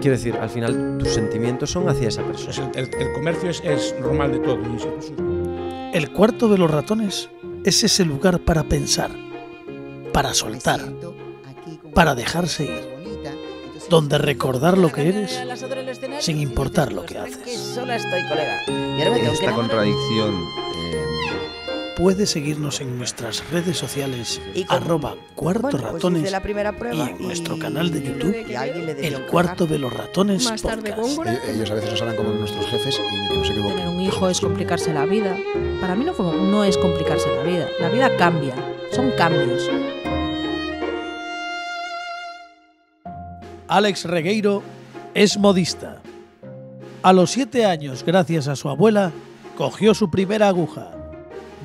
Quiero decir, al final tus sentimientos son hacia esa persona. el, comercio es, normal de todo. El cuarto de los ratones es ese lugar para pensar, para soltar, para dejarse ir, donde recordar lo que eres sin importar lo que haces. Esta contradicción eh, puede seguirnos en nuestras redes sociales y arroba cuarto pues ratones y en nuestro canal de YouTube el cuarto de los ratones podcast. Eh, ellos a veces nos hablan como nuestros jefes y no sé qué Tener un hijo es complicarse la vida. Para mí no, no es complicarse la vida. La vida cambia. Son cambios. Alex Regueiro es modista. A los siete años, gracias a su abuela, cogió su primera aguja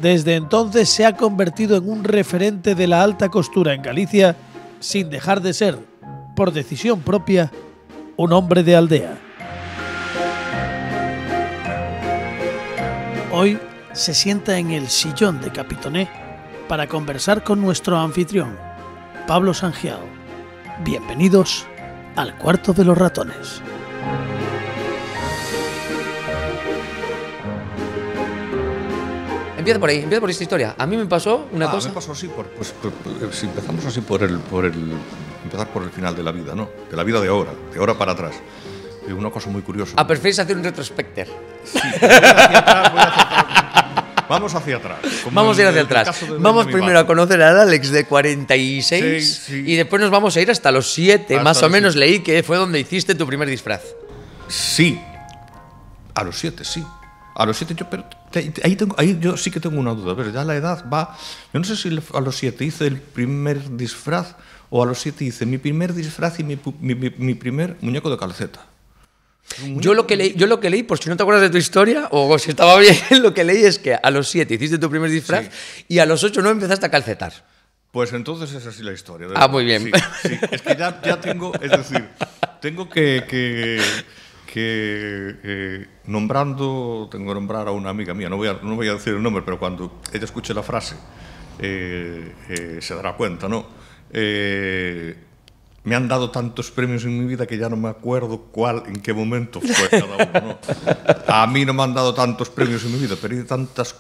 desde entonces se ha convertido en un referente de la alta costura en Galicia, sin dejar de ser, por decisión propia, un hombre de aldea. Hoy se sienta en el sillón de Capitoné para conversar con nuestro anfitrión, Pablo Sangiao. Bienvenidos al cuarto de los ratones. empieza por ahí, empieza por esta historia. A mí me pasó una ah, cosa. pasó así, pues, pues, pues empezamos así por el, por el. Empezar por el final de la vida, ¿no? De la vida de ahora, de ahora para atrás. Y una cosa muy curiosa. ¿A preferís hacer un retrospecter. Vamos hacia atrás. Vamos a ir hacia atrás. Vamos primero a conocer a Alex de 46 y después nos vamos a ir hasta los 7. más o menos leí que fue donde hiciste tu primer disfraz. Sí. A los 7, sí. A los siete yo, pero ahí, tengo, ahí yo sí que tengo una duda, pero ya la edad va... Yo no sé si a los siete hice el primer disfraz o a los siete hice mi primer disfraz y mi, mi, mi, primer muñeco de calceta. Yo lo, que leí, yo lo que leí, por si no te acuerdas de tu historia, o si estaba bien, lo que leí es que a los siete hiciste tu primer disfraz y a los ocho no empezaste a calcetar. Pues entonces es así la historia. Ah, muy bien. Es que ya, tengo, es decir, tengo que que eh, nombrando, tengo que nombrar a una amiga mía, no voy a, no voy a decir el nombre, pero cuando ella escuche la frase eh, eh, se dará cuenta, ¿no? me han dado tantos premios en mi vida que ya no me acuerdo cuál, en qué momento fue cada uno, ¿no? A mí no me han dado tantos premios en mi vida, pero hay tantas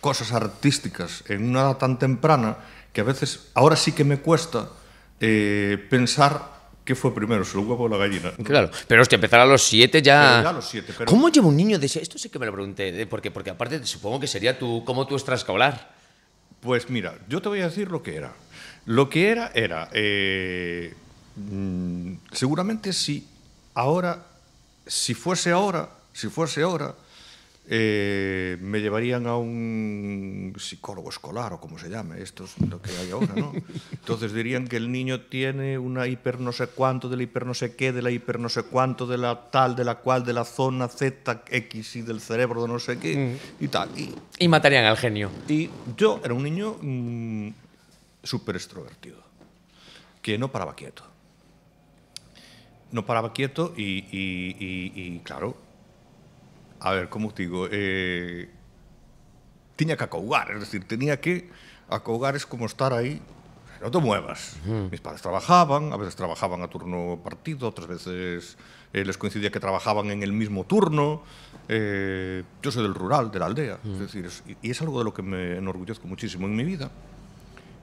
cosas artísticas en una edad tan temprana que a veces, ahora sí que me cuesta pensar ¿Qué fue primero, el huevo o la gallina? Claro, pero hostia, empezar a los siete ya... ya a los siete, pero... ¿Cómo lleva un niño de ese? Esto sí que me lo pregunté, porque, porque aparte supongo que sería tú como tu extraescolar. Pues mira, yo te voy a decir lo que era. Lo que era era, eh, mm, seguramente si ahora, si fuese ahora, si fuese ahora, eh, me llevarían a un psicólogo escolar o como se llame, esto es lo que hay ahora, ¿no? Entonces dirían que el niño tiene una hiper no sé cuánto, de la hiper no sé qué, de la hiper no sé cuánto, de la tal, de la cual, de la zona Z, y del cerebro de no sé qué mm. y tal. Y, y, matarían al genio. Y yo era un niño mm, súper extrovertido, que no paraba quieto. No paraba quieto y, y, y claro, a ver, como os digo, eh, Tenía que acogar, es decir, tenía que acogar es como estar ahí no te muevas. Mis padres trabajaban, a veces trabajaban a turno partido, otras veces eh, les coincidía que trabajaban en el mismo turno. Eh, yo soy del rural, de la aldea, es decir, y es algo de lo que me enorgullezco muchísimo en mi vida.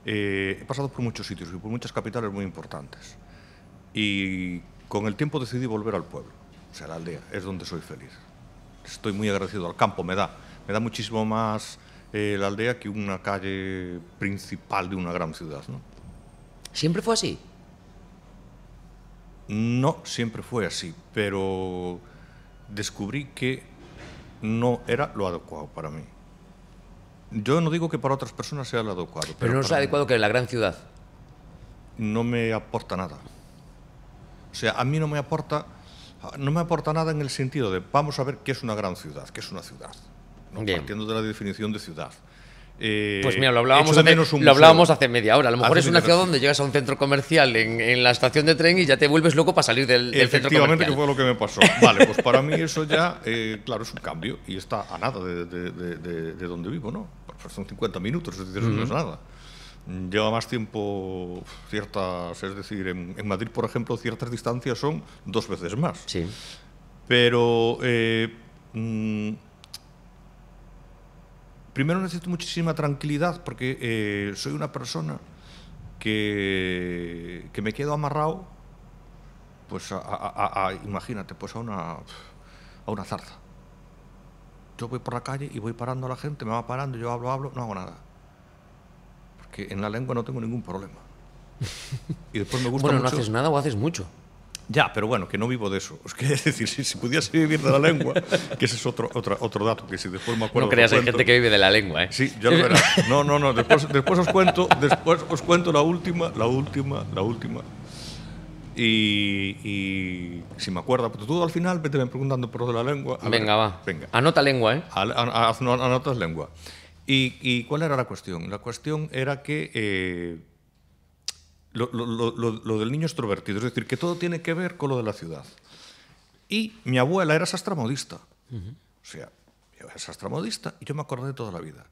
he pasado por muchos sitios y por muchas capitales muy importantes. Y con el tiempo decidí volver al pueblo, o sea, la aldea, es donde soy feliz estoy muy agradecido al campo, me da, me da muchísimo más eh, la aldea que una calle principal de una gran ciudad. ¿Siempre fue así? No, siempre fue así, pero descubrí que no era lo adecuado para mí. Yo no digo que para otras personas sea lo adecuado. Pero, no es adecuado que la gran ciudad. No me aporta nada. O sea, a mí no me aporta Ah, no me aporta nada en el sentido de vamos a ver qué es una gran ciudad, qué es una ciudad, ¿no? partiendo de la definición de ciudad. pues eh, mira, lo hablábamos, hace, lo hablábamos hace media hora. A lo mejor es una ciudad donde llegas a un centro comercial en, la estación de tren y ya te vuelves loco para salir del, centro comercial. Efectivamente, que fue lo que me pasó. Vale, pues para mí eso ya, eh, claro, es un cambio y está a nada de, donde vivo, ¿no? Pues son 50 minutos, es decir, no es nada lleva más tiempo ciertas, es decir, en, Madrid, por ejemplo, ciertas distancias son dos veces más. Sí. Pero eh, mm, primero necesito muchísima tranquilidad porque eh, soy una persona que, me quedo amarrado, pues a, a, imagínate, pues a una, a una zarza. Yo voy por la calle y voy parando a la gente, me va parando, yo hablo, hablo, no hago nada que en la lengua no tengo ningún problema. Y después me gusta bueno, no haces nada o haces mucho. Ya, pero bueno, que no vivo de eso. Es, que, decir, si, si, pudiese vivir de la lengua, que ese es otro, otro, dato que si después me acuerdo. No creas, hay gente que vive de la lengua, ¿eh? Sí, ya lo verás. No, no, no. Después, después, os cuento, después os cuento la última, la última, la última. Y, si me acuerdo, pero tú al final vete preguntando por lo de la lengua. venga, va. Venga. Anota lengua, ¿eh? anota anotas lengua. ¿Y, cuál era la cuestión? La cuestión era que eh, lo, del niño extrovertido, es decir, que todo tiene que ver con lo de la ciudad. Y mi abuela era sastramodista. modista, O sea, yo era sastramodista y yo me acordé de toda la vida.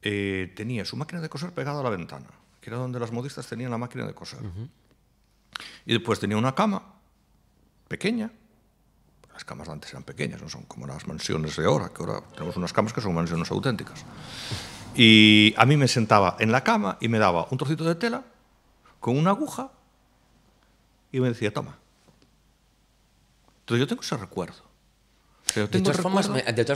Eh, tenía su máquina de coser pegada a la ventana, que era donde las modistas tenían la máquina de coser. Y después tenía una cama pequeña las camas de antes eran pequeñas, no son como las mansiones de ahora, que ahora tenemos unas camas que son mansiones auténticas. Y a mí me sentaba en la cama y me daba un trocito de tela con una aguja y me decía, toma. Entonces yo tengo ese recuerdo. de, todas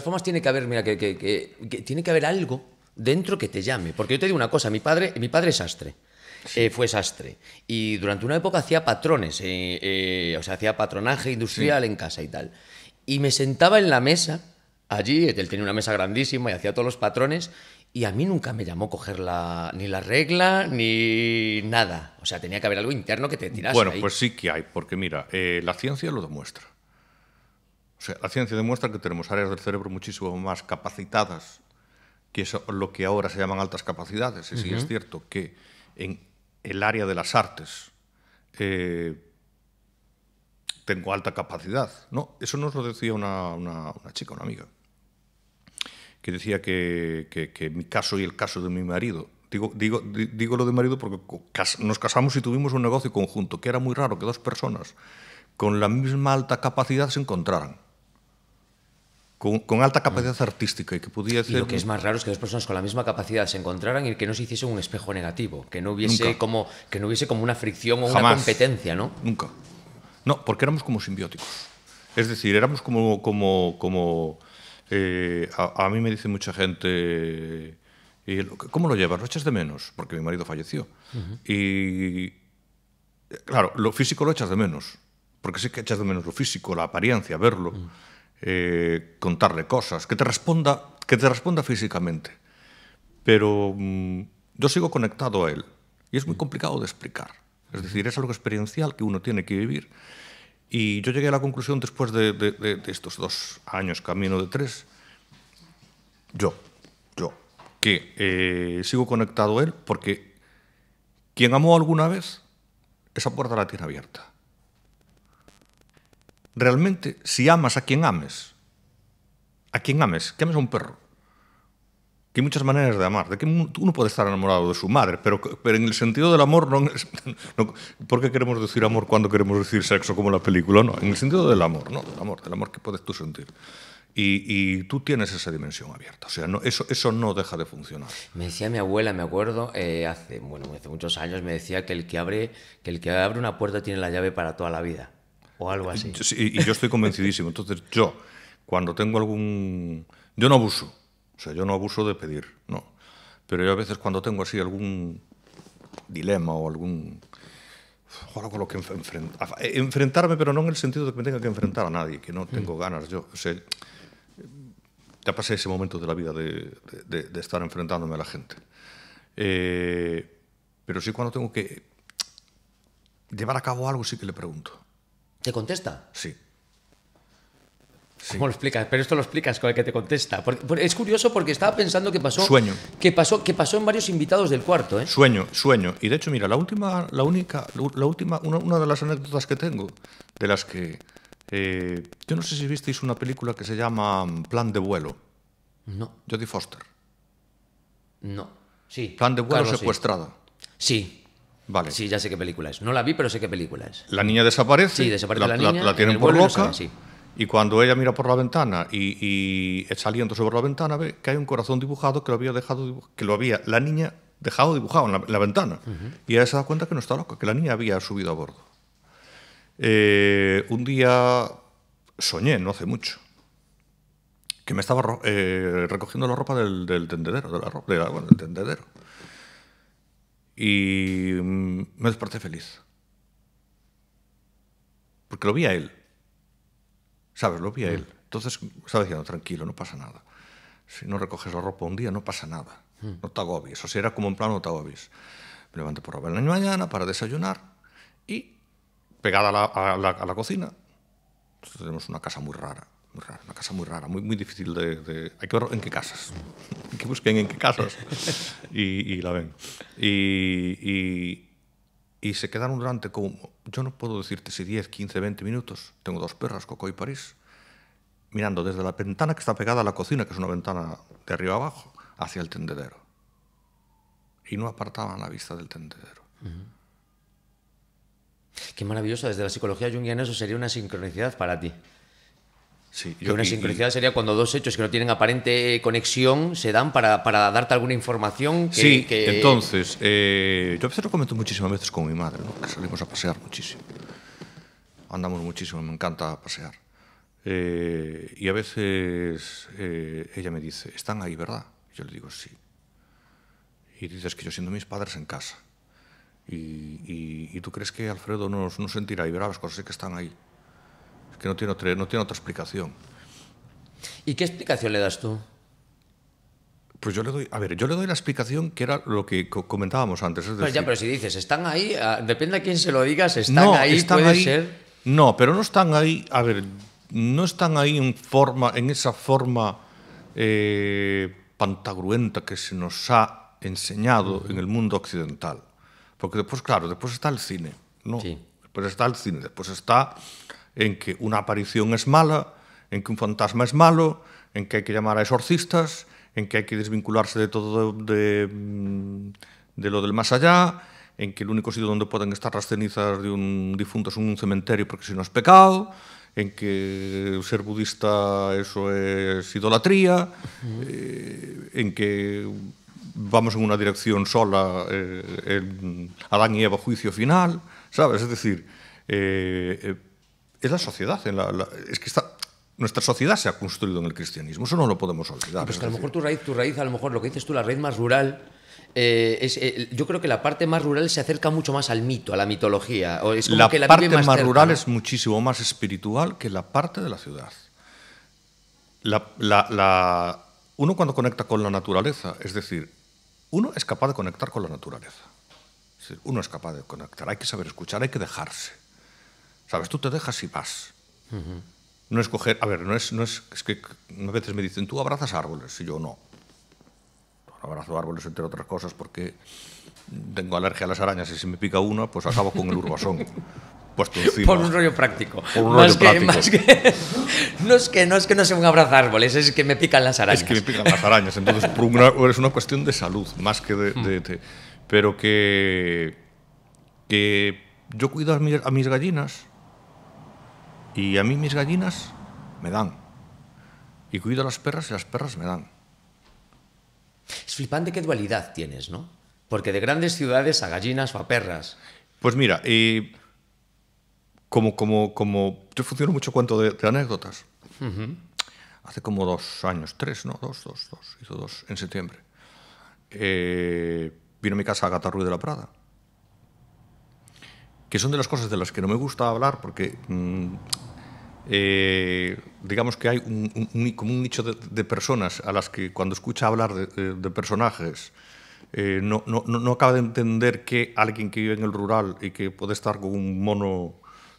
Formas, tiene que haber, mira, tiene que haber algo dentro que te llame. Porque yo te digo una cosa, mi padre, mi padre es sastre. Eh, fue sastre. Y durante una época hacía patrones, eh, eh, o sea, hacía patronaje industrial en casa y tal. Y me sentaba en la mesa, allí, él tenía una mesa grandísima y hacía todos los patrones, y a mí nunca me llamó coger la, ni la regla ni nada. O sea, tenía que haber algo interno que te tirase. Bueno, pues sí que hay, porque mira, la ciencia lo demuestra. O sea, la ciencia demuestra que tenemos áreas del cerebro muchísimo más capacitadas que es lo que ahora se llaman altas capacidades. Y es cierto que en el área de las artes. Eh, tengo alta capacidad. No, eso nos lo decía una, chica, una amiga, que decía que, mi caso y el caso de mi marido, digo, digo lo de marido porque nos casamos y tuvimos un negocio conjunto, que era muy raro que dos personas con la misma alta capacidad se encontraran con, alta capacidad artística y que pudiese... Y lo que es más raro es que dos personas con la misma capacidad se encontraran y que no se hiciese un espejo negativo, que no hubiese, como, que no hubiese como una fricción o una competencia, ¿no? Nunca. No, porque éramos como simbióticos. Es decir, éramos como... como, como eh, a, mí me dice mucha gente... Y, ¿Cómo lo llevas? ¿Lo echas de menos? Porque mi marido falleció. Y claro, lo físico lo echas de menos. Porque sí que echas de menos lo físico, la apariencia, verlo. Mm. Eh, contarle cosas, que te responda, que te responda físicamente. Pero mm, yo sigo conectado a él y es muy complicado de explicar. Es decir, es algo experiencial que uno tiene que vivir. Y yo llegué a la conclusión después de, estos dos años, camino de tres, yo, yo, que eh, sigo conectado a él porque quien amó alguna vez, esa puerta la tiene abierta realmente si amas a quien ames, a quien ames, que ames a un perro, que hay muchas maneras de amar, de que uno puede estar enamorado de su madre, pero, pero en el sentido del amor, no, ¿por qué queremos decir amor cuando queremos decir sexo como la película? No, en el sentido del amor, ¿no? Del amor, del amor que puedes tú sentir. Y, tú tienes esa dimensión abierta. O sea, eso, no deja de funcionar. Me decía mi abuela, me acuerdo, eh, hace, bueno, hace muchos años, me decía que el que, abre, que el que abre una puerta tiene la llave para toda la vida o algo así. Y, yo estoy convencidísimo. Entonces, yo, cuando tengo algún... Yo no abuso, o sea, yo no abuso de pedir, no. Pero yo a veces cuando tengo así algún dilema o algún... lo que eh, enfrentarme, pero no en el sentido de que me tenga que enfrentar a nadie, que no tengo mm. ganas yo. O ya pasé ese momento de la vida de, estar enfrentándome a la gente. Eh, pero sí cuando tengo que llevar a cabo algo, sí que le pregunto. ¿Te contesta? Sí. ¿Cómo lo explicas? Pero esto lo explicas con el que te contesta. es curioso porque estaba pensando que pasó. Sueño. Que pasó, que pasó en varios invitados del cuarto. ¿eh? Sueño, sueño. Y de hecho, mira, la última, la única, la última, una, de las anécdotas que tengo, de las que. Eh, yo no sé si visteis una película que se llama Plan de vuelo. No. Jodie Foster. No. Sí. Plan de vuelo secuestrado. sí. Sí, ya sé qué película es. No la vi, pero sé qué película es. La niña desaparece. Sí, desaparece la, tienen por loca. Y cuando ella mira por la ventana y, saliendo sobre la ventana ve que hay un corazón dibujado que lo había dejado que lo había la niña dejado dibujado en la, ventana. Y ella se da cuenta que no está loca, que la niña había subido a bordo. Eh, un día soñé, no hace mucho, que me estaba eh, recogiendo la ropa del, tendedero, de la, ropa del tendedero. Y mm, me desperté feliz. Porque lo vi a él. ¿Sabes? Lo vi a él. Mm. Entonces estaba diciendo, tranquilo, no pasa nada. Si no recoges la ropa un día, no pasa nada. Mm. No te agobies. O sea, era como un plan, no te agobies. Me levanté por la mañana para desayunar y pegada a la, cocina. tenemos una casa muy rara una casa muy rara, muy, muy difícil de, Hay que ver en qué casas, hay que busquen en qué casas y, la ven. Y, y, se quedaron durante como, yo no puedo decirte si 10, 15, 20 minutos, tengo dos perras, Coco y París, mirando desde la ventana que está pegada a la cocina, que es una ventana de arriba abajo, hacia el tendedero. Y no apartaban la vista del tendedero. Qué maravilloso, desde la psicología junguiana eso sería una sincronicidad para ti una y, sincronicidad sería cuando dos hechos que no tienen aparente conexión se dan para, para darte alguna información. sí, entonces, eh, yo a veces lo comento muchísimas veces con mi madre, que salimos a pasear muchísimo. Andamos muchísimo, me encanta pasear. Eh, y a veces eh, ella me dice, están ahí, ¿verdad? Yo le digo, sí. Y dices que yo siendo mis padres en casa. Y, tú crees que Alfredo no, no sentirá y verá las cosas que están ahí que no tiene, otra, no tiene otra explicación. ¿Y qué explicación le das tú? Pues yo le doy, a ver, yo le doy la explicación que era lo que comentábamos antes. pero pues ya, pero si dices, están ahí, ah, depende a quién se lo digas, están ahí, están puede ser. No, pero no están ahí, a ver, no están ahí en forma, en esa forma eh, pantagruenta que se nos ha enseñado en el mundo occidental. Porque después, claro, después está el cine, ¿no? Después está el cine, después está en que unha aparición es mala, en que un fantasma es malo, en que hai que llamar a exorcistas, en que hai que desvincularse de todo de, mm, de lo del más allá, en que el único sitio donde poden estar as cenizas de un difunto son un cementerio porque si no pecado, en que ser budista eso es idolatría, eh, en que vamos en unha dirección sola, eh, en Adán e Eva juicio final, sabes? Es decir, eh, eh es la sociedad. En la, es que nuestra sociedad se ha construido en el cristianismo, eso no lo podemos olvidar. es que a lo mejor tu raíz, tu raíz, a lo mejor lo que dices tú, la raíz más rural, eh, es, eh, yo creo que la parte más rural se acerca mucho más al mito, a la mitología. O es la, parte más, rural es muchísimo más espiritual que la parte de la ciudad. uno cuando conecta con la naturaleza, es decir, uno es capaz de conectar con la naturaleza. uno es capaz de conectar, hay que saber escuchar, hay que dejarse. ¿Sabes? Tú te dejas y vas. No es coger, a ver, no es, no es, es que a veces me dicen, tú abrazas árboles, y yo no. no abrazo árboles, entre otras cosas, porque tengo alergia a las arañas y si me pica una, pues acabo con el urbasón. puesto encima. Por un rollo práctico. Por un rollo práctico. más que, no, es que, no es que no se me abraza árboles, es que me pican las arañas. Es que me pican las arañas. Entonces, es una cuestión de salud, más que de. pero que, que yo cuido a mis gallinas y a mí mis gallinas me dan. Y cuido a las perras y las perras me dan. Es flipante qué dualidad tienes, ¿no? Porque de grandes ciudades a gallinas o a perras. Pues mira, eh, como, como, como yo funciono mucho cuento de, anécdotas. Hace como dos años, tres, ¿no? Dos, dos, dos. Hizo dos en septiembre. Eh, vino a mi casa a Gata Ruiz de la Prada. Que son de las cosas de las que no me gusta hablar porque mm, eh, digamos que hay un, un, como un nicho de, personas a las que cuando escucha hablar de, personajes eh, no, no, no, acaba de entender que alguien que vive en el rural y que puede estar con un mono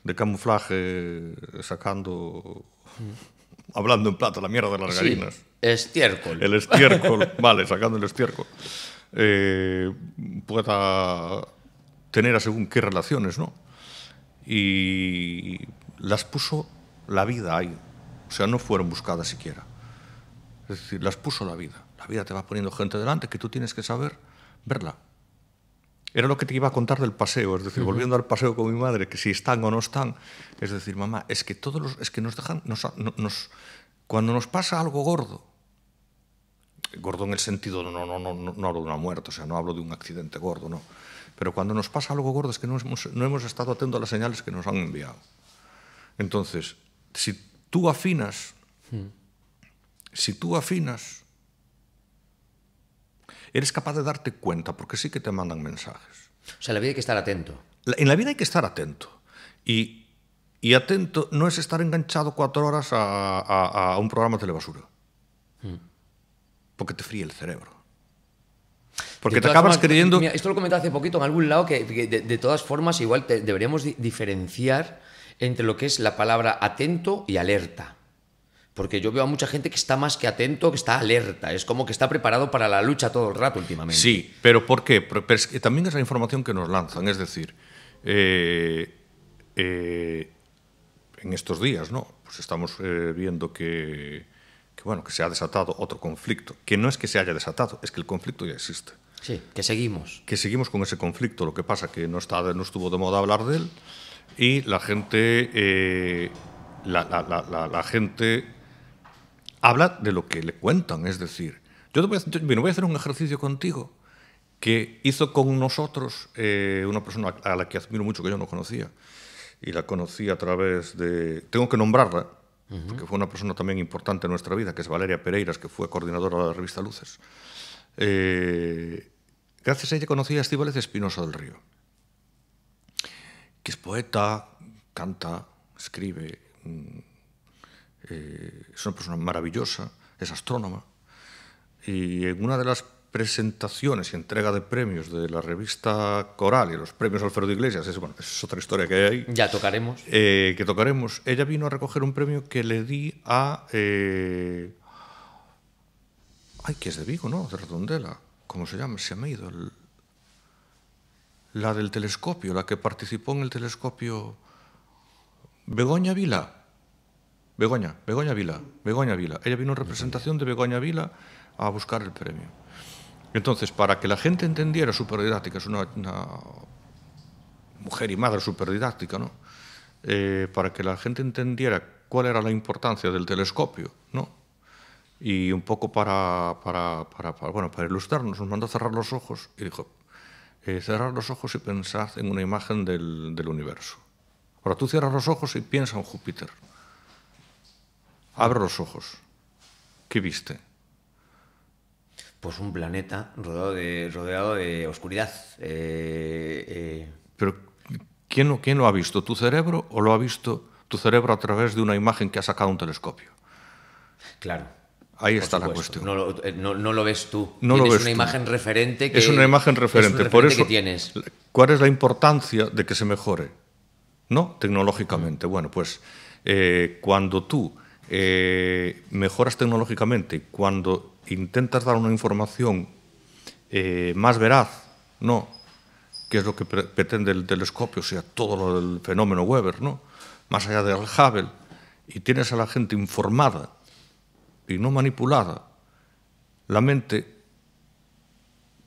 de camuflaje eh, sacando, hablando en plata, la mierda de las gallinas. Estiércol. El estiércol, vale, sacando el estiércol. pueda tener según qué relaciones, ¿no? Y las puso la vida hay. O sea, no fueron buscadas siquiera. Es decir, las puso la vida. La vida te va poniendo gente delante que tú tienes que saber verla. Era lo que te iba a contar del paseo, es decir, volviendo al paseo con mi madre, que si están o no están, es decir, mamá, es que todos los, es que nos dejan, nos, cuando nos pasa algo gordo, gordo en el sentido, no, no, no, no, hablo de una muerte, o sea, no hablo de un accidente gordo, no, pero cuando nos pasa algo gordo es que no hemos, no hemos estado atento a las señales que nos han enviado. Entonces, si tú afinas, hmm. si tú afinas, eres capaz de darte cuenta, porque sí que te mandan mensajes. O sea, en la vida hay que estar atento. en la vida hay que estar atento. Y, atento no es estar enganchado cuatro horas a, un programa de telebasura. Hmm. Porque te fríe el cerebro. Porque te acabas creyendo... esto lo comentaba hace poquito en algún lado, que, de, todas formas igual deberíamos diferenciar entre lo que es la palabra atento y alerta. Porque yo veo a mucha gente que está más que atento, que está alerta. Es como que está preparado para la lucha todo el rato últimamente. Sí, pero ¿por qué? también es la información que nos lanzan. Es decir, eh, eh, en estos días, ¿no? Pues estamos eh, viendo que, que, bueno, que se ha desatado otro conflicto. Que no es que se haya desatado, es que el conflicto ya existe. Sí, que seguimos. Que seguimos con ese conflicto. Lo que pasa que no, está, no estuvo de moda hablar de él y la gente, eh, la, gente habla de lo que le cuentan. Es decir, yo, te voy, a, hacer un ejercicio contigo que hizo con nosotros eh, una persona a la que admiro mucho, que yo no conocía, y la conocí a través de... Tengo que nombrarla, porque fue una persona también importante en nuestra vida, que es Valeria Pereiras, que fue coordinadora de la revista Luces. Eh, gracias a ella conocí a Estíbales Espinosa del Río que es poeta, canta, escribe, mm, eh, es una persona maravillosa, es astrónoma. Y en una de las presentaciones y entrega de premios de la revista Coral y los premios Alfredo Iglesias, es, bueno, es otra historia que hay ahí. Ya tocaremos. Eh, que tocaremos. Ella vino a recoger un premio que le di a... Eh, ay, que es de Vigo, ¿no? De Redondela. ¿Cómo se llama? Se me ha ido el la del telescopio, la que participó en el telescopio Begoña Vila. Begoña, Begoña Vila, Begoña Vila. Ella vino en representación de Begoña Vila a buscar el premio. Entonces, para que la gente entendiera, superdidáctica, es una, mujer y madre superdidáctica, ¿no? Eh, para que la gente entendiera cuál era la importancia del telescopio, ¿no? Y un poco para, para, bueno, para ilustrarnos, nos mandó a cerrar los ojos y dijo, eh, cerrar los ojos y pensar en una imagen del, universo. Ahora tú cierras los ojos y piensa en Júpiter. Abre los ojos. ¿Qué viste? Pues un planeta rodeado de, oscuridad. Eh, eh. Pero ¿quién, ¿quién lo ha visto? ¿Tu cerebro o lo ha visto tu cerebro a través de una imagen que ha sacado un telescopio? Claro. Ahí está la cuestión. Eh, no lo, ves tú. No una imagen referente es una imagen referente. Por eso, que tienes. ¿cuál es la importancia de que se mejore? ¿No? Tecnológicamente. Mm. Bueno, pues eh, cuando tú eh, mejoras tecnológicamente, cuando intentas dar una información más veraz, ¿no? Que es lo que pretende el telescopio, o sea, todo lo del fenómeno Weber, ¿no? Más allá del Hubble, y tienes a la gente informada y no manipulada la mente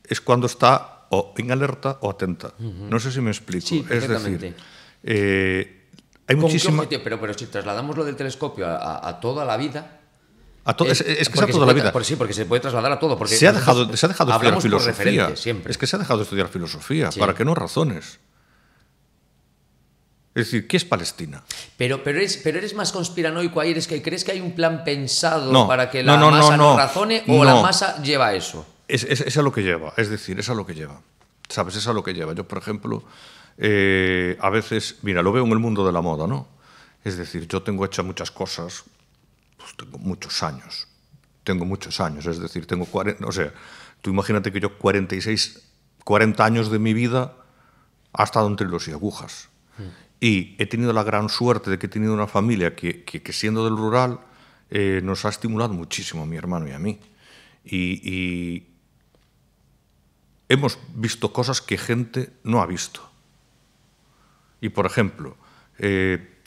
es cuando está o en alerta o atenta. No sé si me explico. es eh, hay Pero, pero si trasladamos lo del telescopio a, toda la vida, a es, eh, es, que toda la vida. sí, porque se puede trasladar a todo. Porque se, ha dejado, se ha dejado de estudiar filosofía. Es que se ha dejado de estudiar filosofía para que no razones. Es decir, ¿qué es Palestina? Pero, pero, eres, pero eres más conspiranoico ahí, eres que crees que hay un plan pensado para que la masa no, razone o la masa lleva eso. Es, es, a lo que lleva, es decir, es a lo que lleva. ¿Sabes? Es a lo que lleva. Yo, por ejemplo, eh, a veces, mira, lo veo en el mundo de la moda, ¿no? Es decir, yo tengo hecha muchas cosas, pues tengo muchos años, tengo muchos años, es decir, tengo 40, o sea, tú imagínate que yo 46, 40 años de mi vida ha estado entre los y agujas. Mm. Y he tenido la gran suerte de que he tenido una familia que, que, siendo del rural, eh, nos ha estimulado muchísimo a mi hermano y a mí. Y, hemos visto cosas que gente no ha visto. Y, por ejemplo, eh,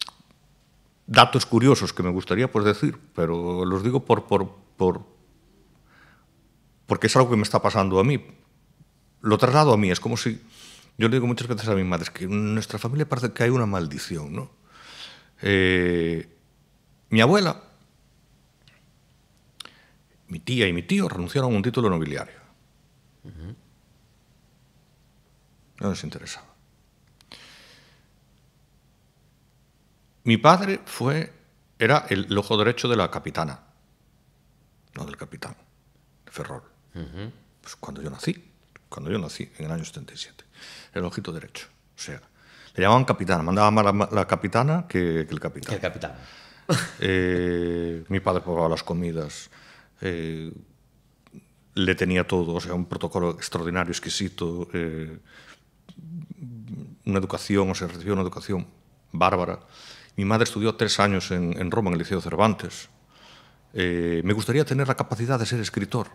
datos curiosos que me gustaría pues, decir, pero los digo por, por, por, porque es algo que me está pasando a mí. Lo traslado a mí, es como si yo le digo muchas veces a mis madre, que en nuestra familia parece que hay una maldición, eh, mi abuela, mi tía y mi tío renunciaron a un título nobiliario. No les interesaba. Mi padre fue, era el ojo derecho de la capitana, no del capitán, de Ferrol, pues cuando yo nací cuando yo nací, en el año 77. El ojito derecho. O sea, le llamaban capitán, mandaba más la, capitana que, el capitán. El capitán. Eh, mi padre probaba las comidas, eh, le tenía todo, o sea, un protocolo extraordinario, exquisito, eh, una educación, o sea, recibió una educación bárbara. Mi madre estudió tres años en Roma, en el Liceo Cervantes. me gustaría tener la capacidad de ser escritor,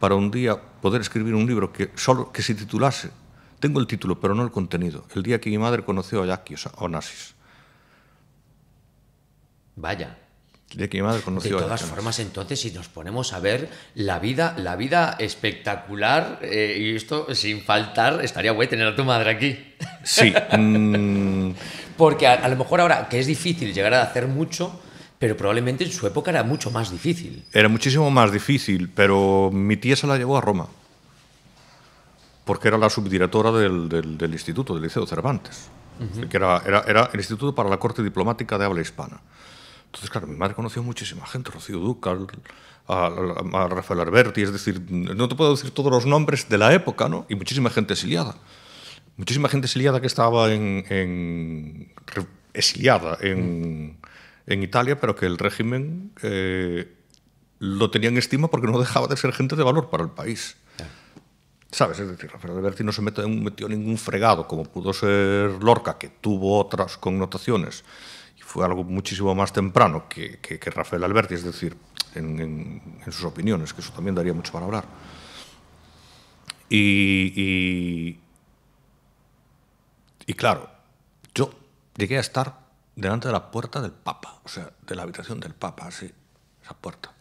para un día poder escribir un libro que, solo, que se titulase, tengo el título pero no el contenido, el día que mi madre conoció a Jackie Onassis. Vaya. De, que mi madre conoció de todas formas, entonces, si nos ponemos a ver la vida, la vida espectacular, eh, y esto sin faltar, estaría bueno tener a tu madre aquí. Sí. Mm. Porque a, lo mejor ahora que es difícil llegar a hacer mucho, pero probablemente en su época era mucho más difícil. Era muchísimo más difícil, pero mi tía se la llevó a Roma, porque era la subdirectora del, instituto, del Liceo Cervantes, que era, era, el Instituto para la Corte Diplomática de Habla Hispana. Entonces, claro, mi madre conoció muchísima gente, Rocío Ducal, a, Rafael Alberti, es decir, no te puedo decir todos los nombres de la época, ¿no? Y muchísima gente exiliada. Muchísima gente exiliada que estaba en exiliada en, mm en Italia, pero que el régimen eh, lo tenía en estima porque no dejaba de ser gente de valor para el país. ¿Sabes? Es decir, Rafael Alberti no se metió, metió ningún fregado, como pudo ser Lorca, que tuvo otras connotaciones y fue algo muchísimo más temprano que, que, Rafael Alberti, es decir, en, en, sus opiniones, que eso también daría mucho para hablar. Y, y, y claro, yo llegué a estar delante de la puerta del Papa, o sea, de la habitación del Papa, así, esa puerta.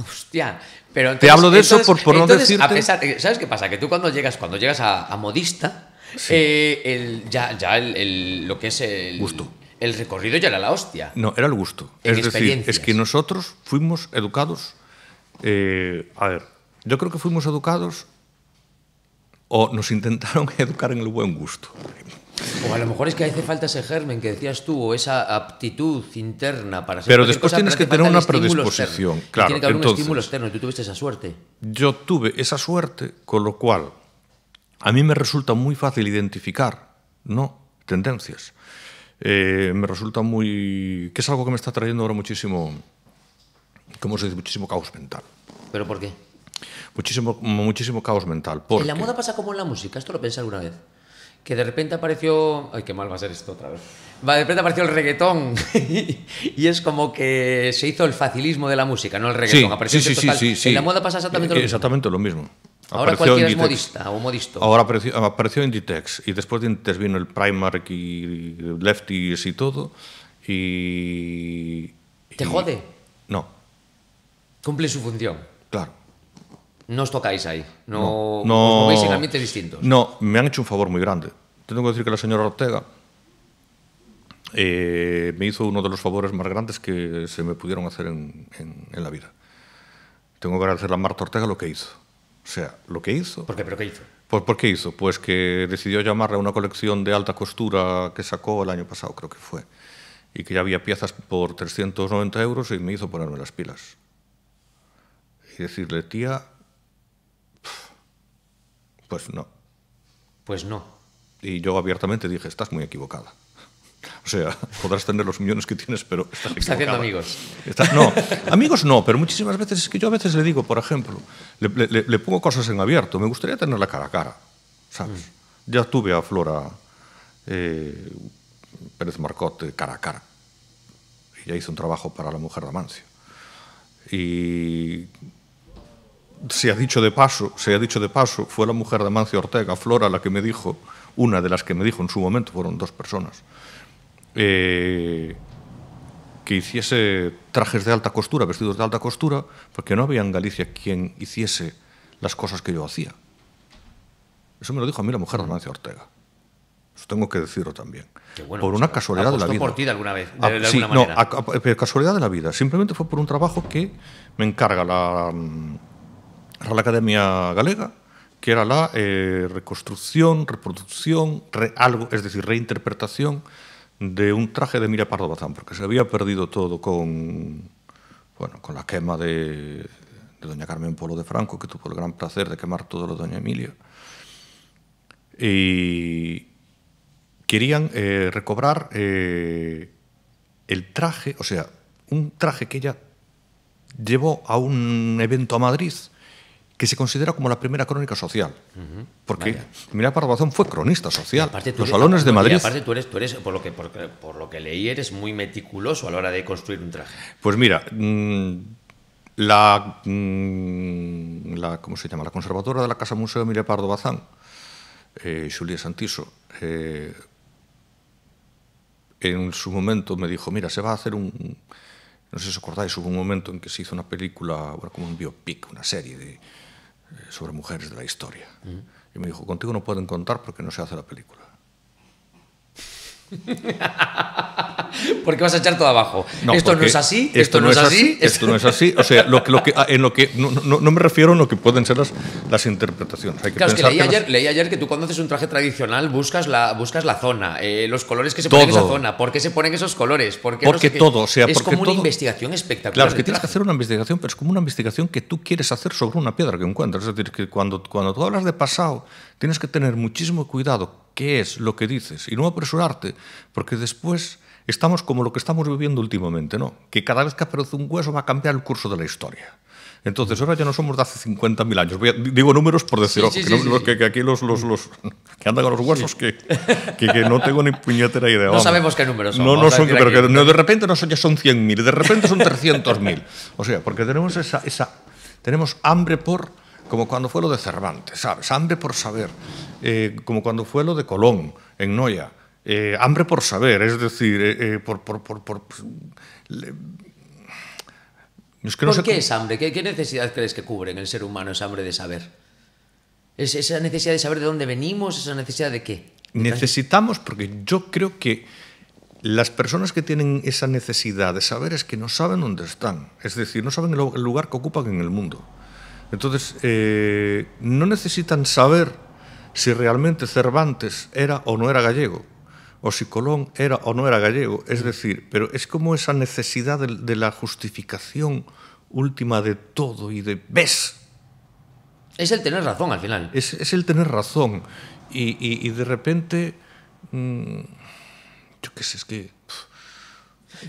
Hostia, pero te hablo de eso por, por no decirte... A ¿Sabes qué pasa? Que tú cuando llegas, cuando llegas a, modista, eh, el, ya, ya lo que es el gusto, el recorrido ya era la hostia. No, era el gusto. es decir, es que nosotros fuimos educados. Eh, a ver, yo creo que fuimos educados o nos intentaron educar en el buen gusto. O a lo mejor es que hace falta ese germen que decías tú, o esa aptitud interna para ser Pero después tienes que tener una predisposición, claro. Tiene que haber un estímulo externo y tú tuviste esa suerte. Yo tuve esa suerte, con lo cual a mí me resulta muy fácil identificar, ¿no? Tendencias. Eh, me resulta muy. que es algo que me está trayendo ahora muchísimo. ¿Cómo se dice? Muchísimo caos mental. ¿Pero por qué? Muchísimo, muchísimo caos mental. Porque... En la moda pasa como en la música, ¿esto lo pensé alguna vez? que de repente apareció... Ay, qué mal va a ser esto otra vez. De repente apareció el reggaetón y es como que se hizo el facilismo de la música, no el reggaetón. Sí, apareció sí, sí, sí, sí, la moda pasa exactamente lo eh, mismo. Exactamente lo mismo. Ahora apareció cualquiera es modista o modisto. Ahora apareció, Inditex y después de Inditex vino el Primark y Lefties y todo y... ¿Te jode? No. Cumple su función. Claro no os tocáis ahí, no, no, no No, me han hecho un favor muy grande. Tengo que decir que la señora Ortega eh, me hizo uno de los favores más grandes que se me pudieron hacer en, la vida. Tengo que agradecerle a Marta Ortega lo que hizo. O sea, lo que hizo. ¿Por qué? ¿Pero qué hizo? Pues, ¿Por qué hizo? Pues que decidió llamarle a una colección de alta costura que sacó el año pasado, creo que fue, y que ya había piezas por 390 euros y me hizo ponerme las pilas. Y decirle, tía, pues no. Pues no. Y yo abiertamente dije, estás muy equivocada. O sea, podrás tener los millones que tienes, pero estás equivocada. Está haciendo amigos. no, amigos no, pero muchísimas veces es que yo a veces le digo, por ejemplo, le, pongo cosas en abierto, me gustaría tenerla cara a cara, ¿sabes? Mm. Ya tuve a Flora eh, Pérez Marcot cara a cara. Ella hizo un trabajo para la mujer de Y se ha dicho de paso, se ha dicho de paso, fue la mujer de Mancio Ortega, Flora, la que me dijo, una de las que me dijo en su momento, fueron dos personas, eh, que hiciese trajes de alta costura, vestidos de alta costura, porque no había en Galicia quien hiciese las cosas que yo hacía. Eso me lo dijo a mí la mujer de Mancio Ortega. Eso tengo que decirlo también. por una casualidad de la vida. por ti alguna vez, de, ah, sí, alguna manera. No, eh, casualidad de la vida. Simplemente fue por un trabajo que me encarga la mm, la Academia Galega, que era la eh, reconstrucción, reproducción, algo, es decir, reinterpretación de un traje de Mira Pardo Bazán, porque se había perdido todo con, bueno, con la quema de, de doña Carmen Polo de Franco, que tuvo el gran placer de quemar todo lo de doña Emilia. Y querían eh, recobrar eh, el traje, o sea, un traje que ella llevó a un evento a Madrid que se considera como la primera crónica social. Porque Vaya. Pardo Bazán fue cronista social. los salones de Madrid. aparte tú eres, tú eres por, lo que, por, lo que leí, eres muy meticuloso a la hora de construir un traje. Pues mira, mm, mm, la, ¿cómo se llama? La conservadora de la Casa Museo Mirá Pardo Bazán, eh, Julia Santiso, eh, en su momento me dijo, mira, se va a hacer un... No sé si os acordáis, hubo un momento en que se hizo una película, bueno, como un biopic, una serie de sobre mujeres de la historia. Y me dijo, contigo no pueden contar porque no se hace la película. porque vas a echar todo abajo. esto no es así, esto, no, es así, esto no es así. O sea, lo lo que, ah, en lo que no, me refiero en lo que pueden ser las, interpretaciones. claro, leí, ayer, que tú cuando haces un traje tradicional buscas la, buscas la zona, eh, los colores que se ponen en esa zona, por qué se ponen esos colores. ¿Por porque todo, sea, es como una investigación espectacular. Claro, es que tienes que hacer una investigación, pero es como una investigación que tú quieres hacer sobre una piedra que encuentras. Es decir, que cuando, cuando tú hablas de pasado, tienes que tener muchísimo cuidado qué es lo que dices y no apresurarte, porque después estamos como lo que estamos viviendo últimamente, ¿no? Que cada vez que aparece un hueso va a cambiar el curso de la historia. Entonces, ahora ya no somos de hace 50.000 años. digo números por decir, que, aquí los, los, que andan con los huesos, que, no tengo ni puñetera idea. No sabemos qué números son. No, no son, pero que de repente no son, ya son 100.000, de repente son 300.000. O sea, porque tenemos esa, esa, tenemos hambre por, como cuando fue lo de Cervantes, ¿sabes? Hambre por saber. Eh, como cuando fue lo de Colón, en Noya. Eh, hambre por saber, es decir, eh, por... por, qué es hambre? ¿Qué, necesidad crees que cubre en el ser humano esa hambre de saber? ¿Es esa necesidad de saber de dónde venimos? ¿Esa necesidad de qué? Necesitamos, porque yo creo que las personas que tienen esa necesidad de saber es que no saben dónde están, es decir, no saben el lugar que ocupan en el mundo. Entonces, no necesitan saber si realmente Cervantes era o no era gallego, o si Colón era o no era gallego. Es decir, pero es como esa necesidad de, la justificación última de todo y de ves. Es el tener razón al final. Es, el tener razón. Y, de repente, mm, yo qué sé, es que...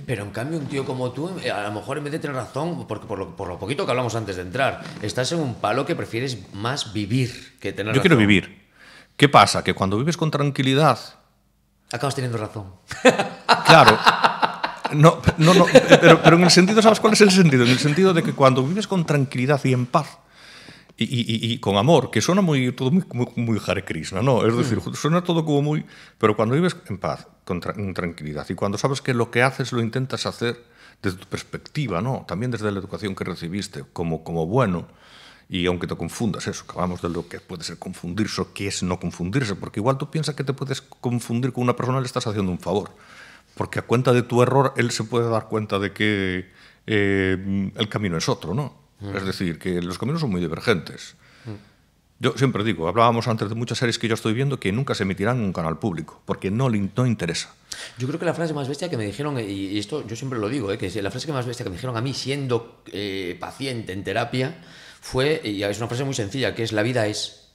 Pero en cambio, un tío como tú, eh, a lo mejor en vez de tener razón, porque por lo, por poquito que hablamos antes de entrar, estás en un palo que prefieres más vivir que tener Yo quiero vivir. ¿Qué pasa? Que cuando vives con tranquilidad... Acabas teniendo razón. Claro. No, no, no pero, en el sentido, ¿sabes cuál es el sentido? En el sentido de que cuando vives con tranquilidad y en paz y, con amor, que suena muy, todo muy, muy, Hare Krishna, ¿no? Es decir, mm. suena todo como muy... Pero cuando vives en paz, con en tranquilidad y cuando sabes que lo que haces lo intentas hacer desde tu perspectiva, ¿no? También desde la educación que recibiste, como, como bueno, y aunque te confundas, eso, acabamos de lo que puede ser confundirse o qué es no confundirse, porque igual tú piensas que te puedes confundir con una persona y le estás haciendo un favor. Porque a cuenta de tu error, él se puede dar cuenta de que eh, el camino es otro, ¿no? Mm. Es decir, que los caminos son muy divergentes. Mm. Yo siempre digo, hablábamos antes de muchas series que yo estoy viendo que nunca se emitirán en un canal público, porque no, no interesa. Yo creo que la frase más bestia que me dijeron, y esto yo siempre lo digo, eh, que la frase más bestia que me dijeron a mí siendo eh, paciente en terapia, fue, y es una frase muy sencilla, que es la vida es.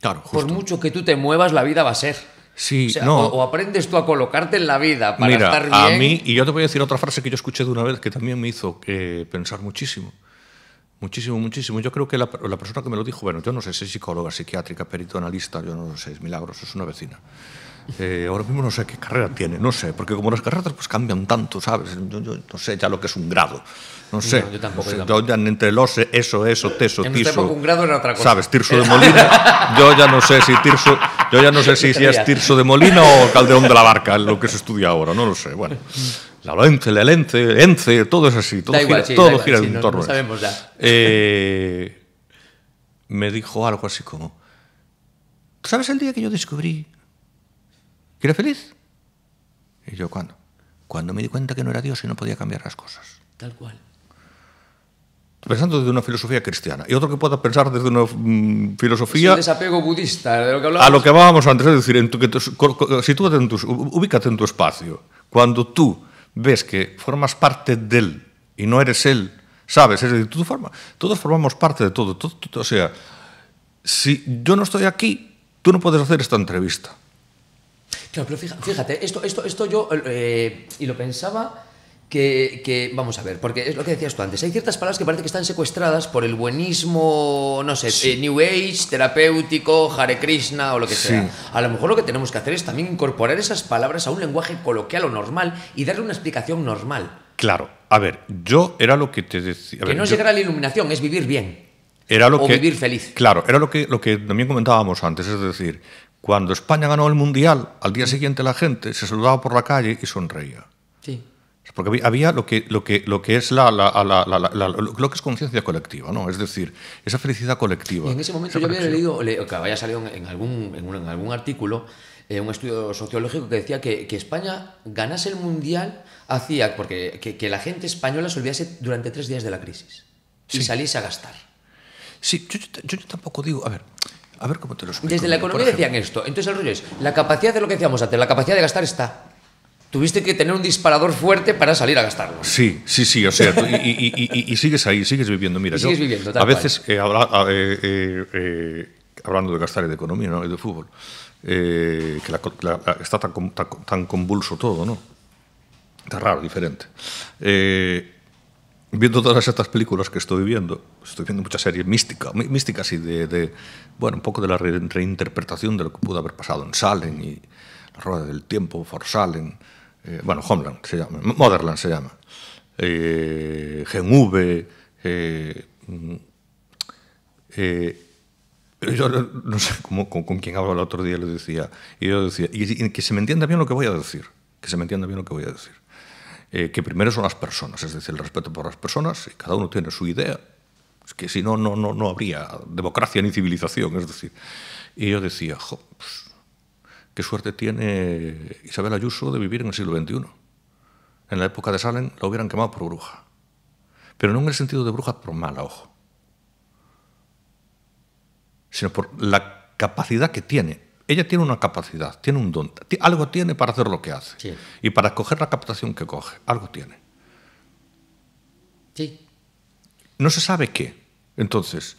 Claro, Por mucho que tú te muevas, la vida va a ser. Sí, o, no. o, aprendes tú a colocarte en la vida para estar bien. A mí, y yo te voy a decir otra frase que yo escuché de una vez que también me hizo eh, pensar muchísimo. Muchísimo, muchísimo. Yo creo que la, persona que me lo dijo, bueno, yo no sé si es psicóloga, psiquiátrica, perito, analista, yo no sé, es milagros, es una vecina. Eh, ahora mismo no sé qué carrera tiene, no sé, porque como las carreras pues cambian tanto, ¿sabes? Yo, no sé ya lo que es un grado. No sé. yo tampoco. sé, yo ya entre los eso, eso, teso, tiso. Un grado era otra cosa. ¿Sabes? Tirso de Molina. yo ya no sé si yo ya no sé si, es Tirso de Molina o Caldeón de la Barca, lo que se estudia ahora, no lo sé. Bueno. La Lence, la Ence, todo es así, todo gira, todo en torno. No, sabemos ya. Eh, me dijo algo así como, ¿sabes el día que yo descubrí ¿Quiere feliz? Y yo, ¿cuándo? Cuando me di cuenta que no era Dios y no podía cambiar las cosas. Tal cual. Pensando desde una filosofía cristiana. Y otro que pueda pensar desde una mm, filosofía. Es desapego budista, de lo que hablábamos. A lo que hablábamos antes, es decir, en te, en tu, ubícate en tu espacio. Cuando tú ves que formas parte de él y no eres él, ¿sabes? Es decir, tú forma, todos formamos parte de todo. O sea, si yo no estoy aquí, tú no puedes hacer esta entrevista. Claro, pero fíjate, esto, esto, esto yo, eh, y lo pensaba, que, vamos a ver, porque es lo que decías tú antes, hay ciertas palabras que parece que están secuestradas por el buenismo, no sé, eh, New Age, terapéutico, Hare Krishna o lo que sea. A lo mejor lo que tenemos que hacer es también incorporar esas palabras a un lenguaje coloquial o normal y darle una explicación normal. Claro, a ver, yo era lo que te decía... que no es a la iluminación, es vivir bien. Era lo o vivir feliz. Claro, era lo que, lo que también comentábamos antes, es decir, cuando España ganó el Mundial, al día siguiente la gente se saludaba por la calle y sonreía. Sí. Porque había lo que, lo que, es la, lo que es conciencia colectiva, ¿no? Es decir, esa felicidad colectiva. en ese momento yo había leído, o que había salido en, algún, en, en algún artículo, eh, un estudio sociológico que decía que, que, España ganase el mundial hacía porque que, la gente española se olvidase durante tres días de la crisis Si y saliese a gastar. Sí, yo, yo tampoco digo, a ver, a ver cómo te lo explico. Desde la economía decían esto. Entonces el rollo es, la capacidad de lo que decíamos antes, la capacidad de gastar está. Tuviste que tener un disparador fuerte para salir a gastarlo. Sí, sí, sí, o sea, y, sigues ahí, sigues viviendo. Mira, sigues viviendo, a veces, eh, eh, eh, hablando de gastar y de economía ¿no? y de fútbol, que está tan, convulso todo, ¿no? Está raro, diferente. Eh, viendo todas estas películas que estoy viendo, estoy viendo muchas series místicas, místicas y de, bueno, un poco de la reinterpretación de lo que pudo haber pasado en Salem y La Rueda del Tiempo, For Salem, eh, bueno, Homeland se llama, Modernland se llama, eh, Gen V, eh, mm, yo no sé cómo, con, quién hablaba el otro día, le decía, y yo decía, y que se me entienda bien lo que voy a decir, que se me entienda bien lo que voy a decir. Eh, que primero son las personas, es decir, el respeto por las personas, y cada uno tiene su idea, es que si no, no, no, no habría democracia ni civilización, es decir. Y yo decía, jo, pues, qué suerte tiene Isabel Ayuso de vivir en el siglo XXI. En la época de Salem la hubieran quemado por bruja, pero no en el sentido de bruja por mala, ojo, sino por la capacidad que tiene ella tiene una capacidad, tiene un don, algo tiene para hacer lo que hace y para coger la captación que coge, algo tiene. Sí. No se sabe qué. Entonces,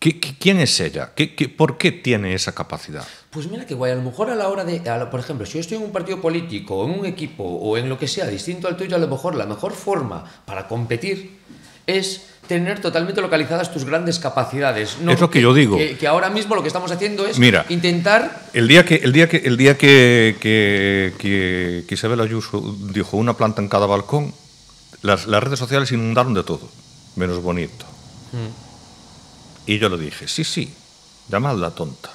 quién es ella? por qué tiene esa capacidad? Pues mira que guay, a lo mejor a la hora de, por ejemplo, si yo estoy en un partido político, o en un equipo o en lo que sea distinto al tuyo, a lo mejor la mejor forma para competir es tener totalmente localizadas tus grandes capacidades. No, es lo que, yo digo. Que, ahora mismo lo que estamos haciendo es intentar... El día, que, el día, que, el día que, que, que Isabel Ayuso dijo una planta en cada balcón, las, redes sociales inundaron de todo, menos bonito. Mm. Y yo le dije, sí, sí, llamadla tonta.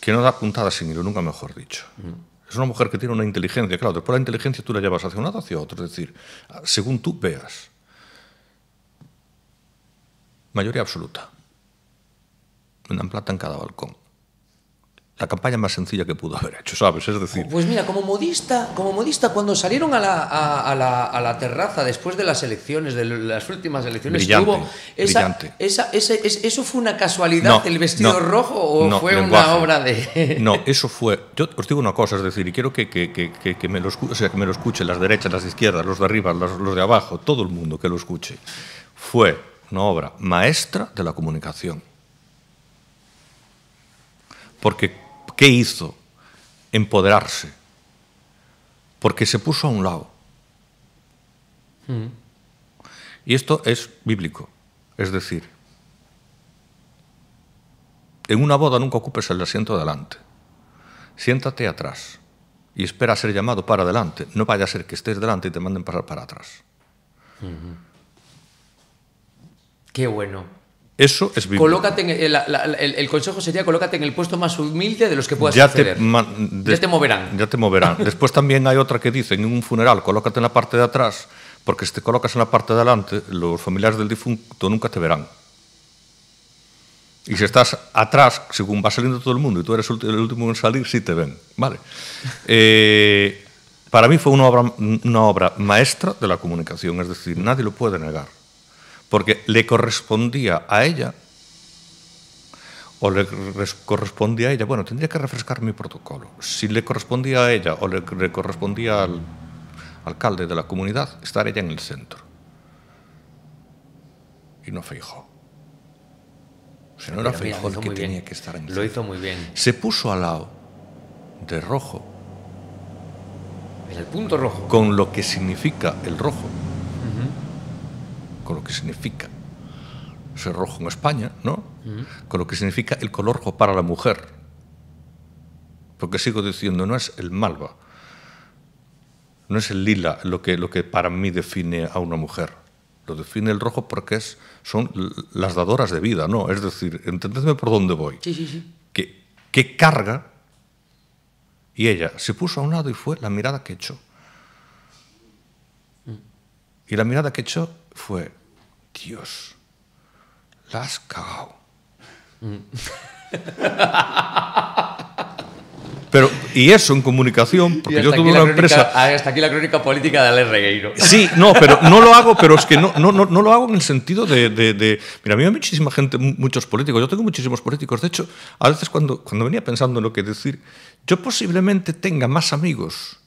Que no da puntada sin hilo, nunca mejor dicho. Mm. Es una mujer que tiene una inteligencia, claro, después la inteligencia tú la llevas hacia un lado, hacia otro, es decir, según tú veas. Mayoría absoluta. Una plata en cada balcón. La campaña más sencilla que pudo haber hecho, ¿sabes? Es decir... Pues mira, como modista, como modista cuando salieron a la, terraza después de las elecciones, de las últimas elecciones brillante, ¿eso fue una casualidad, el vestido rojo, o fue una obra de...? no, eso fue... Yo os digo una cosa, es decir, y quiero que, me, lo escuchen las derechas, las izquierdas, los de arriba, los, los de abajo, todo el mundo que lo escuche. Fue una obra maestra de la comunicación. Porque, ¿qué hizo? Empoderarse. Porque se puso a un lado. Mm. Y esto es bíblico. Es decir, en una boda nunca ocupes el asiento de delante. Siéntate atrás y espera ser llamado para adelante. No vaya a ser que estés delante y te manden pasar para atrás. Mm-hmm. Qué bueno. Eso es Colócate el, consejo sería colócate en el puesto más humilde de los que puedas ya acceder. ya te moverán. Ya te moverán. Después también hay otra que dice, en un funeral, colócate en la parte de atrás, porque si te colocas en la parte de adelante, los familiares del difunto nunca te verán. Y si estás atrás, según va saliendo todo el mundo, y tú eres el último en salir, sí te ven. Vale. Eh, para mí fue una obra, una obra maestra de la comunicación, es decir, nadie lo puede negar porque le correspondía a ella, o le correspondía a ella, bueno, tendría que refrescar mi protocolo, si le correspondía a ella o le, correspondía al alcalde de la comunidad, estar ella en el centro. Y no Feijó. sea, no era Feijó el que tenía que estar en el Lo hizo muy bien. Se puso al lado de rojo. En el punto rojo. Con lo que significa el rojo con lo que significa ser rojo en España, ¿no? Con lo que significa el color rojo para la mujer. Porque sigo diciendo, no es el malva, no es el lila lo que, lo que para mí define a una mujer. Lo define el rojo porque es, son las dadoras de vida, ¿no? Es decir, entendedme por dónde voy. Sí, Que, que carga. Y ella se puso a un lado y fue la mirada que echó. Mm. Y la mirada que echó fue, Dios, las has mm. Pero, y eso en comunicación, porque yo tuve una empresa. Ah, hasta aquí la crónica política de Ale Regueiro. Sí, no, pero no lo hago, pero es que no, no, no, lo hago en el sentido de, Mira, a mí hay muchísima gente, muchos políticos. Yo tengo muchísimos políticos. De hecho, a veces cuando, cuando venía pensando en lo que decir, yo posiblemente tenga más amigos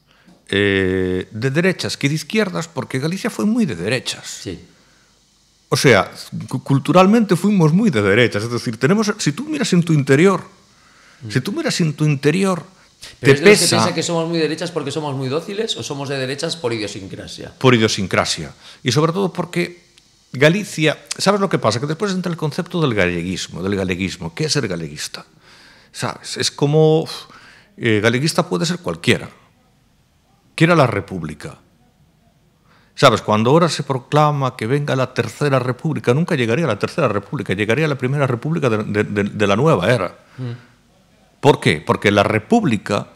eh, de derechas que de izquierdas, porque Galicia fue muy de derechas. Sí. O sea, culturalmente fuimos muy de derechas. Es decir, tenemos, si tú miras en tu interior, si tú miras en tu interior, te pesa. Que, que somos muy derechas porque somos muy dóciles o somos de derechas por idiosincrasia? Por idiosincrasia. Y sobre todo porque Galicia, ¿sabes lo que pasa? Que después entra el concepto del galleguismo, del galeguismo. ¿Qué es ser galeguista? ¿Sabes? Es como. Eh, galeguista puede ser cualquiera era la República. Sabes, cuando ahora se proclama que venga la Tercera República, nunca llegaría la Tercera República, llegaría la Primera República de, la nueva era. Mm. ¿Por qué? Porque la República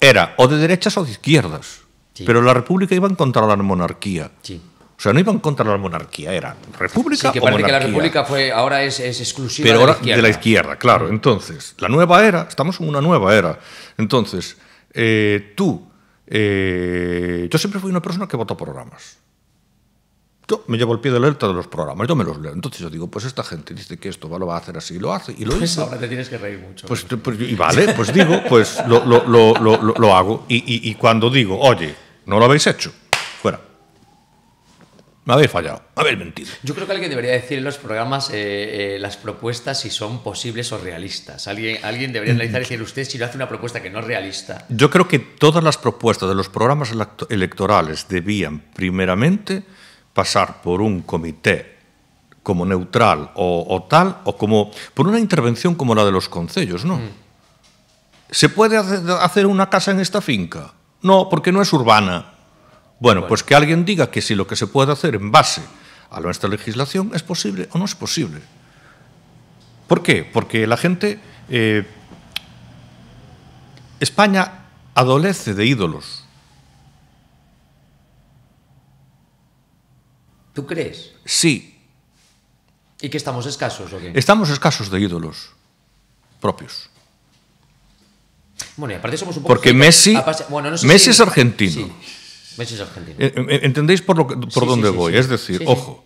era o de derechas o de izquierdas, pero la República iba en contra de la monarquía. O sea, no iban contra la monarquía, era república. que la república fue, ahora es, exclusiva de, la izquierda. de la izquierda. Claro, entonces, la nueva era, estamos en una nueva era. Entonces, eh, tú eh, yo siempre fui una persona que votó programas. Yo me llevo el pie de alerta de los programas, yo me los leo. Entonces yo digo, pues esta gente dice que esto lo va a hacer así, lo hace y lo pues hizo. ahora te tienes que reír mucho. Pues, pues, y vale, pues digo, pues lo, hago. y cuando digo, oye, no lo habéis hecho, fuera me habéis fallado, me habéis mentido. Yo creo que alguien debería decir en los programas eh, eh, las propuestas si son posibles o realistas. Alguien, alguien debería analizar y decir, usted si no hace una propuesta que no es realista. Yo creo que todas las propuestas de los programas electorales debían primeramente pasar por un comité como neutral o, tal, o como por una intervención como la de los concellos, ¿no? Mm. ¿Se puede hacer una casa en esta finca? No, porque no es urbana. Bueno, pues que alguien diga que si lo que se puede hacer en base a nuestra legislación es posible o no es posible. ¿Por qué? Porque la gente... Eh, España adolece de ídolos. ¿Tú crees? Sí. ¿Y que estamos escasos Estamos escasos de ídolos propios. Bueno, y somos un poco... Porque Messi, Messi es argentino. ¿Entendéis por, por dónde voy? es decir, ojo,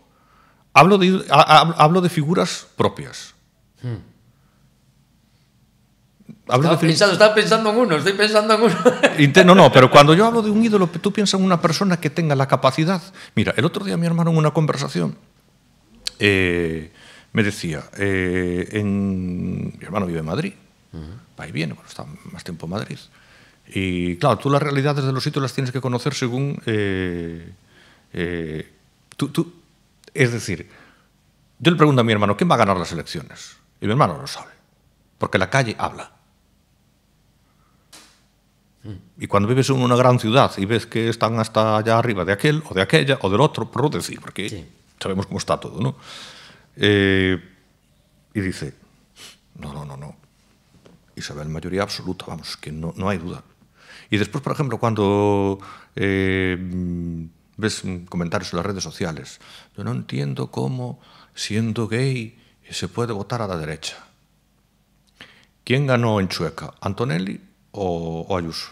Hablo, de, hablo de figuras propias. Hmm. pensando, en uno, estoy pensando en uno. No, no, pero cuando yo hablo de un ídolo, tú piensas en una persona que tenga la capacidad. Mira, el otro día mi hermano en una conversación eh, me decía, eh, mi hermano vive en Madrid, va y viene, bueno, está más tiempo en Madrid. Y claro, tú las realidades de los sitios las tienes que conocer según... Eh, eh, tú, es decir, yo le pregunto a mi hermano, ¿quién va a ganar las elecciones? Y mi hermano lo sabe, porque la calle habla. Mm. Y cuando vives en una gran ciudad y ves que están hasta allá arriba de aquel o de aquella o del otro, por decir, porque sabemos cómo está todo, ¿no? Eh, y dice, no, no, no, no. Isabel, mayoría absoluta, vamos, que no, no hay duda. Y después, por ejemplo, cuando eh, ves comentarios en las redes sociales, yo no entiendo cómo siendo gay se puede votar a la derecha. ¿Quién ganó en Chueca? ¿Antonelli o, Ayuso?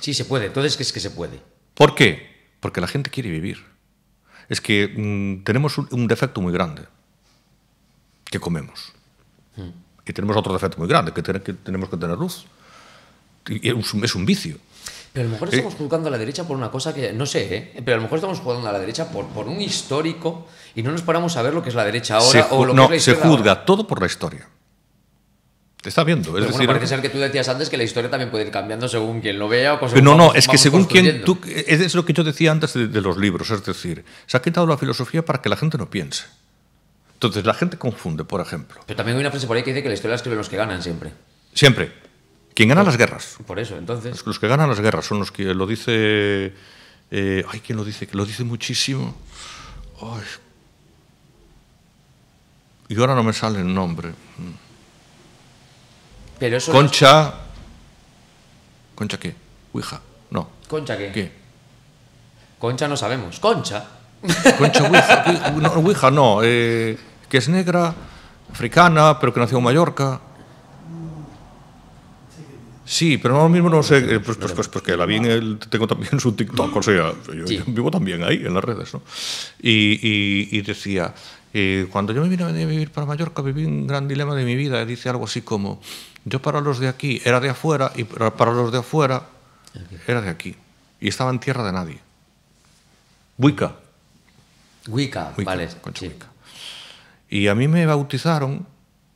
Sí, se puede. Entonces, ¿qué es que se puede? ¿Por qué? Porque la gente quiere vivir. Es que mm, tenemos un, defecto muy grande, que comemos. Mm. Y tenemos otro defecto muy grande, que tenemos que tener luz es un vicio. Pero a lo mejor eh. estamos juzgando a la derecha por una cosa que no sé, ¿eh? pero a lo mejor estamos jugando a la derecha por, por un histórico y no nos paramos a ver lo que es la derecha ahora se o lo que es la Se juzga todo por la historia. Te está viendo. Es decir, parece ser que tú decías antes que la historia también puede ir cambiando según quien lo vea o cosas No, no, es que según quien tú. Es lo que yo decía antes de, de los libros, es decir, se ha quitado la filosofía para que la gente no piense. Entonces la gente confunde, por ejemplo. Pero también hay una frase por ahí que dice que la historia la escriben los que ganan siempre. Siempre. Quien gana las guerras. Por eso, entonces. Los, que ganan las guerras son los que lo dice. Eh, ay, ¿quién lo dice? Que lo dice muchísimo. Y ahora no me sale el nombre. Pero eso Concha. ¿Concha qué? Ouija. No. ¿Concha qué? ¿Qué? Concha no sabemos. ¿Concha? Concha Ouija. No, Ouija no. Eh, que es negra, africana, pero que nació en Mallorca. Sí, pero lo mismo no sé, eh, pues, pues, pues que la vi en tengo también su TikTok, o sea, yo, vivo también ahí, en las redes, ¿no? Y, decía, eh, cuando yo me vine a vivir para Mallorca viví un gran dilema de mi vida, dice algo así como, yo para los de aquí era de afuera y para los de afuera era de aquí. Y estaba en tierra de nadie. Wicca. Wicca, vale. Y a mí me bautizaron,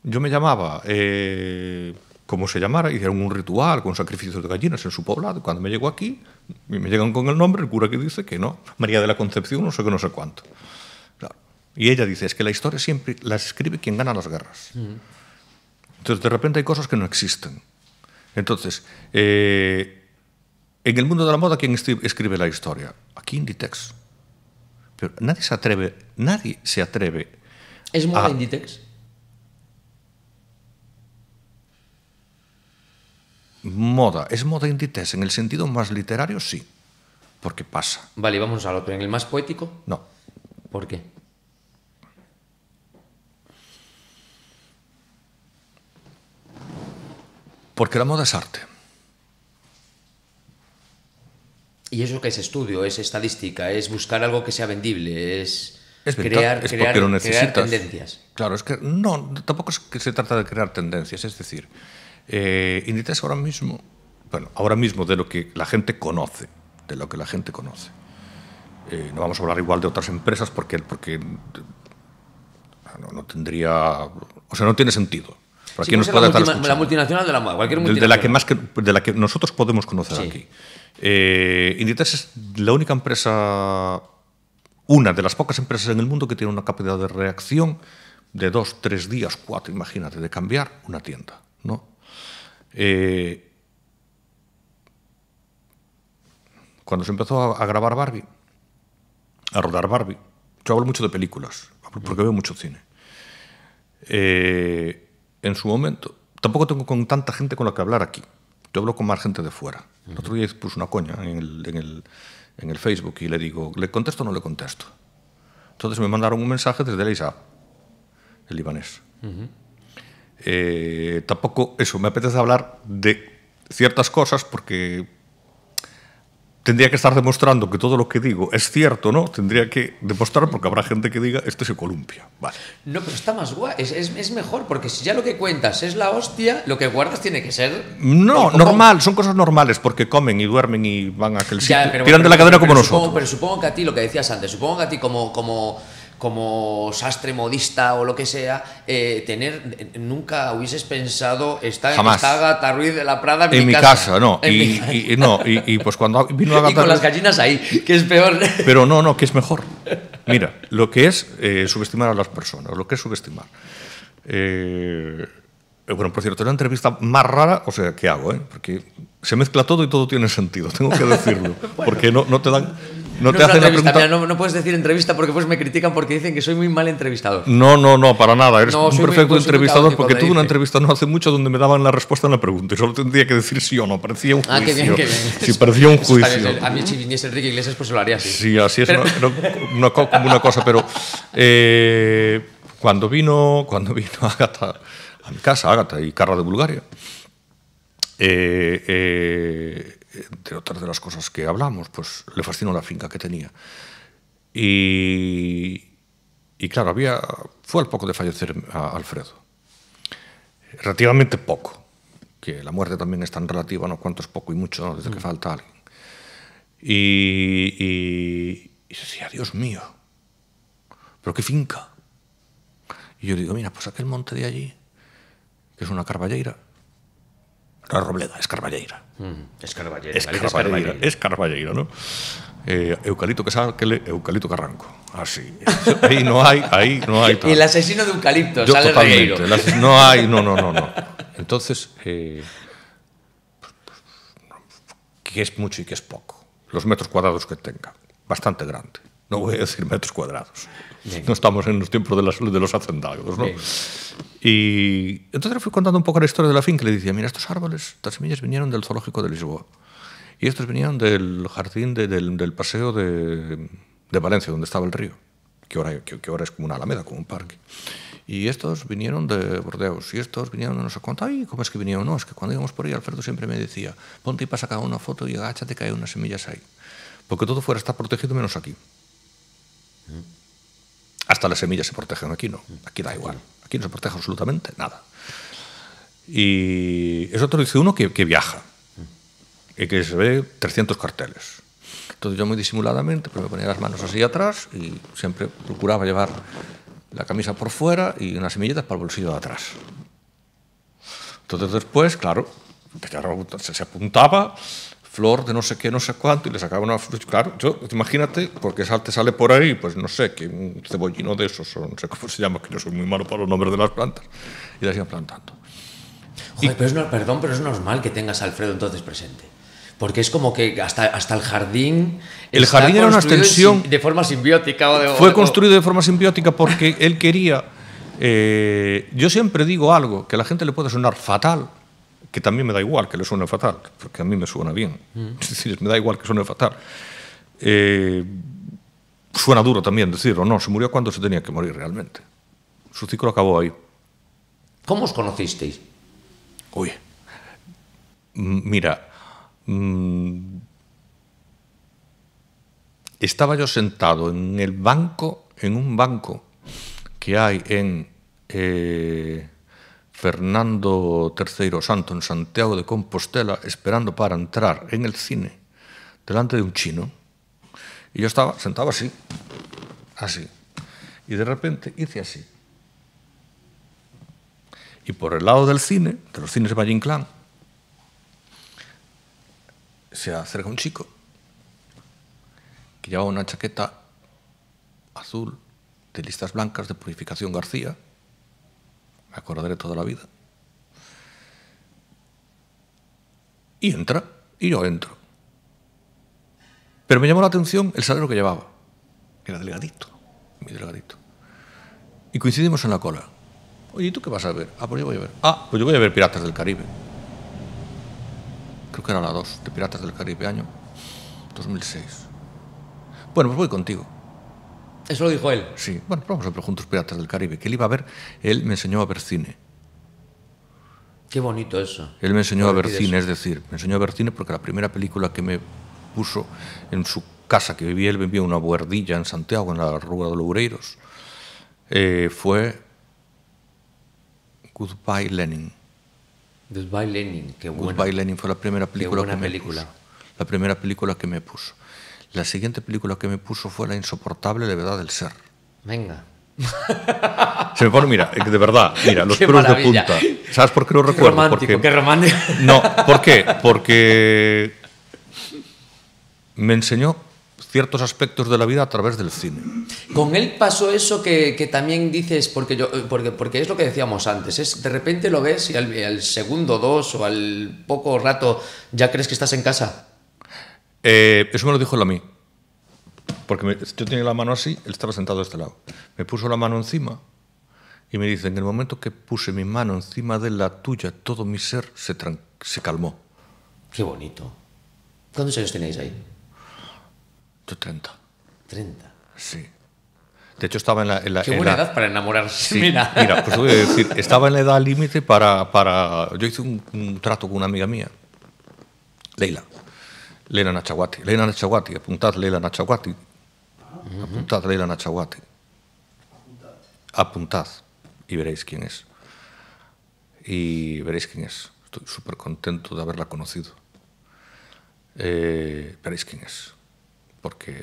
yo me llamaba... Eh, como se llamara, hicieron un ritual con sacrificios de gallinas en su poblado. Cuando me llegó aquí, me llegan con el nombre, el cura que dice que no, María de la Concepción, no sé qué, no sé cuánto. Y ella dice, es que la historia siempre la escribe quien gana las guerras. Mm. Entonces, de repente hay cosas que no existen. Entonces, eh, en el mundo de la moda, ¿quién escribe la historia? Aquí Inditex. Pero nadie se atreve, nadie se atreve. ¿Es moda a, Inditex? moda. ¿Es moda inditex en el sentido más literario? Sí, porque pasa. Vale, vamos al otro. ¿En el más poético? No. ¿Por qué? Porque la moda es arte. ¿Y eso que es estudio? ¿Es estadística? ¿Es buscar algo que sea vendible? ¿Es, crear, es crear, crear tendencias? Claro, es que no, tampoco es que se trata de crear tendencias. Es decir, eh, ahora mismo, bueno, ahora mismo de lo que la gente conoce, de lo que la gente conoce. Eh, no vamos a hablar igual de otras empresas porque, porque no, no tendría, o sea, no tiene sentido. para nos puede la, la, multinacional de la moda, cualquier multinacional. De, la que más de la que nosotros podemos conocer aquí. Eh, Inditex es la única empresa, una de las pocas empresas en el mundo que tiene una capacidad de reacción de dos, tres días, cuatro, imagínate, de cambiar una tienda. ¿no? Eh, cuando se empezó a, grabar Barbie, a rodar Barbie, yo hablo mucho de películas, porque veo mucho cine. Eh, en su momento, tampoco tengo con tanta gente con la que hablar aquí. Yo hablo con más gente de fuera. El otro día puse una coña en el, Facebook y le digo, ¿le contesto o no le contesto? Entonces me mandaron un mensaje desde Leisa el libanés. Eh, tampoco eso, me apetece hablar de ciertas cosas porque tendría que estar demostrando que todo lo que digo es cierto, ¿no? Tendría que demostrar porque habrá gente que diga, este se columpia. Vale. No, pero está más guay, es, mejor, porque si ya lo que cuentas es la hostia, lo que guardas tiene que ser... No, normal, son cosas normales, porque comen y duermen y van a aquel sitio, tiran de la cadera como nosotros. pero supongo que a ti, lo que decías antes, supongo que a ti como... como como sastre modista o lo que sea, eh, tener, nunca hubieses pensado, Estar en la Gata Ruiz de la Prada en, mi, casa. no. y, no y, pues cuando vino a Gata con las gallinas ahí, que es peor. Pero no, no, que es mejor. Mira, lo que es eh, subestimar a las personas, lo que es subestimar. Eh, bueno, por cierto, es la entrevista más rara, o sea, ¿qué hago, Porque se mezcla todo y todo tiene sentido, tengo que decirlo. Porque no, no te dan no, te hacen la pregunta. no, puedes decir entrevista porque pues me critican porque dicen que soy muy mal entrevistado. No, no, no, para nada. Eres un perfecto entrevistador porque tuve una entrevista no hace mucho donde me daban la respuesta a la pregunta y solo tendría que decir sí o no. Parecía un juicio. Ah, qué bien, qué bien. Sí, parecía un juicio. a mí, si viniese Enrique Iglesias, pues lo haría así. Sí, así es. como una cosa, pero eh, cuando vino cuando vino a mi casa, Agatha y Carla de Bulgaria, eh, eh entre otras de las cosas que hablamos, pues le fascinó la finca que tenía. Y, claro, había, fue al poco de fallecer Alfredo. Relativamente poco, que la muerte también es tan relativa, no cuánto es poco y mucho, desde que mm. falta alguien. Y, y, y decía, Dios mío, pero qué finca. Y yo digo, mira, pues aquel monte de allí, que es una carballeira, la Robleda, es Carballeira. Mm, es Carballeira. ¿no? Eh, eucalipto que sale, eucalipto Carranco. Así. Ah, ahí no hay, ahí no hay. Y El asesino de eucalipto, sale No hay, no, no, no, no. Entonces, ¿qué eh, que es mucho y que es poco? Los metros cuadrados que tenga, bastante grande no voy a decir metros cuadrados. No estamos en los tiempos de, de los hacendados, Y entonces le fui contando un poco la historia de la finca. Le decía, mira, estos árboles, estas semillas vinieron del zoológico de Lisboa. Y estos vinieron del jardín, del, paseo de, Valencia, donde estaba el río, que ahora, que, ahora es como una alameda, como un parque. Y estos vinieron de Bordeaux, y estos vinieron de no sé cuánto. ¿cómo es que vinieron? No, es que cuando íbamos por ahí, Alfredo siempre me decía, ponte y pasa acá una foto y agáchate que hay unas semillas ahí. Porque todo fuera está protegido menos aquí. Mm. Hasta las semillas se protegen aquí, no. Aquí da igual. Aquí no se protege absolutamente nada. Y eso te lo dice uno que, viaja y que se ve 300 carteles. Entonces yo muy disimuladamente pero pues me ponía las manos así atrás y siempre procuraba llevar la camisa por fuera y unas semillitas para el bolsillo de atrás. Entonces después, claro, pues se apuntaba flor de no sé qué, no sé cuánto, y le sacaba una flor. Claro, yo, imagínate, porque te sale por ahí, pues no sé, que un cebollino de esos, son no sé cómo se llama, que yo soy muy malo para los nombres de las plantas, y las iban plantando. pero es no, perdón, pero es normal que tengas a Alfredo entonces presente. Porque es como que hasta, hasta el jardín. El jardín era una extensión. De forma simbiótica. O fue construido de forma simbiótica porque él quería. Eh, yo siempre digo algo que a la gente le puede sonar fatal, que también me da igual que le suene fatal, porque a mí me suena bien. Mm. Es decir, me da igual que suene fatal. Eh, suena duro también decirlo, no, se murió cuando se tenía que morir realmente. Su ciclo acabó ahí. ¿Cómo os conocisteis? Oye, mira, mm, estaba yo sentado en el banco, en un banco que hay en... Eh, Fernando III Santo en Santiago de Compostela esperando para entrar en el cine delante de un chino. Y yo estaba sentado así, así. Y de repente hice así. Y por el lado del cine, de los cines de Valle se acerca un chico que llevaba una chaqueta azul de listas blancas de Purificación García acordaré toda la vida. Y entra, y yo entro. Pero me llamó la atención el salero que llevaba, era delgadito, muy delgadito. Y coincidimos en la cola. Oye, ¿y tú qué vas a ver? Ah, pues yo voy a ver. Ah, pues yo voy a ver Piratas del Caribe. Creo que era la 2, de Piratas del Caribe, año 2006. Bueno, pues voy contigo. Eso lo dijo él. Sí, bueno, vamos a ver juntos Piratas del Caribe, que él iba a ver, él me enseñó a ver cine. Qué bonito eso. Él me enseñó a ver cine, es decir, me enseñó a ver cine porque la primera película que me puso en su casa que vivía, él vivía en una buhardilla en Santiago, en la Rúa de Loureiros, eh, fue Goodbye Lenin. Goodbye Lenin, qué buena. Goodbye Lenin fue la primera película que me puso. La primera película que me puso. La siguiente película que me puso fue La insoportable levedad del ser. Venga. Se me pone, mira, eh, de verdad, mira, los de punta. ¿Sabes por qué lo recuerdo? Romántico, qué romántico. No, ¿por qué? Porque me enseñó ciertos aspectos de la vida a través del cine. Con él pasó eso que, también dices, porque, yo, eh, porque, es lo que decíamos antes, es de repente lo ves y al, al segundo dos o al poco rato ya crees que estás en casa. Eh, eso me lo dijo él a mí. Porque yo este tenía la mano así, él estaba sentado a este lado. Me puso la mano encima y me dice, en el momento que puse mi mano encima de la tuya, todo mi ser se, calmó. Qué bonito. ¿Cuántos años tenéis ahí? Yo 30. 30. Sí. De hecho, estaba en la. edad Qué buena edad para enamorarse. mira. pues voy a decir, estaba en la edad límite para, para. Yo hice un, un, trato con una amiga mía, Leila. Leila Nachawati. Leila Nachawati. apuntad Leila Nachawati. apuntad Leila Nachawati. apuntad y veréis quién es. Y veréis quién es. Estoy súper contento de haberla conocido. Eh, veréis quién es. Porque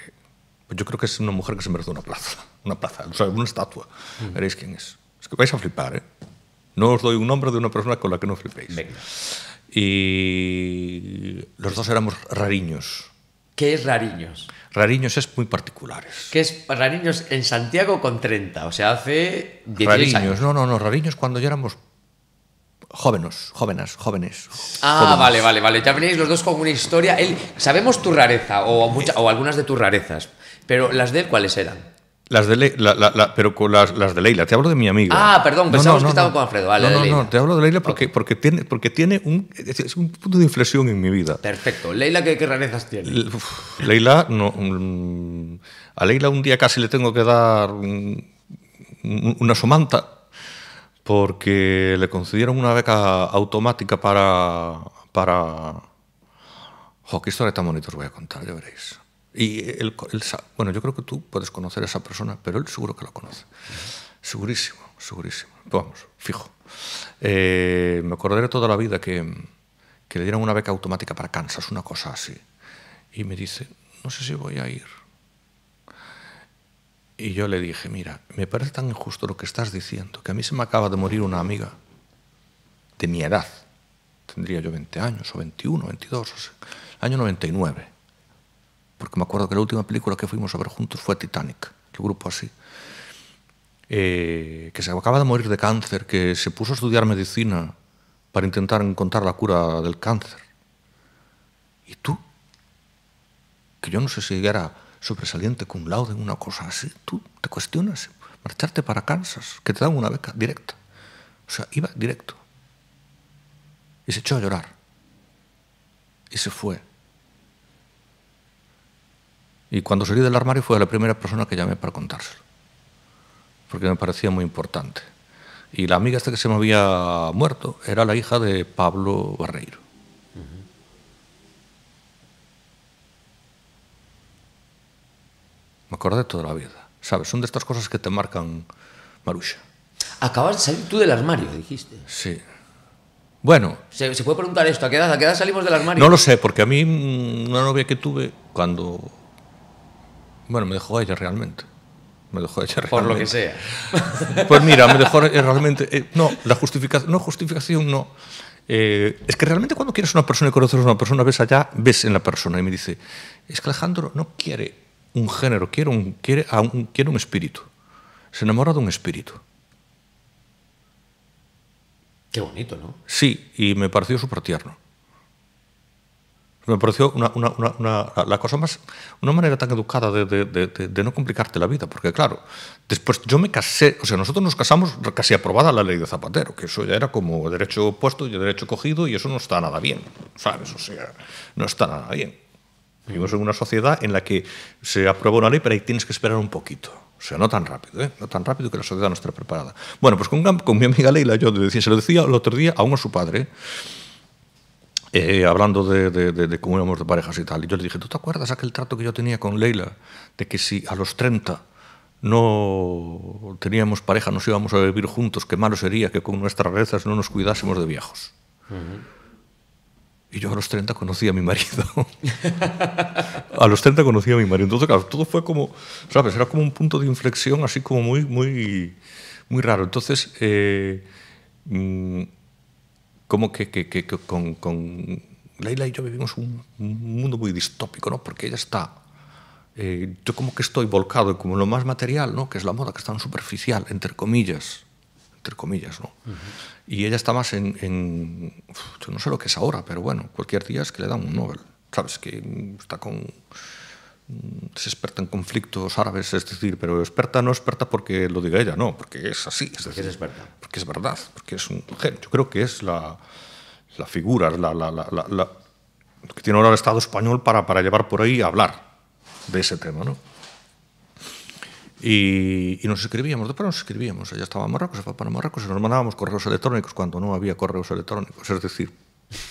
yo creo que es una mujer que se merece una plaza, una plaza, o sea, una estatua. Veréis quién es. Es que vais a flipar, ¿eh? No os doy un nombre de una persona con la que no flipéis y los dos éramos rariños. ¿Qué es rariños? Rariños es muy particulares. ¿Qué es rariños en Santiago con 30? O sea, hace 10 rariños, años. no, no, no, rariños cuando ya éramos jóvenes, jóvenes, jóvenes. Ah, vale, vale, vale. Ya venéis los dos con una historia. Él, sabemos tu rareza o, o algunas de tus rarezas, pero las de él, ¿cuáles eran? Las de la, pero con las, de Leila, te hablo de mi amiga. Ah, perdón, pensamos que estaba con Alfredo. Vale, no, no, te hablo de Leila porque, porque tiene, porque tiene un, es un punto de inflexión en mi vida. Perfecto. Leila, ¿qué, rarezas tiene? Leila, no, mm, a Leila un día casi le tengo que dar una somanta porque le concedieron una beca automática para... para... qué historia tan bonita os voy a contar, ya veréis. Y él, bueno, yo creo que tú puedes conocer a esa persona, pero él seguro que la conoce. Segurísimo, segurísimo. Vamos, fijo. Eh, me acordaré toda la vida que, le dieron una beca automática para Kansas, una cosa así. Y me dice, no sé si voy a ir. Y yo le dije, mira, me parece tan injusto lo que estás diciendo, que a mí se me acaba de morir una amiga de mi edad. Tendría yo 20 años, o 21, 22, o sea, año 99 porque me acuerdo que la última película que fuimos a ver juntos fue Titanic, qué grupo así. Eh, que se acaba de morir de cáncer, que se puso a estudiar medicina para intentar encontrar la cura del cáncer. ¿Y tú? Que yo no sé si era sobresaliente un laude, una cosa así. Tú te cuestionas marcharte para Kansas, que te dan una beca directa. O sea, iba directo. Y se echó a llorar. Y se fue. Y cuando salí del armario fue la primera persona que llamé para contárselo, porque me parecía muy importante. Y la amiga esta que se me había muerto era la hija de Pablo Barreiro. Me acordé toda la vida. ¿Sabes? Son de estas cosas que te marcan Marusha. Acabas de salir tú del armario, dijiste. Sí. Bueno. ¿Se, se puede preguntar esto? ¿A ¿A qué edad salimos del armario? No lo sé, porque a mí mm, una novia que tuve cuando bueno, me dejó ella realmente. Me dejó ella realmente. Por lo que sea. Pues mira, me dejó realmente... Eh, no, la justificación, no, justificación no. Eh, es que realmente cuando quieres una persona y conoces a una persona, ves allá, ves en la persona. Y me dice, es que Alejandro no quiere un género, quiere un, quiere un, quiere un espíritu. Se enamora de un espíritu. Qué bonito, ¿no? Sí, y me pareció súper tierno. Me pareció una, una, la cosa más, una manera tan educada de, de, de, no complicarte la vida, porque claro, después yo me casé, o sea, nosotros nos casamos casi aprobada la ley de Zapatero, que eso ya era como derecho opuesto y derecho cogido, y eso no está nada bien, ¿sabes? O sea, no está nada bien. Vivimos en una sociedad en la que se aprueba una ley, pero ahí tienes que esperar un poquito. O sea, no tan rápido, ¿eh? No tan rápido que la sociedad no esté preparada. Bueno, pues con, con mi amiga Leila yo decía, se lo decía el otro día aún a su padre, eh, hablando de, cómo de, de parejas y tal. Y yo le dije, ¿tú te acuerdas aquel trato que yo tenía con Leila? De que si a los 30 no teníamos pareja, nos íbamos a vivir juntos, qué malo sería que con nuestras rezas no nos cuidásemos de viejos. Y yo a los 30 conocí a mi marido. a los 30 conocí a mi marido. Entonces, claro, todo fue como, ¿sabes? Era como un punto de inflexión así como muy, muy, muy raro. Entonces, eh, mm, como que, que, que, con, con, Leila y yo vivimos un, mundo muy distópico, ¿no? Porque ella está... Eh, yo como que estoy volcado como en lo más material, ¿no? Que es la moda, que está tan superficial, entre comillas, entre comillas, ¿no? Y ella está más en, en, Yo no sé lo que es ahora, pero bueno, cualquier día es que le dan un Nobel, ¿sabes? Que está con Mm, es experta en conflictos árabes, es decir, pero experta no es experta porque lo diga ella, no, porque es así, es decir, es porque es verdad, porque es un genio. Yo creo que es la, la figura, la, la, la, que tiene ahora el Estado español para, para llevar por ahí a hablar de ese tema, ¿no? Y, nos escribíamos, después nos escribíamos, ella estaba en Marruecos, se fue para Marruecos y nos mandábamos correos electrónicos cuando no había correos electrónicos, es decir,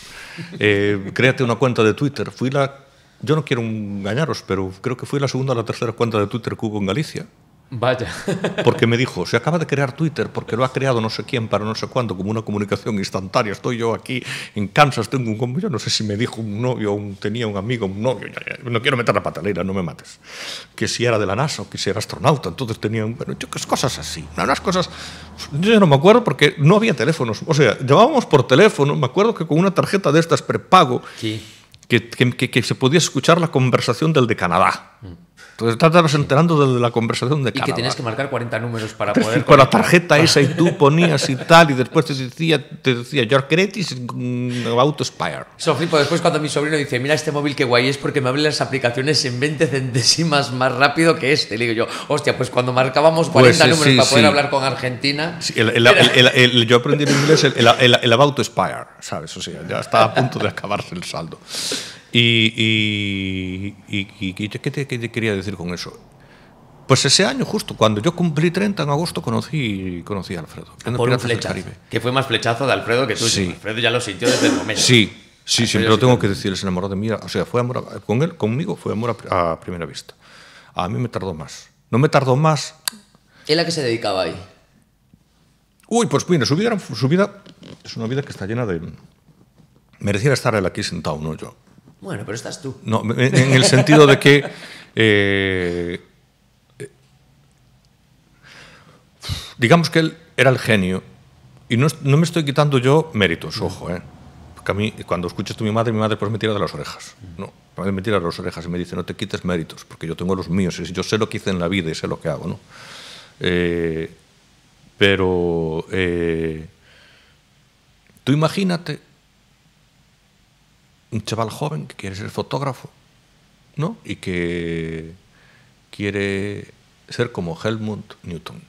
eh, créate una cuenta de Twitter, fui la yo no quiero engañaros, pero creo que fui la segunda o la tercera cuenta de Twitter que hubo en Galicia. Vaya. Porque me dijo, se acaba de crear Twitter porque lo ha creado no sé quién para no sé cuándo, como una comunicación instantánea. Estoy yo aquí en Kansas, tengo un yo no sé si me dijo un novio, o tenía un amigo, un novio, no quiero meter la patalera, no me mates. Que si era de la NASA o que si era astronauta, entonces tenía un, bueno, yo, cosas así. las cosas, yo no me acuerdo porque no había teléfonos. O sea, llamábamos por teléfono, me acuerdo que con una tarjeta de estas prepago. Sí que, que, se podía escuchar la conversación del de Canadá. Mm. Tú estás enterando de la conversación de Y que tenías que marcar 40 números para poder... Con la tarjeta esa y tú ponías y tal, y después te decía, te decía George Cretis mm, Auto Spire. Eso pues flipo, después cuando mi sobrino dice, mira este móvil que guay es porque me abren las aplicaciones en 20 centésimas más rápido que este. Le digo yo, hostia, pues cuando marcábamos 40 pues números para poder hablar con Argentina... yo aprendí en inglés el, el, Auto Spire, ¿sabes? O sea, ya está a punto de acabarse el saldo. Y, ¿qué, te, quería decir con eso? Pues ese año, justo cuando yo cumplí 30 en agosto, conocí, conocí a Alfredo. Por un flechazo, que fue más flechazo de Alfredo que tú. Alfredo ya lo sintió desde el momento. Sí, sí, siempre lo tengo que decir, se enamoró de mí. O sea, fue amor con él, conmigo fue amor a, primera vista. A mí me tardó más. No me tardó más. ¿Él la que se dedicaba ahí? Uy, pues mira, su vida, su vida es una vida que está llena de... Mereciera estar él aquí sentado, no yo. Bueno, pero estás tú. No, en el sentido de que... Eh, digamos que él era el genio. Y no, me estoy quitando yo méritos, ojo, ¿eh? Porque a mí, cuando escuches tú a mi madre, mi madre pues me tira de las orejas. No, me tira de las orejas y me dice, no te quites méritos, porque yo tengo los míos, y yo sé lo que hice en la vida y sé lo que hago, ¿no? Eh, pero eh, tú imagínate un chaval joven que quiere ser fotógrafo, ¿no? Y que quiere ser como Helmut Newton.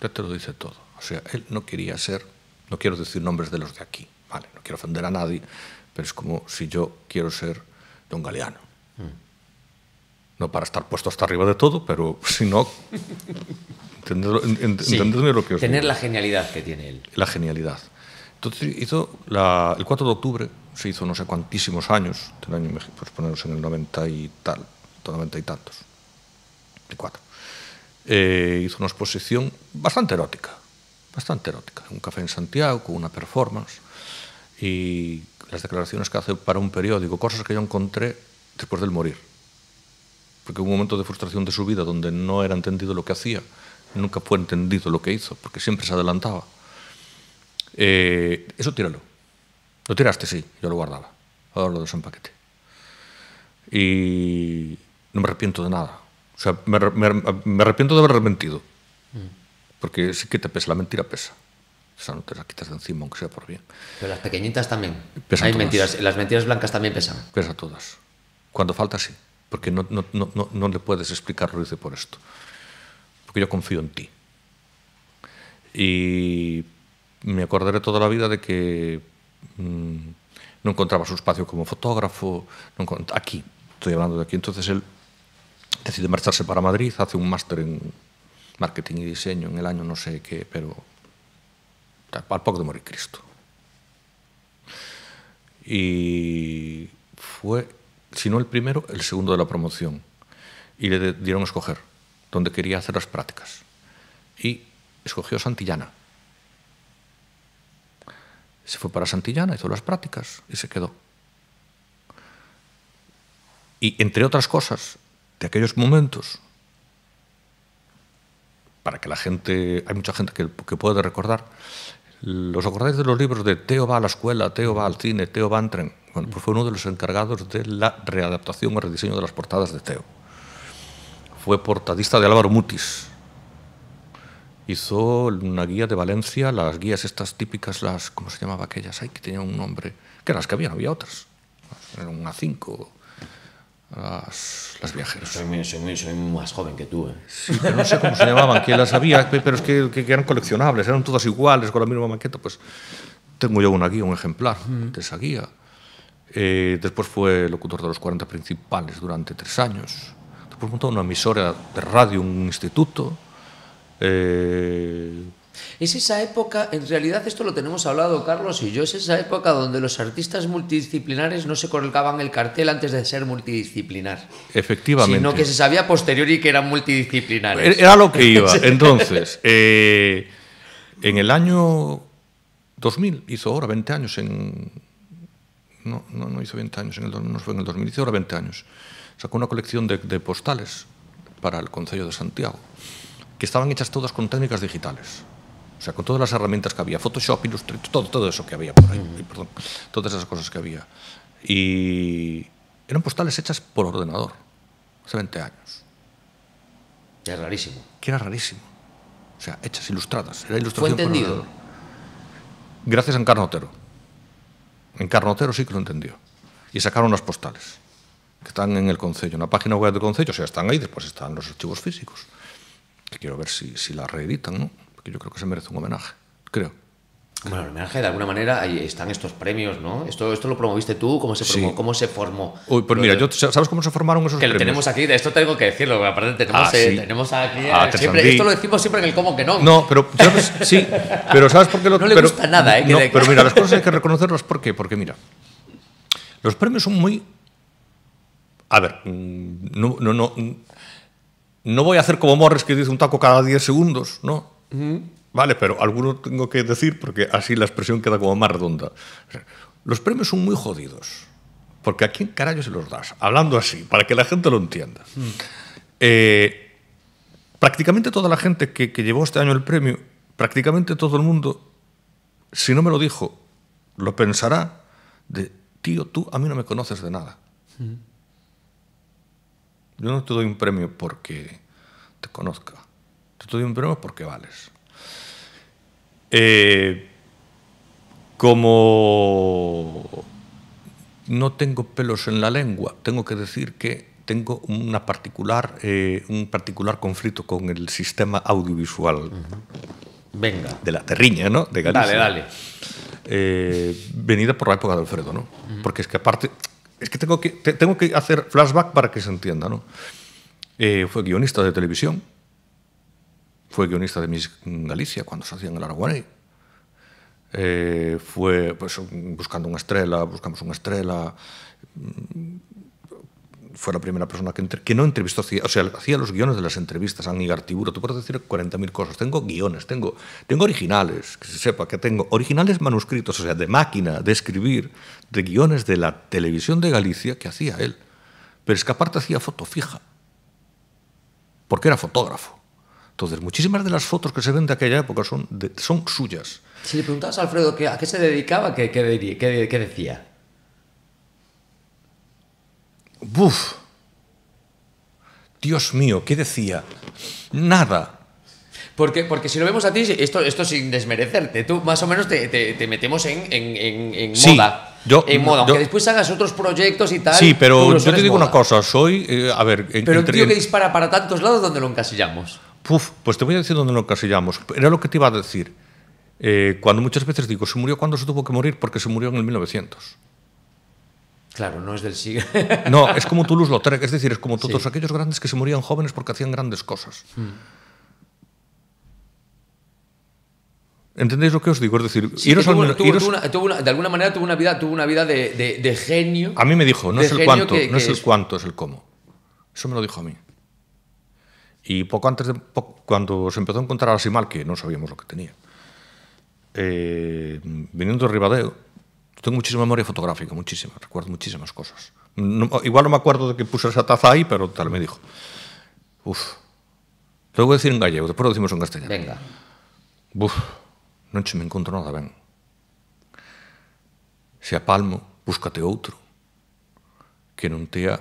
Ya te lo dice todo. O sea, él no quería ser, no quiero decir nombres de los de aquí, ¿vale? No quiero ofender a nadie, pero es como si yo quiero ser don Galeano. Mm. No para estar puesto hasta arriba de todo, pero si no... Tener la genialidad que tiene él. La genialidad. Entonces hizo el 4 de octubre, se hizo no sé cuantísimos años, del año, pues ponerlos en el 90 y tal, 90 y tantos, de 4. Eh, hizo una exposición bastante erótica, bastante erótica, un café en Santiago, con una performance, y las declaraciones que hace para un periódico, cosas que yo encontré después del morir. Porque hubo un momento de frustración de su vida donde no era entendido lo que hacía, nunca fue entendido lo que hizo, porque siempre se adelantaba. Eh, eso tíralo. Lo tiraste, sí, yo lo guardaba. Ahora lo desempaquete. Y no me arrepiento de nada. O sea, me, arrepiento de haber mentido. Mm. Porque sí que te pesa, la mentira pesa. O sea, no te la quitas de encima, aunque sea por bien. Pero las pequeñitas también. Pesan Hay mentiras. Las mentiras blancas también pesan. Pesa todas. Cuando falta, sí. Porque no, le puedes explicar lo dice por esto. Porque yo confío en ti. Y me acordaré toda la vida de que mm, no encontraba su espacio como fotógrafo, aquí, estoy hablando de aquí. Entonces él decide marcharse para Madrid, hace un máster en marketing y diseño en el año no sé qué, pero al poco de morir Cristo. Y fue, si no el primero, el segundo de la promoción. Y le dieron escoger donde quería hacer las prácticas. Y escogió Santillana. Se fue para Santillana, hizo las prácticas y se quedó. Y entre otras cosas, de aquellos momentos, para que la gente, hay mucha gente que, puede recordar, ¿los acordáis de los libros de Teo va a la escuela, Teo va al cine, Teo va a tren? Bueno, pues fue uno de los encargados de la readaptación o rediseño de las portadas de Teo. Fue portadista de Álvaro Mutis, hizo una guía de Valencia, las guías estas típicas, las, ¿cómo se llamaba aquellas? Ay, que tenían un nombre, que las que había, no había otras. Eran una cinco, las, las viajeras. Soy soy, soy más joven que tú, ¿eh? Sí, pero no sé cómo se llamaban, que las había, pero es que, que, eran coleccionables, eran todas iguales, con la misma maqueta, pues tengo yo una guía, un ejemplar de esa guía. Eh, después fue locutor de los 40 principales durante tres años. Después montó una emisora de radio, un instituto. Eh, es esa época, en realidad esto lo tenemos hablado Carlos y yo, es esa época donde los artistas multidisciplinares no se colgaban el cartel antes de ser multidisciplinar. Efectivamente. Sino que se sabía posterior y que eran multidisciplinares. Era lo que iba. Entonces, eh, en el año 2000, hizo ahora 20 años en... No, no, hizo 20 años, en el, no fue en el 2000, hizo ahora 20 años. Sacó una colección de, de postales para el Consejo de Santiago que estaban hechas todas con técnicas digitales. O sea, con todas las herramientas que había, Photoshop, Illustrator, todo, eso que había por ahí, perdón, todas esas cosas que había. Y eran postales hechas por ordenador, hace 20 años. Que era rarísimo. Que era rarísimo. O sea, hechas, ilustradas. Era ilustración ¿Fue entendido? Gracias a Encarnotero. Encarnotero sí que lo entendió. Y sacaron las postales, que están en el Concello, en la página web del Concello, o sea, están ahí, después están los archivos físicos que quiero ver si, si la reeditan, ¿no? Porque yo creo que se merece un homenaje, creo. Bueno, el homenaje, de alguna manera, ahí están estos premios, ¿no? Esto, esto lo promoviste tú, ¿cómo se, ¿cómo se formó? Uy, pues mira, yo, ¿sabes cómo se formaron esos premios? Que lo tenemos aquí, de esto tengo que decirlo, aparte tenemos, ah, eh, aquí... Ah, eh, siempre, esto lo decimos siempre en el cómo que no. No, pero sí, pero ¿sabes por qué lo...? No le gusta nada, ¿eh? No, pero mira, las cosas hay que reconocerlas, ¿por qué? Porque mira, los premios son muy... A ver, mm, no, no, no voy a hacer como Morris que dice un taco cada 10 segundos, ¿no? Vale, pero alguno tengo que decir porque así la expresión queda como más redonda. Los premios son muy jodidos, porque a quién carajo se los das, hablando así, para que la gente lo entienda. Eh, prácticamente toda la gente que, llevó este año el premio, prácticamente todo el mundo, si no me lo dijo, lo pensará de, tío, tú a mí no me conoces de nada. Yo no te doy un premio porque te conozca. te doy un premio porque vales. Eh, como no tengo pelos en la lengua, tengo que decir que tengo particular, eh, un particular conflicto con el sistema audiovisual. Venga. De la terriña, ¿no? De Galicia. Dale, dale. Eh, venida por la época de Alfredo, ¿no? Porque es que aparte es que tengo que, te, tengo que hacer flashback para que se entienda, ¿no? Eh, fue guionista de televisión, fue guionista de Miss Galicia cuando se hacían el Araguaney. Eh, fue pues, buscando unha estrela, buscamos unha estrela, fue la primera persona que, no entrevistó, o sea, hacía los guiones de las entrevistas, Annie Tiburo, tú puedes decir 40.000 cosas, tengo guiones, tengo, tengo originales, que se sepa que tengo originales manuscritos, o sea, de máquina, de escribir, de guiones de la televisión de Galicia que hacía él. Pero es que aparte hacía foto fija, porque era fotógrafo. Entonces, muchísimas de las fotos que se ven de aquella época son, son suyas. Si le preguntabas a Alfredo a qué se dedicaba, qué decía? ¡Buf! Dios mío, ¿qué decía? Nada. Porque, porque si lo vemos a ti, esto, esto sin desmerecerte, tú más o menos te, metemos en, en, sí, Yo, en moda, aunque después hagas otros proyectos y tal. Sí, pero yo te digo una cosa, soy. Eh, a ver. Pero un tío que dispara para tantos lados, donde lo encasillamos? Puf, pues te voy a decir dónde lo encasillamos. Era lo que te iba a decir. Eh, cuando muchas veces digo, se murió cuando se tuvo que morir, porque se murió en el 1900. Claro, no es del siglo. no, es como Toulouse-Lautrec, es decir, es como todos aquellos grandes que se morían jóvenes porque hacían grandes cosas. Mm. ¿Entendéis lo que os digo? Es decir, tuvo, de alguna manera tuvo una vida, tuvo una vida de, genio. A mí me dijo, no es el cuánto, no es, el cuánto, es el cómo. Eso me lo dijo a mí. Y poco antes cuando se empezó a encontrar así Simal, que no sabíamos lo que tenía, eh, viniendo de Ribadeo, tengo muchísima memoria fotográfica, muchísima, recuerdo muchísimas cosas. igual no me acuerdo de que puse esa taza ahí, pero tal me dijo. Uf. lo voy a decir en gallego, después lo decimos en castellano. Venga. Uf, No me encuentro nada bien. Si a palmo, búscate otro. que no tea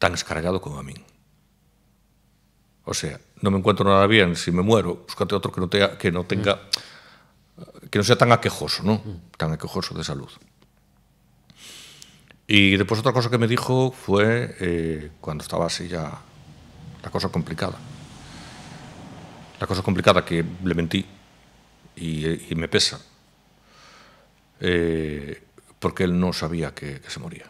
tan escarallado como a mí. O sea, no me encuentro nada bien, si me muero, búscate otro que no tea, que no tenga... Mm que no sea tan aquejoso, ¿no? Mm. Tan aquejoso de salud. Y después otra cosa que me dijo fue eh, cuando estaba así ya la cosa complicada. La cosa complicada que le mentí y, eh, me pesa. Eh, porque él no sabía que, se moría.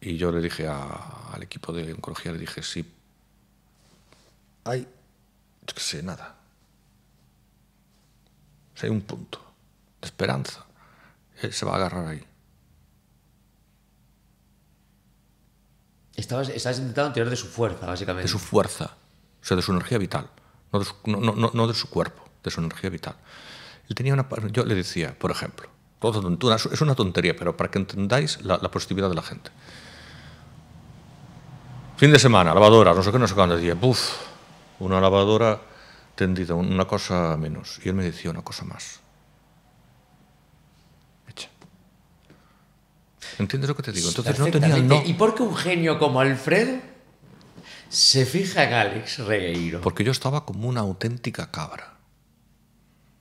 Y yo le dije al equipo de oncología, le dije, sí, hay, yo sé, nada. Si hay un punto de esperanza, él eh, se va a agarrar ahí. Estabas, intentando tirar de su fuerza, básicamente. De su fuerza, o sea, de su energía vital, no de su, cuerpo, de su energía vital. Él tenía una, yo le decía, por ejemplo, es una tontería, pero para que entendáis la, positividad de la gente. Fin de semana, lavadora, no sé qué, no sé cuándo. Decía, uff, una lavadora Entendido, una cosa menos. Y él me decía una cosa más. Echa. ¿Entiendes lo que te digo? Entonces no tenía no. ¿Y por qué un genio como Alfred se fija en Alex Regueiro? Porque yo estaba como una auténtica cabra.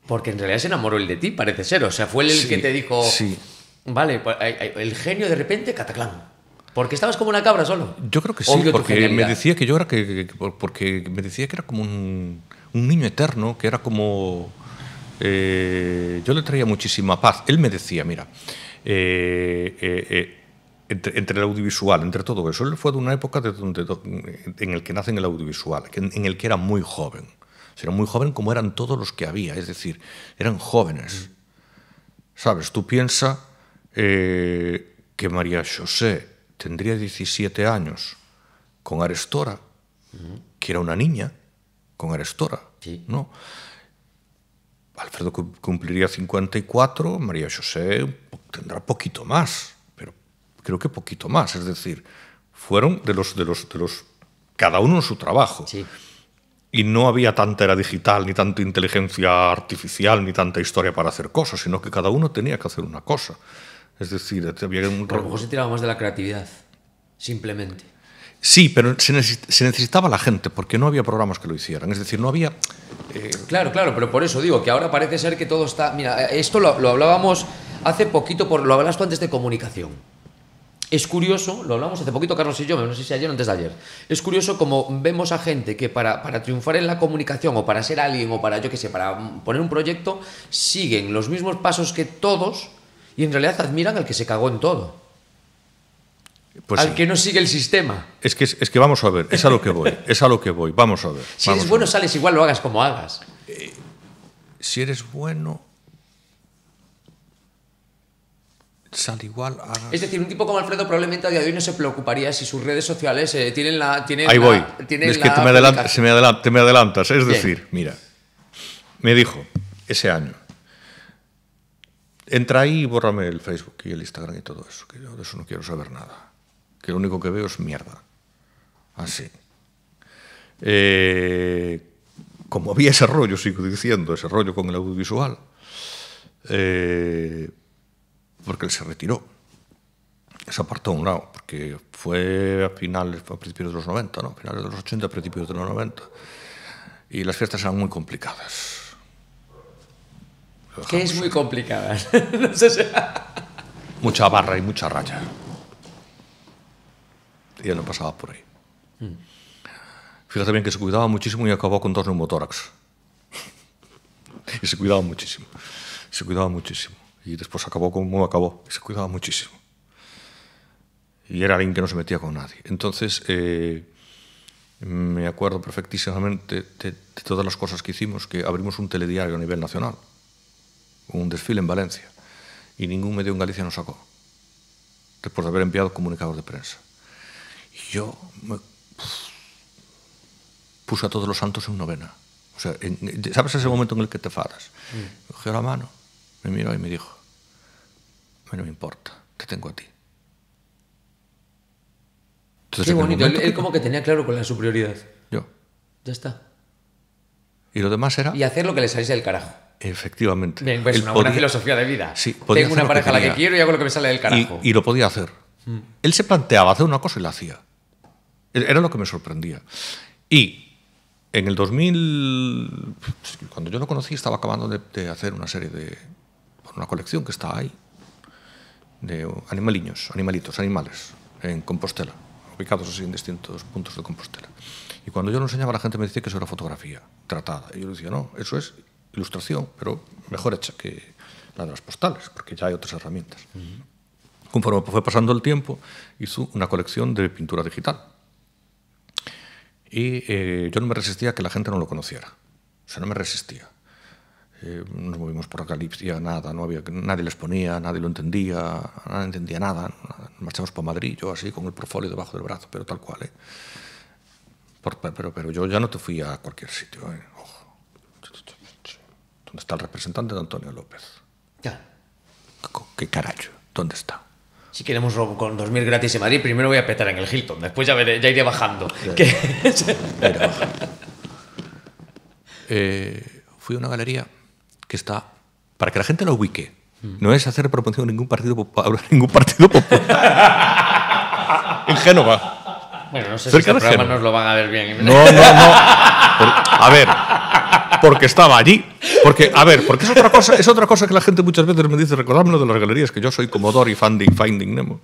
Porque en realidad se enamoró el de ti, parece ser. O sea, fue el que te dijo. Sí. Vale, pues, el genio de repente, cataclán. Porque estabas como una cabra solo. Yo creo que sí, porque me decía que yo era que, porque me decía que era como un un niño eterno que era como... Eh, yo le traía muchísima paz. Él me decía, mira, eh, eh, entre, el audiovisual, entre todo eso, él fue de una época de en el que nace el audiovisual, en, el que era muy joven. era muy joven como eran todos los que había, es decir, eran jóvenes. ¿Sabes? Tú piensas que María José tendría 17 años con Arestora, que era una niña, con Arestora, ¿no? Alfredo cumpliría 54, María José tendrá poquito más, pero creo que poquito más, es decir, fueron de los de los de los cada uno en su trabajo. Y no había tanta era digital, ni tanta inteligencia artificial, ni tanta historia para hacer cosas, sino que cada uno tenía que hacer una cosa. Es decir, había un... A lo mejor se tiraba más de la creatividad, simplemente. Sí, pero se, necesitaba la gente, porque no había programas que lo hicieran. Es decir, no había... Eh, claro, claro, pero por eso digo, que ahora parece ser que todo está... Mira, esto lo, hablábamos hace poquito, por, lo hablaste antes de comunicación. Es curioso, lo hablamos hace poquito Carlos y yo, no sé si ayer o antes de ayer, es curioso como vemos a gente que para, para triunfar en la comunicación o para ser alguien o para, yo qué sé, para poner un proyecto, siguen los mismos pasos que todos y en realidad admiran al que se cagó en todo. Pues al que no sigue el sistema. Es que, es que vamos a ver, es a lo que voy, es a lo que voy, vamos a ver. Si eres bueno, sales igual, lo hagas como hagas. Eh, si eres bueno, sale igual. Hagas. Es decir, un tipo como Alfredo probablemente a día de hoy no se preocuparía si sus redes sociales eh, tienen la. Ahí voy. es que te me, adelantas, Es decir, mira, me dijo ese año entra ahí y bórrame el Facebook y el Instagram y todo eso, que yo de eso no quiero saber nada que lo único que veo es mierda. Así. Eh, como había ese rollo, sigo diciendo, ese rollo con el audiovisual, eh, porque él se retiró, se apartó a un lado, porque fue a finales, principios de los 90, ¿no? finales de los 80, a principios de los 90, y las fiestas eran muy complicadas. ¿Qué es muy complicadas? no sé mucha barra y mucha raya él no pasaba por ahí. Fíjate bien que se cuidaba muchísimo y acabó con dos neumotórax. y se cuidaba muchísimo. Se cuidaba muchísimo. Y después acabó como acabó. Se cuidaba muchísimo. Y era alguien que no se metía con nadie. Entonces, eh, me acuerdo perfectísimamente de, todas las cosas que hicimos, que abrimos un telediario a nivel nacional, un desfile en Valencia, y ningún medio en Galicia nos sacó, después de haber enviado comunicados de prensa. Y yo me puse a todos los santos en novena. ¿sabes ese momento en el que te faras? Me mm. Cogió la mano, me miró y me dijo, no me importa, te tengo a ti. Qué bonito, él, como que tenía claro con la superioridad. Yo. Ya está. Y lo demás era... Y hacer lo que le saliese del carajo. Efectivamente. Pues una buena filosofía de vida. Tengo una pareja a la que quiero y hago lo que me sale del carajo. Y, lo podía hacer. Mm. Él se planteaba hacer una cosa y la hacía. Era lo que me sorprendía. Y en el 2000, cuando yo lo conocí, estaba acabando de, hacer una serie de. una colección que está ahí, de animaliños, animalitos, animales, en Compostela, ubicados así en distintos puntos de Compostela. Y cuando yo lo enseñaba, la gente me decía que eso era fotografía tratada. Y yo le decía, no, eso es ilustración, pero mejor hecha que la de las postales, porque ya hay otras herramientas. Conforme fue pasando el tiempo, hizo una colección de pintura digital y eh, yo no me resistía a que la gente no lo conociera. O sea, no me resistía. Eh, nos movimos por Calipsia, nada, no había, nadie les ponía, nadie lo entendía, nadie entendía nada. Marchamos por Madrid, yo así, con el portfolio debajo del brazo, pero tal cual. ¿eh? pero, pero yo ya no te fui a cualquier sitio. ¿eh? Ojo. ¿Dónde está el representante de Antonio López? Ya. ¿Qué carajo? ¿Dónde está? si queremos con 2.000 gratis en Madrid, primero voy a petar en el Hilton, después ya, iré bajando. Eh, fui a una galería que está, para que la gente lo ubique, mm. no es hacer promoción a ningún partido, ningún partido en Génova. Bueno, no sé si los programa nos lo van a ver bien. No, no, no. ¿eh? a ver, porque estaba allí. Porque, a ver, porque es otra cosa, es otra cosa que la gente muchas veces me dice, recordadme de las galerías, que yo soy como Dory Finding, Finding Nemo.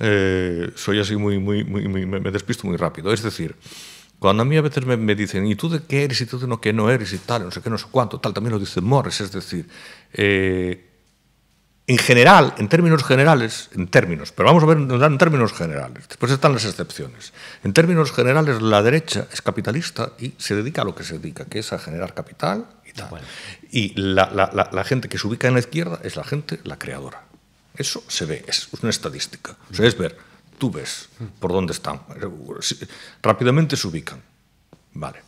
Eh, soy así muy, muy, me despisto muy rápido. Es decir, cuando a mí a veces me, dicen, ¿y tú de qué eres? ¿Y tú de no, que no eres? Y tal, no sé qué, no sé cuánto, tal, también lo dice Morris. Es decir, eh, en general, en términos generales, en términos, pero vamos a ver en términos generales, después están las excepciones. En términos generales, la derecha es capitalista y se dedica a lo que se dedica, que es a generar capital y tal. Y la, gente que se ubica en la izquierda es la gente, la creadora. Eso se ve, es una estadística. O sea, es ver, tú ves por dónde están. Rápidamente se ubican. Vale.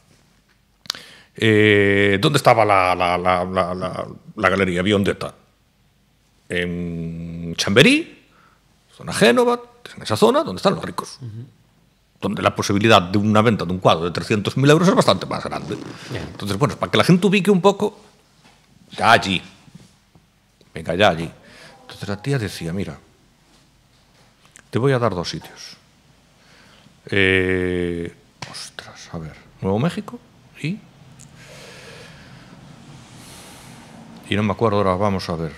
Eh, ¿Dónde estaba la, la, la, la, galería en Chamberí, zona Génova, en esa zona donde están los ricos. Donde la posibilidad de una venta de un cuadro de 300.000 euros es bastante más grande. Entonces, bueno, para que la gente ubique un poco, ya allí. Venga, ya allí. Entonces la tía decía, mira, te voy a dar dos sitios. Eh, ostras, a ver, Nuevo México Y no me acuerdo, ahora vamos a ver.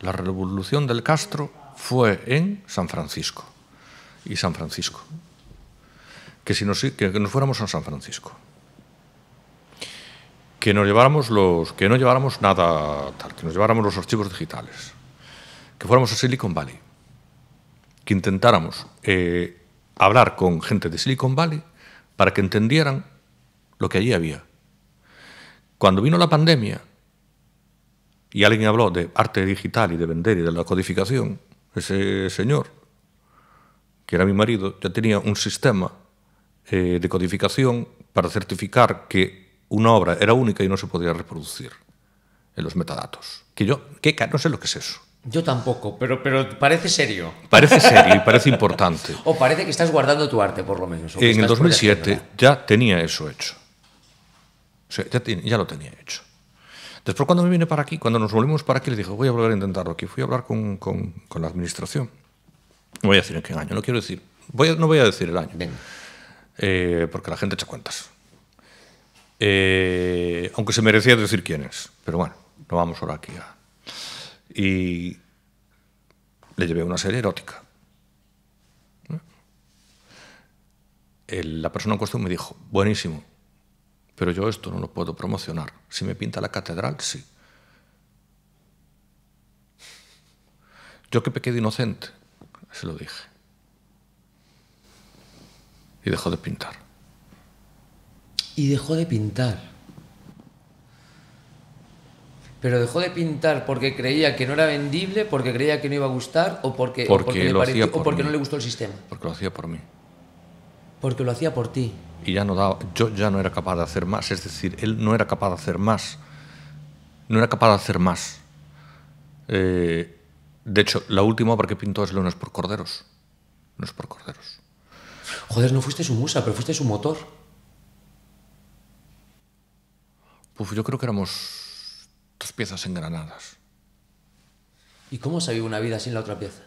La revolución del Castro fue en San Francisco. Y San Francisco. Que, si nos, que fuéramos a San Francisco. Que, nos lleváramos los, que no lleváramos nada tal, que nos lleváramos los archivos digitales. Que fuéramos a Silicon Valley. Que intentáramos eh, hablar con gente de Silicon Valley para que entendieran lo que allí había. Cuando vino la pandemia, y alguien habló de arte digital y de vender y de la codificación. Ese señor, que era mi marido, ya tenía un sistema eh, de codificación para certificar que una obra era única y no se podía reproducir en los metadatos. Que yo, no sé lo que es eso. Yo tampoco, pero, pero parece serio. Parece serio y parece importante. o parece que estás guardando tu arte, por lo menos. En el 2007 ya tenía eso hecho. ya lo tenía hecho. Después cuando me vine para aquí, cuando nos volvimos para aquí, le dije, voy a volver a intentarlo aquí. Fui a hablar con, la administración. No voy a decir en qué año, no quiero decir. no voy a decir el año. Eh, porque la gente echa cuentas. Eh, aunque se merecía decir quién es. Pero bueno, no vamos ahora aquí Y le llevé una serie erótica. ¿Eh? la persona en cuestión me dijo, buenísimo, pero yo esto no lo puedo promocionar. Si me pinta la catedral, sí. Yo que me de inocente, se lo dije. Y dejó de pintar. Y dejó de pintar. Pero dejó de pintar porque creía que no era vendible, porque creía que no iba a gustar o porque, o porque no le gustó el sistema. Porque lo hacía por mí. Porque lo hacía por ti. Y ya no daba, yo ya no era capaz de hacer más. Es decir, él no era capaz de hacer más. No era capaz de hacer más. Eh, de hecho, la última obra que pintó es Leones por Corderos. no es por Corderos. Joder, no fuiste su musa, pero fuiste su motor. Pues yo creo que éramos dos piezas engranadas. ¿Y cómo se vive una vida sin la otra pieza?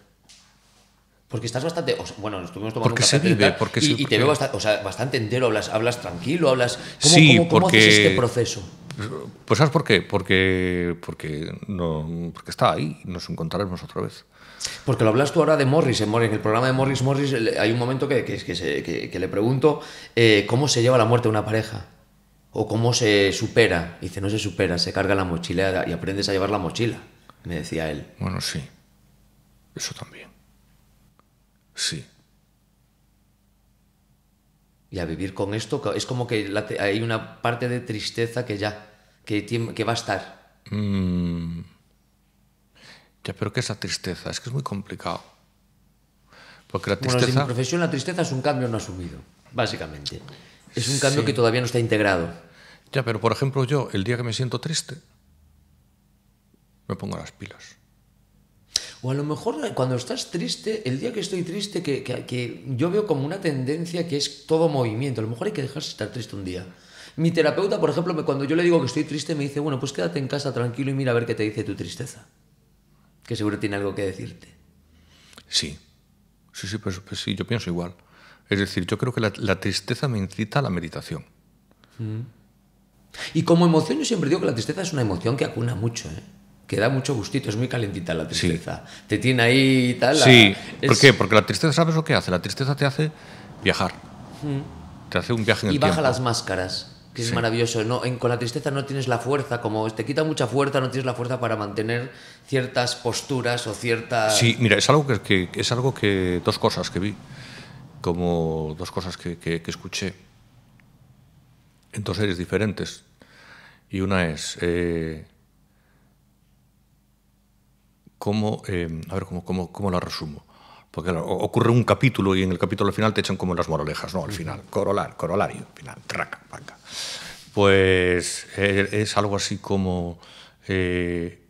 Porque estás bastante. bueno, estuvimos tomando porque un café se vive, y, te veo bastante, entero, hablas, hablas tranquilo, hablas. ¿Cómo, sí, haces este proceso? Pues ¿sabes por qué? Porque, porque, no, está ahí, nos encontraremos otra vez. Porque lo hablas tú ahora de Morris, en, Morris, en el programa de Morris Morris hay un momento que, que, se, le pregunto eh, cómo se lleva la muerte a una pareja o cómo se supera. Y dice, no se supera, se carga la mochila y aprendes a llevar la mochila, me decía él. Bueno, sí, eso también. Sí. Y a vivir con esto, es como que hay una parte de tristeza que ya, que, va a estar. Mm. Ya, pero ¿qué es la tristeza? Es que es muy complicado. Porque la tristeza... profesión la tristeza es un cambio no asumido, básicamente. Es un cambio que todavía no está integrado. Ya, pero por ejemplo yo, el día que me siento triste, me pongo las pilas. O a lo mejor eh, cuando estás triste, el día que estoy triste, que, yo veo como una tendencia que es todo movimiento. A lo mejor hay que dejarse estar triste un día. Mi terapeuta, por ejemplo, cuando yo le digo que estoy triste, me dice, bueno, pues quédate en casa tranquilo y mira a ver qué te dice tu tristeza. Que seguro tiene algo que decirte. Sí, sí, sí, pues, pues sí, yo pienso igual. Es decir, yo creo que la, tristeza me incita a la meditación. Mm. Y como emoción, yo siempre digo que la tristeza es una emoción que acuna mucho, ¿eh? que da mucho gustito, es muy calentita la tristeza. Te tiene ahí y tal. Sí, ¿por qué? Porque la tristeza, ¿sabes lo que hace? La tristeza te hace viajar. Mm. Te hace un viaje en el tiempo. Y baja las máscaras, que es maravilloso. No, con la tristeza no tienes la fuerza, como te quita mucha fuerza, no tienes la fuerza para mantener ciertas posturas o ciertas... Sí, mira, es algo que, es algo que... Dos cosas que vi, como dos cosas que, escuché en dos series diferentes. Y una es... Eh, como, eh, a ver, ¿cómo, la resumo? Porque ocurre un capítulo y en el capítulo final te echan como las moralejas, ¿no? Al final, corolar, corolario, final, traca, panca. Pues eh, es algo así como eh,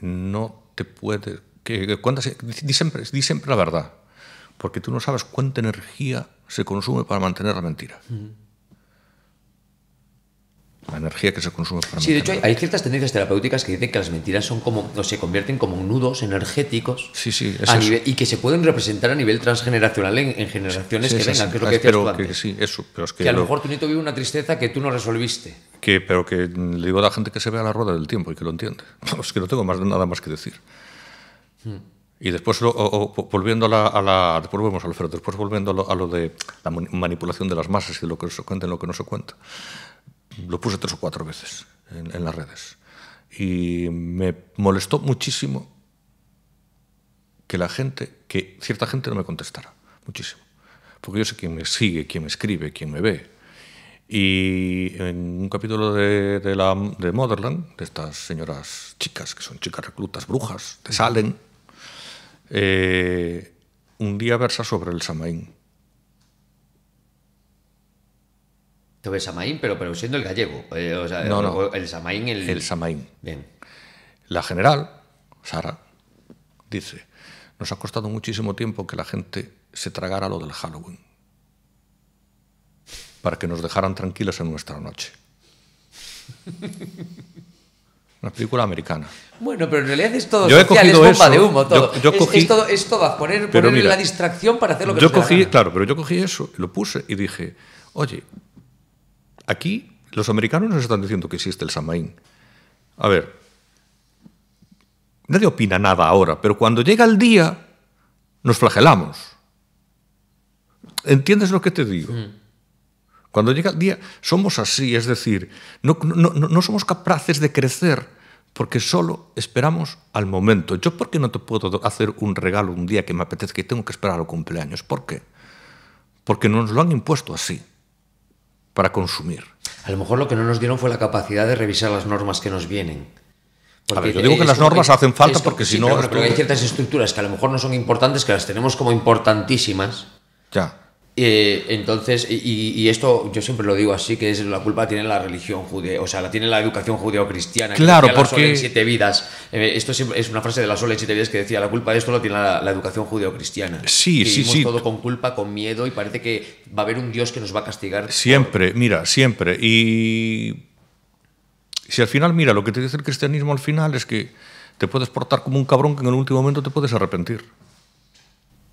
no te puedes... Que, cuántas, di, siempre, la verdad, porque tú no sabes cuánta energía se consume para mantener la mentira la energía que se consume para Sí, de hecho hay, ciertas tendencias terapéuticas que dicen que las mentiras son como, se convierten como nudos energéticos sí, sí, y que se pueden representar a nivel transgeneracional en, generaciones que vengan, que es lo ah, que Que, sí, eso, pero es que, a lo, mejor tu nieto vive una tristeza que tú no resolviste. Que, pero que le digo a la gente que se vea la rueda del tiempo y que lo entiende. Es pues que no tengo más, nada más que decir. Hmm. Y después, volviendo a la, volvemos a lo, después volviendo a lo, de la manipulación de las masas y de lo que se cuenta y lo que no se cuenta lo puse tres o cuatro veces en, las redes. Y me molestó muchísimo que la gente, que cierta gente no me contestara, muchísimo. Porque yo sé quién me sigue, quién me escribe, quién me ve. Y en un capítulo de, la, Motherland, de estas señoras chicas, que son chicas reclutas, brujas, te salen, eh, un día versa sobre el Samaín. Tuve Samaín, pero, pero siendo el gallego. Eh, no, no. El Samaín, el... el Samaín. Bien. La general, Sara, dice, nos ha costado muchísimo tiempo que la gente se tragara lo del Halloween, para que nos dejaran tranquilos en nuestra noche. Una película americana. Bueno, pero en realidad es todo yo social, es bomba eso, de humo, todo. Yo, cogí, es, todo, es poner, poner la distracción para hacer lo que Yo cogí, claro, pero yo cogí eso, lo puse y dije, oye, Aquí los americanos nos están diciendo que existe el Samaín. A ver, nadie opina nada ahora, pero cuando llega el día nos flagelamos. ¿Entiendes lo que te digo? Mm. Cuando llega el día somos así, es decir, no, no somos capaces de crecer porque solo esperamos al momento. Yo, ¿por qué no te puedo hacer un regalo un día que me apetezca y tengo que esperar al cumpleaños? ¿Por qué? Porque nos lo han impuesto así para consumir. A lo mejor lo que no nos dieron fue la capacidad de revisar las normas que nos vienen. Porque yo digo que las normas hacen falta porque si no... Pero, pero hay ciertas estructuras que a lo mejor no son importantes, que las tenemos como importantísimas. Ya. Eh, entonces, y, esto yo siempre lo digo así, que es la culpa tiene la religión judía, o sea, la tiene la educación judeo-cristiana. Claro, porque... siete vidas. Eh, esto es una frase de la sola en siete vidas que decía, la culpa de esto la tiene la, la educación judeo-cristiana. Sí, sí, sí. todo con culpa, con miedo, y parece que va a haber un Dios que nos va a castigar. Siempre, mira, siempre. Y si al final, mira, lo que te dice el cristianismo al final es que te puedes portar como un cabrón que en el último momento te puedes arrepentir.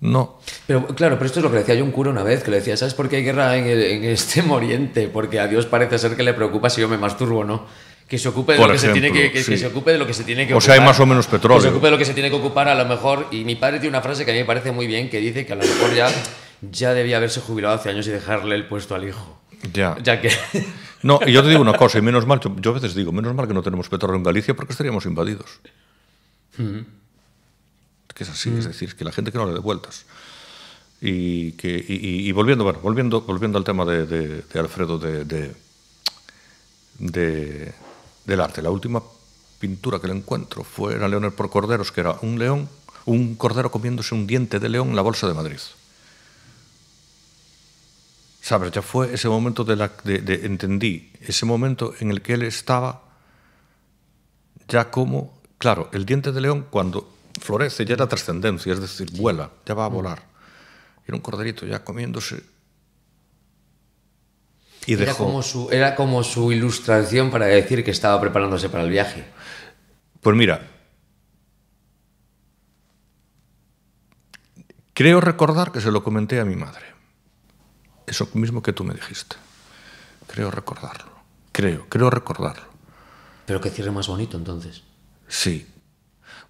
No. Pero claro, pero esto es lo que decía yo un cura una vez, que le decía, ¿sabes por qué hay guerra en, este Oriente? Porque a Dios parece ser que le preocupa si yo me masturbo o no. Que se ocupe de lo que se tiene que, se ocupe de lo que se tiene que o ocupar. O sea, hay más o menos petróleo. Que se ocupe de lo que se tiene que ocupar a lo mejor. Y mi padre tiene una frase que a mí me parece muy bien, que dice que a lo mejor ya, ya debía haberse jubilado hace años y dejarle el puesto al hijo. Ya. Ya que... No, y yo te digo una cosa, y menos mal, yo a veces digo, menos mal que no tenemos petróleo en Galicia porque estaríamos invadidos. Mm que es así, es mm. decir, que la gente que no le dé vueltas. Y, que, volviendo, bueno, volviendo, volviendo al tema de, Alfredo de, de, del arte, la última pintura que le encuentro fue era Leonel por Corderos, que era un león, un cordero comiéndose un diente de león en la bolsa de Madrid. ¿Sabes? Ya fue ese momento de, la, de, entendí, ese momento en el que él estaba ya como, claro, el diente de león cuando florece, ya era la trascendencia, es decir, vuela, ya va a mm. volar. Era un corderito ya comiéndose. Como su, era como su ilustración para decir que estaba preparándose para el viaje. Pues mira, creo recordar que se lo comenté a mi madre. Eso mismo que tú me dijiste. Creo recordarlo. Creo, creo recordarlo. Pero que cierre más bonito entonces. Sí.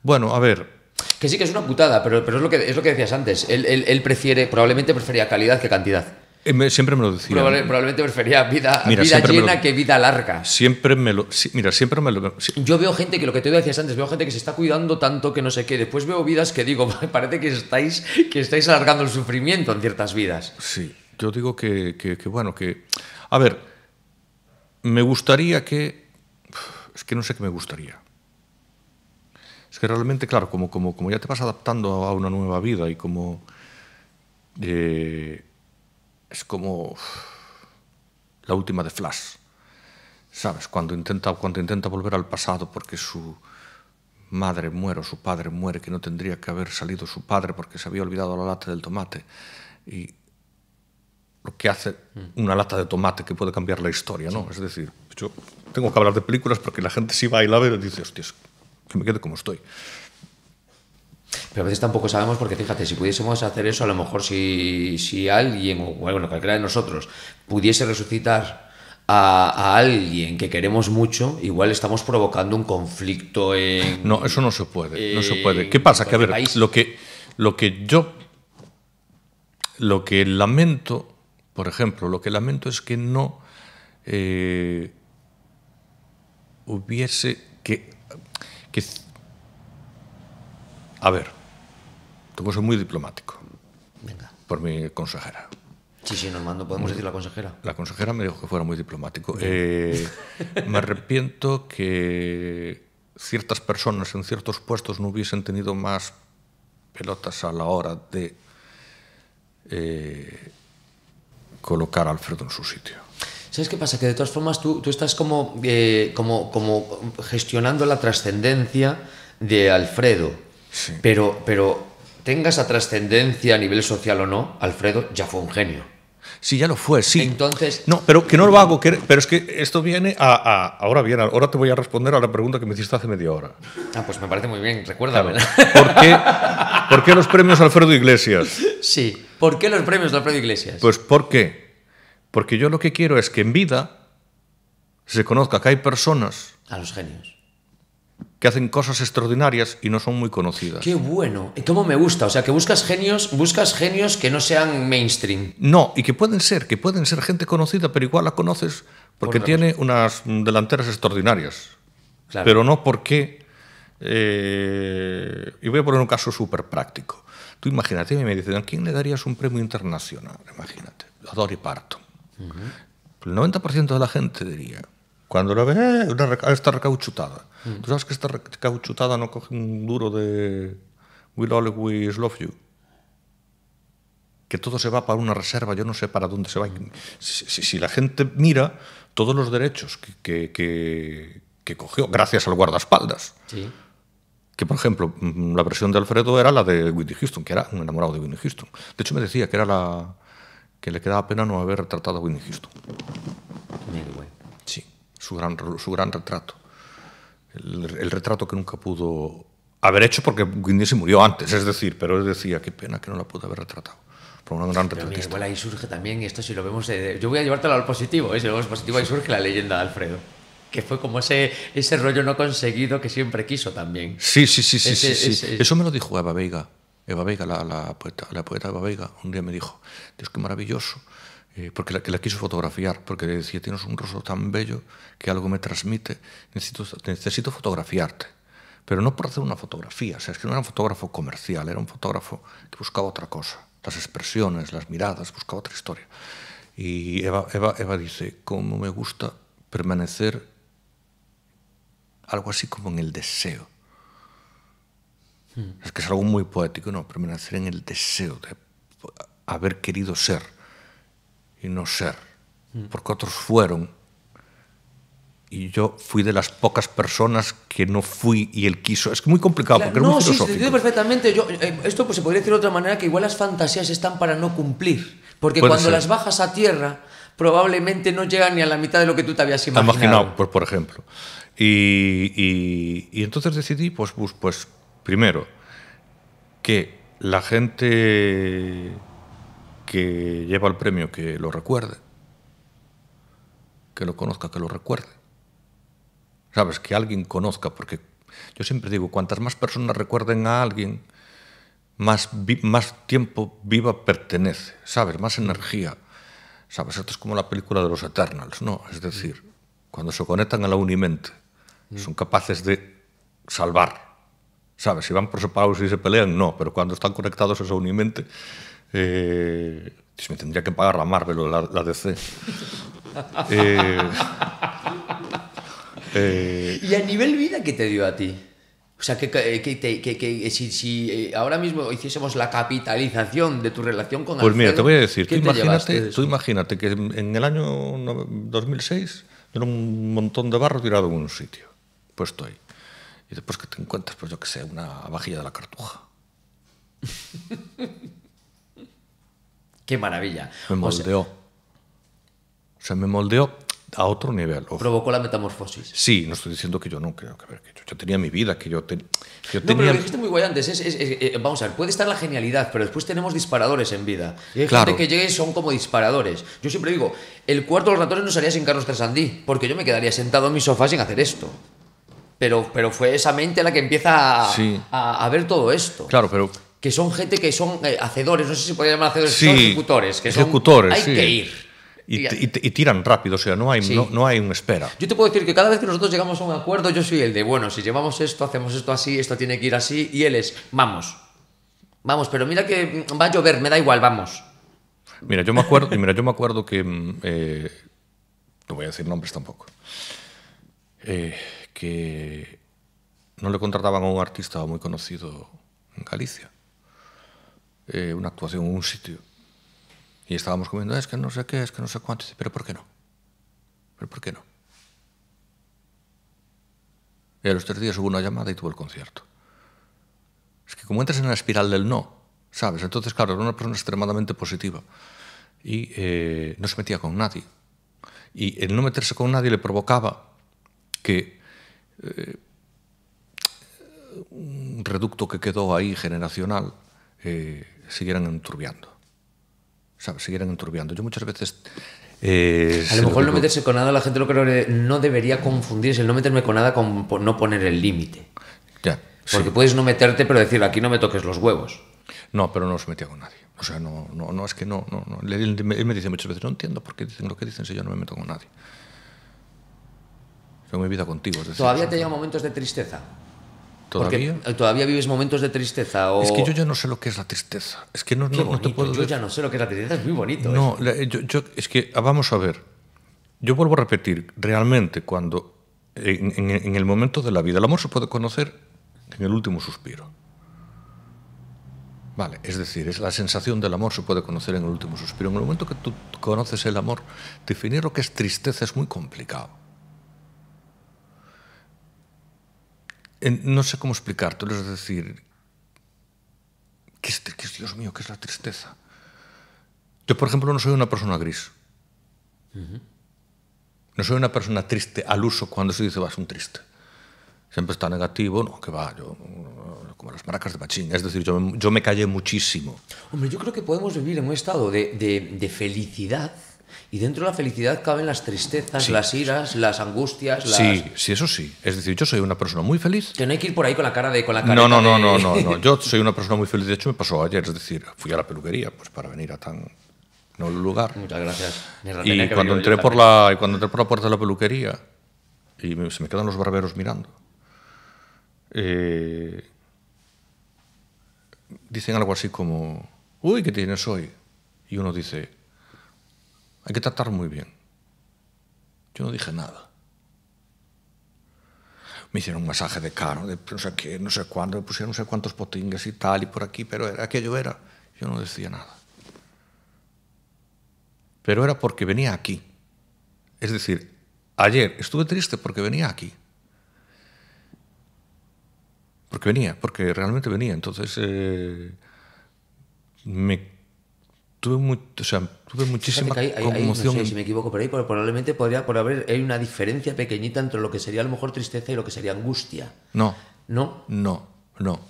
Bueno, a ver, que sí que es una putada, pero, pero es, lo que, es lo que decías antes. Él, prefiere, probablemente prefería calidad que cantidad. Eh, siempre me lo decía. probablemente prefería vida, vida llena que vida larga. Siempre me lo. mira, siempre me lo. Yo veo gente que lo que te decías antes, veo gente que se está cuidando tanto que no sé qué. Después veo vidas que digo, parece que estáis, que estáis alargando el sufrimiento en ciertas vidas. Sí, yo digo que, que bueno, que. A ver, me gustaría que. Es que no sé qué me gustaría. Es que realmente, claro, como, como, como ya te vas adaptando a una nueva vida y como... Eh, es como la última de Flash, ¿sabes? Cuando intenta, cuando intenta volver al pasado porque su madre muere o su padre muere, que no tendría que haber salido su padre porque se había olvidado la lata del tomate. Y lo que hace mm. una lata de tomate que puede cambiar la historia, ¿no? Es decir, yo tengo que hablar de películas porque la gente sí va y la ve y dice, hostias, que me quede como estoy. Pero a veces tampoco sabemos porque fíjate, si pudiésemos hacer eso, a lo mejor si, alguien, o bueno, cualquiera de nosotros, pudiese resucitar a, alguien que queremos mucho, igual estamos provocando un conflicto en... No, eso no se puede, no se puede. ¿Qué pasa? Que a ver, lo que, lo que yo, lo que lamento, por ejemplo, lo que lamento es que no eh, hubiese, que que, a ver, que ser muy diplomático, por mi consejera. Sí, sí, mando, podemos decir la consejera. La consejera me dijo que fuera muy diplomático. Eh, me arrepiento que ciertas personas en ciertos puestos no hubiesen tenido más pelotas a la hora de eh, colocar a Alfredo en su sitio. ¿Sabes qué pasa? Que de todas formas tú, estás como, eh, como, como gestionando la trascendencia de Alfredo. Pero, pero tenga esa trascendencia a nivel social o no, Alfredo ya fue un genio. Sí, ya lo fue, sí. Entonces. No, pero que no lo hago, pero es que esto viene a, Ahora bien, ahora te voy a responder a la pregunta que me hiciste hace media hora. Ah, pues me parece muy bien, recuérdame. ¿Por, qué, los premios Alfredo Iglesias? Sí, ¿por qué los premios Alfredo Iglesias? Pues porque porque yo lo que quiero es que en vida se conozca que hay personas. A los genios. Que hacen cosas extraordinarias y no son muy conocidas. Qué bueno. ¿Y cómo me gusta? O sea, que buscas genios, buscas genios que no sean mainstream. No, y que pueden ser, que pueden ser gente conocida, pero igual la conoces porque tiene unas delanteras extraordinarias. Pero no porque. Eh, y voy a poner un caso súper práctico. Tú imagínate, me dicen, ¿a quién le darías un premio internacional? Imagínate, a y Parton. El 90% de la gente diría, cuando lo ve, eh, una ah, está recauchutada. Mm. Tú sabes que esta recauchutada no coge un duro de Will we Love You. Que todo se va para una reserva, yo no sé para dónde se va. Mm. Si, la gente mira todos los derechos que, cogió gracias al guardaespaldas. que por ejemplo mm, la versión de Alfredo era la de Whitney Houston, que era un enamorado de Whitney Houston. De hecho me decía que era la, que le quedaba pena no haber retratado a Whitney Houston. Sí, su gran, su gran retrato. El, retrato que nunca pudo haber hecho porque Whitney se murió antes, es decir, pero él decía, qué pena que no la pudo haber retratado. Por una gran pero ahí surge también, esto si lo vemos, eh, yo voy a llevártelo al positivo, eh, si lo vemos positivo, ahí surge la leyenda de Alfredo que fue como ese, ese rollo no conseguido que siempre quiso también. Sí, sí, sí, sí. sí, Eso me lo dijo Eva Veiga. Eva eh, Vega, la, poeta, la Eva Vega, un día me dijo, Dios, qué maravilloso, eh, porque la, la quiso fotografiar, porque le decía, tienes un rostro tan bello que algo me transmite, necesito, fotografiarte. Pero no por hacer una fotografía, o sea, es que no era un fotógrafo comercial, era un fotógrafo que buscaba otra cosa, las expresiones, las miradas, buscaba otra historia. Y Eva, Eva, Eva dice, como me gusta permanecer algo así como en el deseo. Mm. Es que es algo muy poético, ¿no? Permanecer en el deseo de haber querido ser y no ser. Mm. Porque otros fueron y yo fui de las pocas personas que no fui y él quiso. Es muy complicado porque no, es muy sí, filosófico. Sí, perfectamente. Yo, eh, esto pues, se podría decir de otra manera que igual las fantasías están para no cumplir. Porque cuando las bajas a tierra probablemente no llegan ni a la mitad de lo que tú te habías imaginado. Imaginado, pues, por ejemplo. Y, y, entonces decidí, pues, pues Primero, que la gente que lleva el premio que lo recuerde, que lo conozca, que lo recuerde. Sabes, que alguien conozca, porque yo siempre digo, cuantas más personas recuerden a alguien, más, más tiempo viva pertenece, ¿sabes? Más energía, ¿sabes? Esto es como la película de los Eternals, ¿no? Es decir, cuando se conectan a la unimente, mm. son capaces de salvar ¿Sabes? Si van por separados y se pelean, no, pero cuando están conectados eso unimente, Eh, me tendría que pagar la Marvel o la, DC. Eh, eh. ¿Y a nivel vida qué te dio a ti? O sea, que, si, eh, ahora mismo hiciésemos la capitalización de tu relación con Pues mira, te voy a decir, tú imagínate, tú imagínate que en el año 2006 era un montón de barro tirado en un sitio, Pues estoy. Y después pues que te encuentras, pues yo que sé, una vajilla de la cartuja. Qué maravilla. Me moldeó. O sea, me moldeó a otro nivel. Provocó la metamorfosis. Sí, no estoy diciendo que yo no, creo que, yo, tenía mi vida, que yo, no, Pero lo dijiste muy guay antes, es, eh, vamos a ver, puede estar la genialidad, pero después tenemos disparadores en vida. Y hay gente que llegue son como disparadores. Yo siempre digo, el cuarto de los ratones no sería sin Carlos Trasandí, porque yo me quedaría sentado en mi sofá sin hacer esto. Pero, pero fue esa mente la que empieza a, ver todo esto. Claro, pero que son gente que son eh, hacedores, no sé si podría llamar hacedores, son ejecutores, que son, ejecutores, hay que ir. Y, tiran rápido, o sea, no hay, no, hay un espera. Yo te puedo decir que cada vez que nosotros llegamos a un acuerdo, yo soy el de, bueno, si llevamos esto, hacemos esto así, esto tiene que ir así, y él es, vamos, vamos, pero mira que va a llover, me da igual, vamos. Mira, yo me acuerdo, mira, yo me acuerdo que, mm, eh, no voy a decir nombres tampoco, eh, que no le contrataban a un artista muy conocido en Galicia, eh, una actuación en un sitio, y estábamos comiendo, es que no sé qué, es que no sé cuánto, pero ¿por qué no? ¿Pero por qué no? Y a los tres días hubo una llamada y tuvo el concierto. Es que como entras en la espiral del no, ¿sabes? Entonces, claro, era una persona extremadamente positiva y eh, no se metía con nadie. Y el no meterse con nadie le provocaba que un reducto que quedó ahí generacional, eh, siguieran enturbiando. sea Siguieran enturbiando. Yo muchas veces eh, a lo mejor no meterse con nada, la gente lo que no debería confundirse, el no meterme con nada con no poner el límite. Porque puedes no meterte, pero decir, aquí no me toques los huevos. No, pero no os metía con nadie. O sea, no, no, no es que no. no, no. Él me dice muchas veces, no entiendo por qué dicen lo que dicen si yo no me meto con nadie en mi vida contigo. ¿Todavía te llegan momentos de tristeza? Eh, ¿Todavía? vives momentos de tristeza o... Es que yo ya no sé lo que es la tristeza. Es que no, te puedo... Yo ya no sé lo que es la tristeza, es muy bonito. No, ¿eh? Eh, es que, ah, vamos a ver, yo vuelvo a repetir, realmente cuando, en, en, el momento de la vida, el amor se puede conocer en el último suspiro. Vale, es decir, es la sensación del amor se puede conocer en el último suspiro. En el momento que tú conoces el amor, definir lo que es tristeza es muy complicado. no sé cómo explicarte, es decir, ¿qué es, Dios mío, ¿Qué es la tristeza. Yo, por ejemplo, no soy una persona gris. No soy una persona triste al uso cuando se dice vas un triste. Siempre está negativo, no, que va, yo, como las maracas de machín. Es decir, yo, me callé muchísimo. Hombre, yo creo que podemos vivir en un estado de, de, de felicidad y dentro de la felicidad caben las tristezas, las iras, las angustias. Las... Sí, sí, eso sí. Es decir, yo soy una persona muy feliz. Que no hay que ir por ahí con la cara de. Con la no, no, no, no, no, no. Yo soy una persona muy feliz. De hecho, me pasó ayer. Es decir, fui a la peluquería pues para venir a tan el lugar. Muchas gracias. Y cuando, entré por la, y cuando entré por la puerta de la peluquería y se me quedan los barberos mirando. Eh, dicen algo así como, uy, ¿qué tienes hoy? Y uno dice, hay que tratar muy bien. Yo no dije nada. Me hicieron un masaje de caro, de no sé qué, no sé cuándo, me pusieron no sé cuántos potingues y tal y por aquí, pero era, aquello era. Yo no decía nada. Pero era porque venía aquí. Es decir, ayer estuve triste porque venía aquí. Porque venía, porque realmente venía. Entonces eh, me tuve, o sea, tuve muchísima conmoción. si me equivoco, pero ahí probablemente podría por haber hay una diferencia pequeñita entre lo que sería a lo mejor tristeza y lo que sería angustia. No. ¿No? No, no.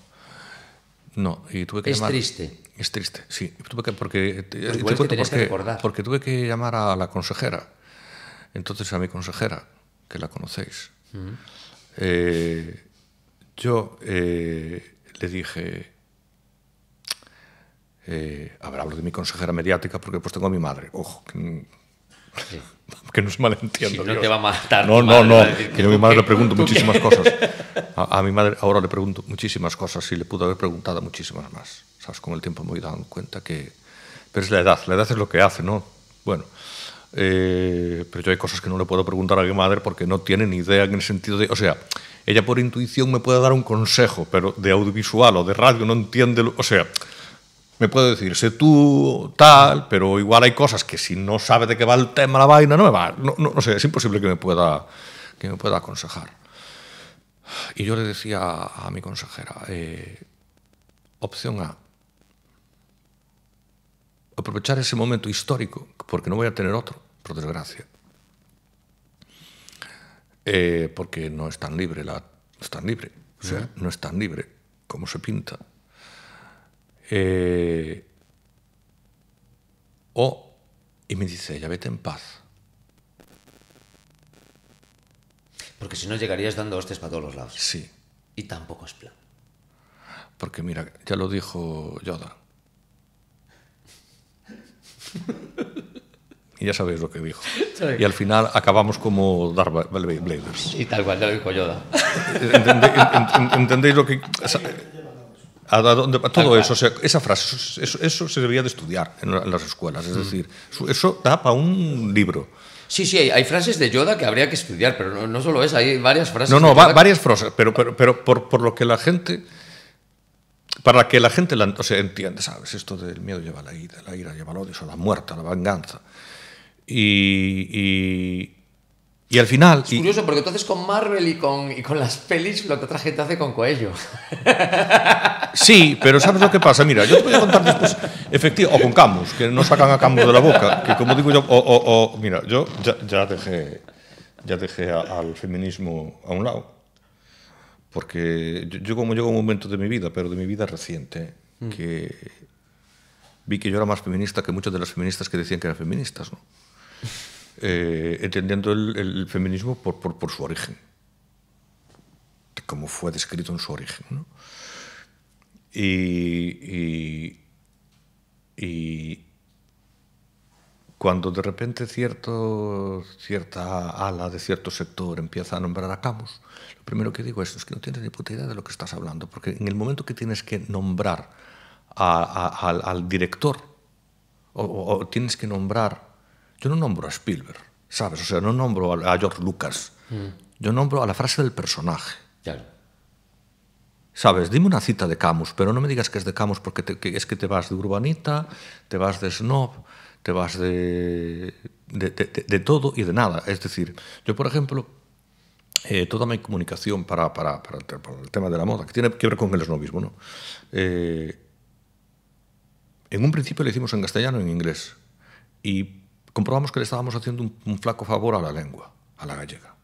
No, y tuve es triste. Es triste, sí. Tuve que, porque, eh, eh, porque, tuve que llamar a la consejera. Entonces a mi consejera, que la conocéis, mm. eh, yo le dije, eh, a hablo de mi consejera mediática porque pues tengo a mi madre. Ojo, que, no se malentienda. Si no te va a matar. No, no, no. a mi madre le pregunto muchísimas cosas. A, mi madre ahora le pregunto muchísimas cosas y le pudo haber preguntado muchísimas más. Sabes, con el tiempo me he dado cuenta que... Pero es la edad, la edad es lo que hace, ¿no? Bueno, eh, pero yo hay cosas que no le puedo preguntar a mi madre porque no tiene ni idea en el sentido de, o sea, ella por intuición me puede dar un consejo, pero de audiovisual o de radio no entiende, o sea, me puede decir, sé tú tal, pero igual hay cosas que si no sabe de qué va el tema, la vaina, no me va, no, sé, es imposible que me, pueda, que me pueda aconsejar. Y yo le decía a, mi consejera, eh, opción A, aprovechar ese momento histórico, porque no voy a tener otro, por desgracia. Eh, porque no es tan libre, la, libre, o sea, no es tan libre como se pinta. Eh, y me dice ella, vete en paz. Porque si no llegarías dando hostias para todos los lados. Sí. Y tampoco es plan. Porque mira, ya lo dijo Yoda. y ya sabéis lo que dijo. Y al final acabamos como dar Vader. Y tal cual, ya lo dijo Yoda. ¿Entendéis lo que...? todo eso, esa frase, eso, se debía de estudiar en, las escuelas, es mm. decir, eso da para un libro. Sí, sí, hay, frases de Yoda que habría que estudiar, pero no, solo es, hay varias frases. No, no, varias frases, pero, pero, por, lo que la gente, para que la gente la, entienda, ¿sabes? Esto del miedo lleva la ira, la ira lleva al odio, la muerte, la venganza. y, y al final... Es curioso, porque entonces con Marvel y con, y con las pelis lo que otra gente hace con cuello. Sí, pero ¿sabes lo que pasa? Mira, yo te voy a contar después, efectivo, o con Camus, que no sacan a Camus de la boca, que como digo yo, o, o, mira, yo ya, dejé, ya dejé al feminismo a un lado, porque yo, yo como a un momento de mi vida, pero de mi vida reciente, mm. que vi que yo era más feminista que muchas de las feministas que decían que eran feministas, ¿no? Eh, entendiendo el, feminismo por, su origen, Como fue descrito en su origen. Y, cuando de repente cierta ala de cierto sector empieza a nombrar a Camus, lo primero que digo es, que no tienes ni puta idea de lo que estás hablando, porque en el momento que tienes que nombrar al, director o tienes que nombrar yo no nombro a Spielberg, ¿sabes? O sea, no nombro a, George Lucas. Mm. Yo nombro a la frase del personaje. ¿Sabes? Dime una cita de Camus, pero no me digas que es de Camus porque es que te vas de urbanita, te vas de snob, te vas de, de, todo y de nada. Es decir, yo, por ejemplo, eh, toda mi comunicación para, para, el tema de la moda, que tiene que ver con el snobismo, ¿no? Eh, en un principio lo hicimos en castellano y en inglés. Y comprobamos que le estábamos haciendo un, flaco favor a la lengua, a la gallega.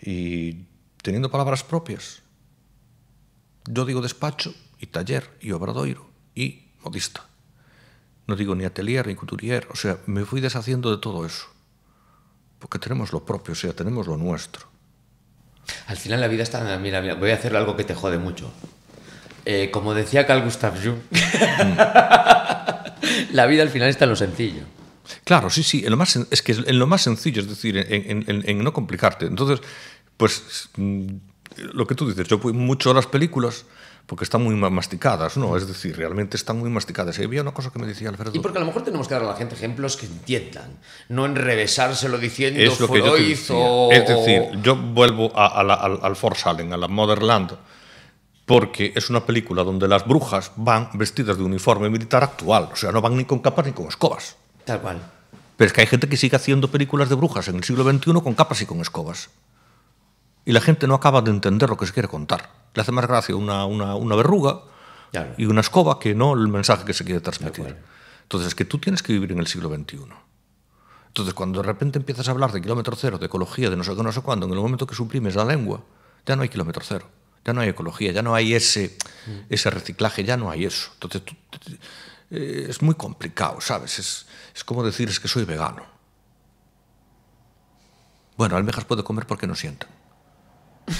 Y teniendo palabras propias, yo digo despacho y taller y obradoiro y modista. No digo ni atelier ni couturier, o sea, me fui deshaciendo de todo eso. Porque tenemos lo propio, o sea, tenemos lo nuestro. Al final la vida está... Mira, mira, voy a hacer algo que te jode mucho. Eh, como decía Carl Gustav Jung, mm. la vida al final está en lo sencillo. Claro, sí, sí, lo más, es que en lo más sencillo, es decir, en, no complicarte. Entonces, pues mm, lo que tú dices, yo voy mucho a las películas porque están muy masticadas, ¿no? Es decir, realmente están muy masticadas. Y había una cosa que me decía Alfredo. Y porque a lo mejor tenemos que dar a la gente ejemplos que entiendan, no enrevesárselo diciendo es lo que yo Es decir, yo vuelvo al, al a la Motherland, porque es una película donde las brujas van vestidas de uniforme militar actual, o sea, no van ni con capas ni con escobas. Tal cual. Pero es que hay gente que sigue haciendo películas de brujas en el siglo XXI con capas y con escobas. Y la gente no acaba de entender lo que se quiere contar. Le hace más gracia una, una, verruga y una escoba que no el mensaje que se quiere transmitir. Entonces, es que tú tienes que vivir en el siglo XXI. Entonces, cuando de repente empiezas a hablar de kilómetro cero, de ecología, de no sé qué, no sé cuándo, en el momento que suprimes la lengua, ya no hay kilómetro cero, ya no hay ecología, ya no hay ese, mm. ese reciclaje, ya no hay eso. Entonces, eh, es muy complicado, ¿sabes? Es, es como decir, es que soy vegano. Bueno, almejas puedo comer porque no siento.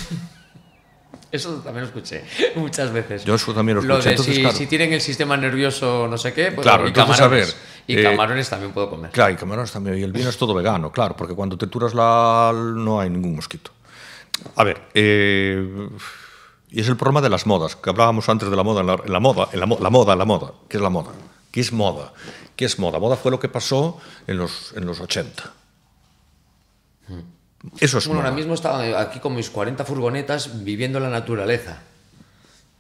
Eso también lo escuché muchas veces. Yo eso también lo escuché. Lo de si, tienen el sistema nervioso no sé qué, pues claro, y eh, camarones, también puedo comer. Claro, y camarones también. Y el vino es todo vegano, claro, porque cuando texturas la no hay ningún mosquito. A ver, eh, y es el problema de las modas, que hablábamos antes de la moda, la, moda, la, moda, la moda, ¿qué es la moda? ¿Qué es moda? ¿Qué es moda? Moda fue lo que pasó en los, en los 80. Hmm. Eso es bueno, ahora mismo estaba aquí con mis 40 furgonetas viviendo la naturaleza.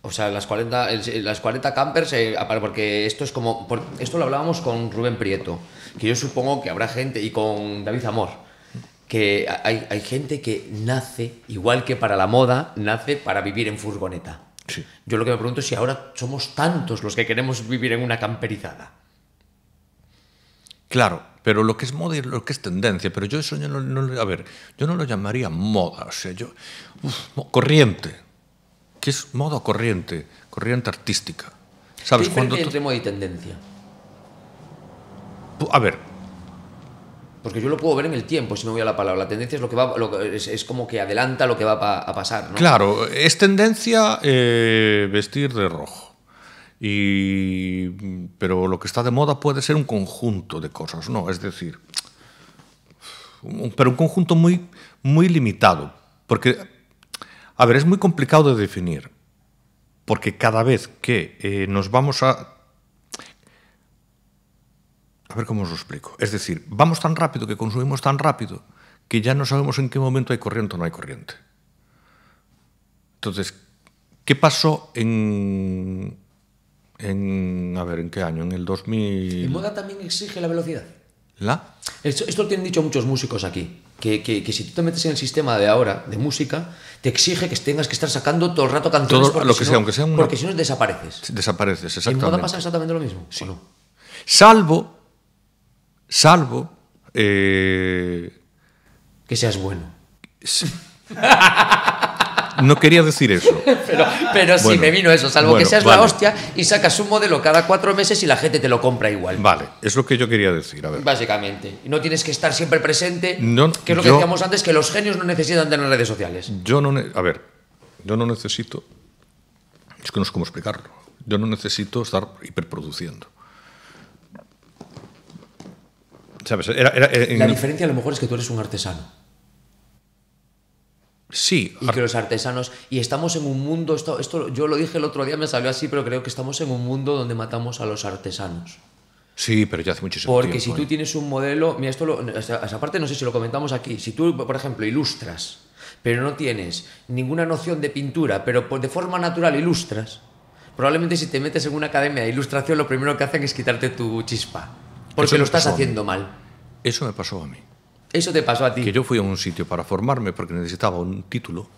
O sea, las 40, las 40 campers, eh, porque esto es como. esto lo hablábamos con Rubén Prieto, que yo supongo que habrá gente, y con David Amor, que hay gente que nace, igual que para la moda, nace para vivir en furgoneta. Yo lo que me pregunto es si ahora somos tantos los que queremos vivir en una camperizada. Claro, pero lo que es moda y lo que es tendencia, pero yo eso yo no, a ver, yo no lo llamaría moda, o sea, yo corriente, que es moda corriente, corriente artística. ¿Sabes ¿Qué cuando entre moda y tendencia? A ver, porque yo lo puedo ver en el tiempo, si me voy a la palabra. La tendencia es lo que va, es, como que adelanta lo que va a pasar. ¿no? Claro, es tendencia eh, vestir de rojo. Y, pero lo que está de moda puede ser un conjunto de cosas, ¿no? Es decir, pero un conjunto muy, muy limitado. Porque, a ver, es muy complicado de definir. Porque cada vez que eh, nos vamos a a ver cómo os lo explico. Es decir, vamos tan rápido que consumimos tan rápido que ya no sabemos en qué momento hay corriente o no hay corriente. Entonces, ¿qué pasó en, en a ver, ¿en qué año? En el 2000. ¿Y moda también exige la velocidad? ¿La? Esto, lo tienen dicho muchos músicos aquí, que, si tú te metes en el sistema de ahora, de música, te exige que tengas que estar sacando todo el rato canciones. Todo, lo que aunque sea Porque si no desapareces. Desapareces, exactamente. ¿En moda pasa exactamente lo mismo? Sí. No? Salvo salvo... Eh, que seas bueno. No quería decir eso. Pero, sí me vino eso, salvo que seas la hostia y sacas un modelo cada cuatro meses y la gente te lo compra igual. Vale, es lo que yo quería decir. Básicamente. No tienes que estar siempre presente, que es lo que decíamos antes, que los genios no necesitan tener redes sociales. Yo no, a ver, yo no necesito, es que no sé cómo explicarlo, yo no necesito estar hiperproduciendo. Eh, La diferencia a lo mejor es que tú eres un artesano. Sí. Y que los artesanos. Y estamos en un mundo. Esto, esto, yo lo dije el otro día, me salió así, pero creo que estamos en un mundo donde matamos a los artesanos. Sí, pero ya hace muchísimo Porque si tú tienes un modelo. Mira, esto lo, no sé si lo comentamos aquí. Si tú, por ejemplo, ilustras, pero no tienes ninguna noción de pintura, pero de forma natural ilustras, probablemente si te metes en una academia de ilustración, lo primero que hacen es quitarte tu chispa. Porque lo estás haciendo mal. Eso me pasó a mí. Eso te pasó a ti. Que yo fui a un sitio para formarme porque necesitaba un título,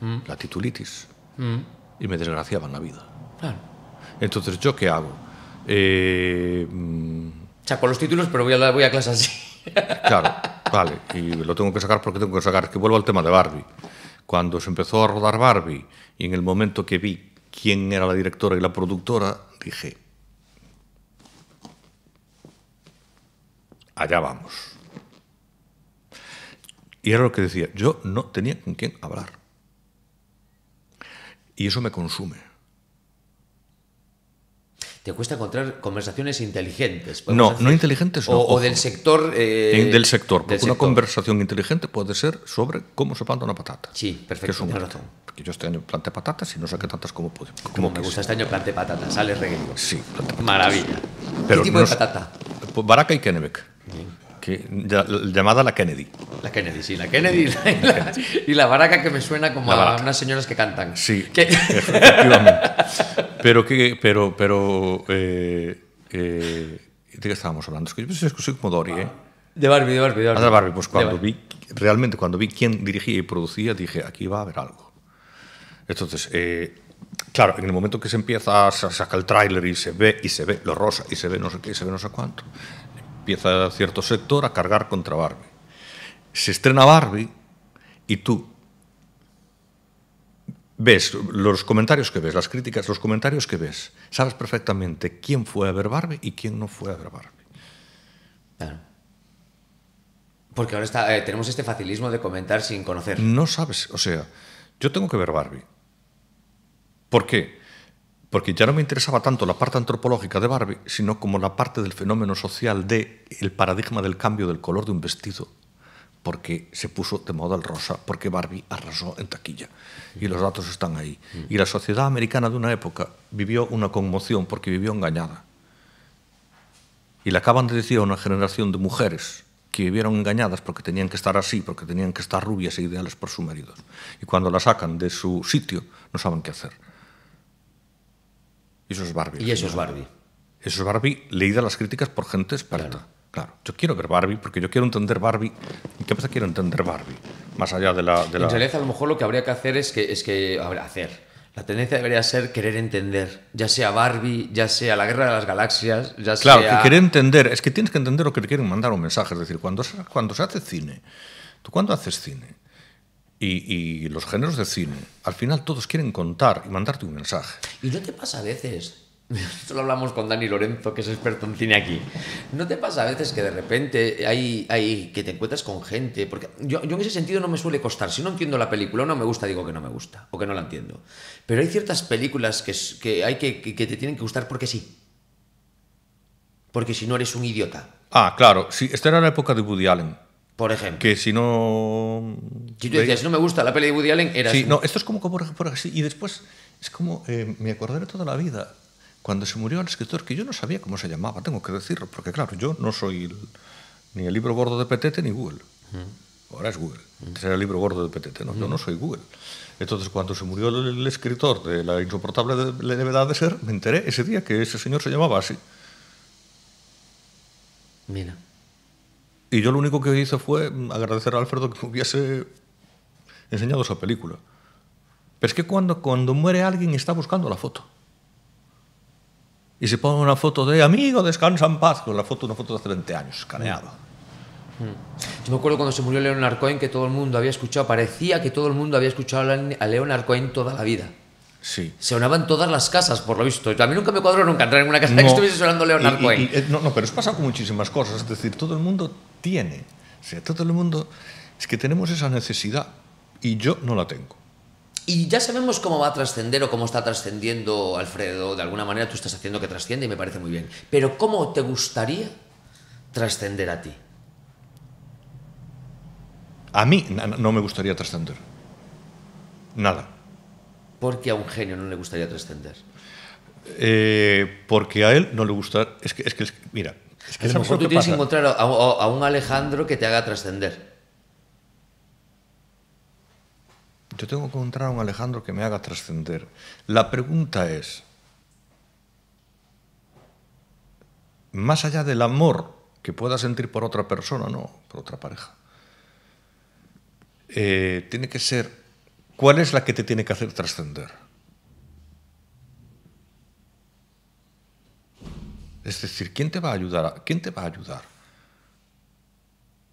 mm. la titulitis, mm. y me desgraciaban la vida. Claro. Entonces, ¿yo qué hago? Eh, mm. Saco los títulos, pero voy a, voy a clase así. Claro, vale. Y lo tengo que sacar porque tengo que sacar. Que vuelvo al tema de Barbie. Cuando se empezó a rodar Barbie y en el momento que vi quién era la directora y la productora, dije, allá vamos. Y era lo que decía, yo no tenía con quién hablar. Y eso me consume. ¿Te cuesta encontrar conversaciones inteligentes? No, no inteligentes. o, eh, del sector... del sector, porque una conversación inteligente puede ser sobre cómo se planta una patata. Sí, perfecto. Que un Porque yo este año planté patatas y no saqué tantas como puedo. Como, me gusta este año planté patatas, sales reguero. Sí, Maravilla. ¿Qué tipo de patata? Baraca y Kennebec llamada la Kennedy. La Kennedy, sí, la Kennedy, y, la, baraca que me suena como a unas señoras que cantan. Sí, efectivamente. pero que, pero, pero, eh, eh, ¿de qué estábamos hablando? Es que yo que soy como Dory, ¿eh? De Barbie, de Barbie, de Barbie. Ah, de Barbie, pues cuando vi, realmente cuando vi quién dirigía y producía, dije, aquí va a haber algo. Entonces, eh, Claro, en el momento que se empieza, a saca el tráiler y se ve, y se ve lo rosa, y se ve no sé qué, y se ve no sé cuánto, empieza cierto sector a cargar contra Barbie. Se estrena Barbie y tú ves los comentarios que ves, las críticas, los comentarios que ves. Sabes perfectamente quién fue a ver Barbie y quién no fue a ver Barbie. Porque ahora eh, tenemos este facilismo de comentar sin conocer. No sabes, o sea, yo tengo que ver Barbie. ¿Por qué? porque ya no me interesaba tanto la parte antropológica de Barbie, sino como la parte del fenómeno social de el paradigma del cambio del color de un vestido, porque se puso de moda el rosa, porque Barbie arrasó en taquilla. Y los datos están ahí. Y la sociedad americana de una época vivió una conmoción porque vivió engañada. Y le acaban de decir a una generación de mujeres que vivieron engañadas porque tenían que estar así, porque tenían que estar rubias e ideales por su marido Y cuando la sacan de su sitio, no saben qué hacer. Y eso es Barbie. Y eso es Barbie. Eso es Barbie leída las críticas por gente experta. Claro. yo quiero ver Barbie porque yo quiero entender Barbie. ¿Y qué pasa? Quiero entender Barbie. Más allá de la, de la. en realidad, a lo mejor lo que habría que hacer es que. Es que a hacer. La tendencia debería ser querer entender, ya sea Barbie, ya sea la Guerra de las Galaxias, ya sea... Claro, que quiere entender, es que tienes que entender lo que te quieren mandar un mensaje. Es decir, cuando se, cuando se hace cine, tú cuándo haces cine, y, los géneros de cine, al final todos quieren contar y mandarte un mensaje. ¿Y no te pasa a veces? Esto lo hablamos con Dani Lorenzo, que es experto en cine aquí. ¿No te pasa a veces que de repente hay, hay que te encuentras con gente? Porque yo, en ese sentido no me suele costar. Si no entiendo la película o no me gusta, digo que no me gusta o que no la entiendo. Pero hay ciertas películas que, que hay que, que, te tienen que gustar porque sí. Porque si no eres un idiota. Ah, claro. si esta era la época de Woody Allen. Por ejemplo. Que si no. Si decía, si no me gusta la peli de Woody Allen, era sí, no, esto es como, como por, así. Y después, es como, eh, me acordaré toda la vida, cuando se murió el escritor, que yo no sabía cómo se llamaba, tengo que decirlo, porque claro, yo no soy ni el libro gordo de Petete ni Google. Mm. Ahora es Google. Mm. era el libro gordo de Petete, ¿no? Yo no mm. soy Google. Entonces, cuando se murió el, el escritor de La insoportable levedad de ser, me enteré ese día que ese señor se llamaba así. Mira. Y yo lo único que hice fue mm, agradecer a Alfredo que me hubiese enseñado esa película. Pero es que cuando, cuando muere alguien está buscando la foto. Y se pone una foto de amigo, descansa en paz, con la foto, una foto de hace 20 años, escaneada. Mm. Mm. Yo me acuerdo cuando se murió Leonard Cohen que todo el mundo había escuchado, parecía que todo el mundo había escuchado a Leonard Cohen toda la vida. Sí. Se sonaban todas las casas, por lo visto. A mí nunca me cuadró nunca entrar en una casa no, que estuviese sonando Leonard Cohen. no, no, pero es pasado con muchísimas cosas. Es decir, todo el mundo tiene. O sea, todo el mundo es que tenemos esa necesidad y yo no la tengo. Y ya sabemos cómo va a trascender o cómo está trascendiendo Alfredo. De alguna manera tú estás haciendo que trascienda y me parece muy bien. Pero ¿cómo te gustaría trascender a ti? A mí no me gustaría trascender. Nada. ¿Por qué a un genio no le gustaría trascender? Eh, porque a él no le gusta... Es que, es que, mira, es que a mejor que encontrar a, un Alejandro que te haga trascender. Yo tengo que encontrar a un Alejandro que me haga trascender. La pregunta es, más allá del amor que pueda sentir por otra persona, no, por otra pareja, eh, tiene que ser, ¿cuál es la que te tiene que hacer trascender? Es decir, ¿quién te va a ayudar? ¿Quién te va a ayudar?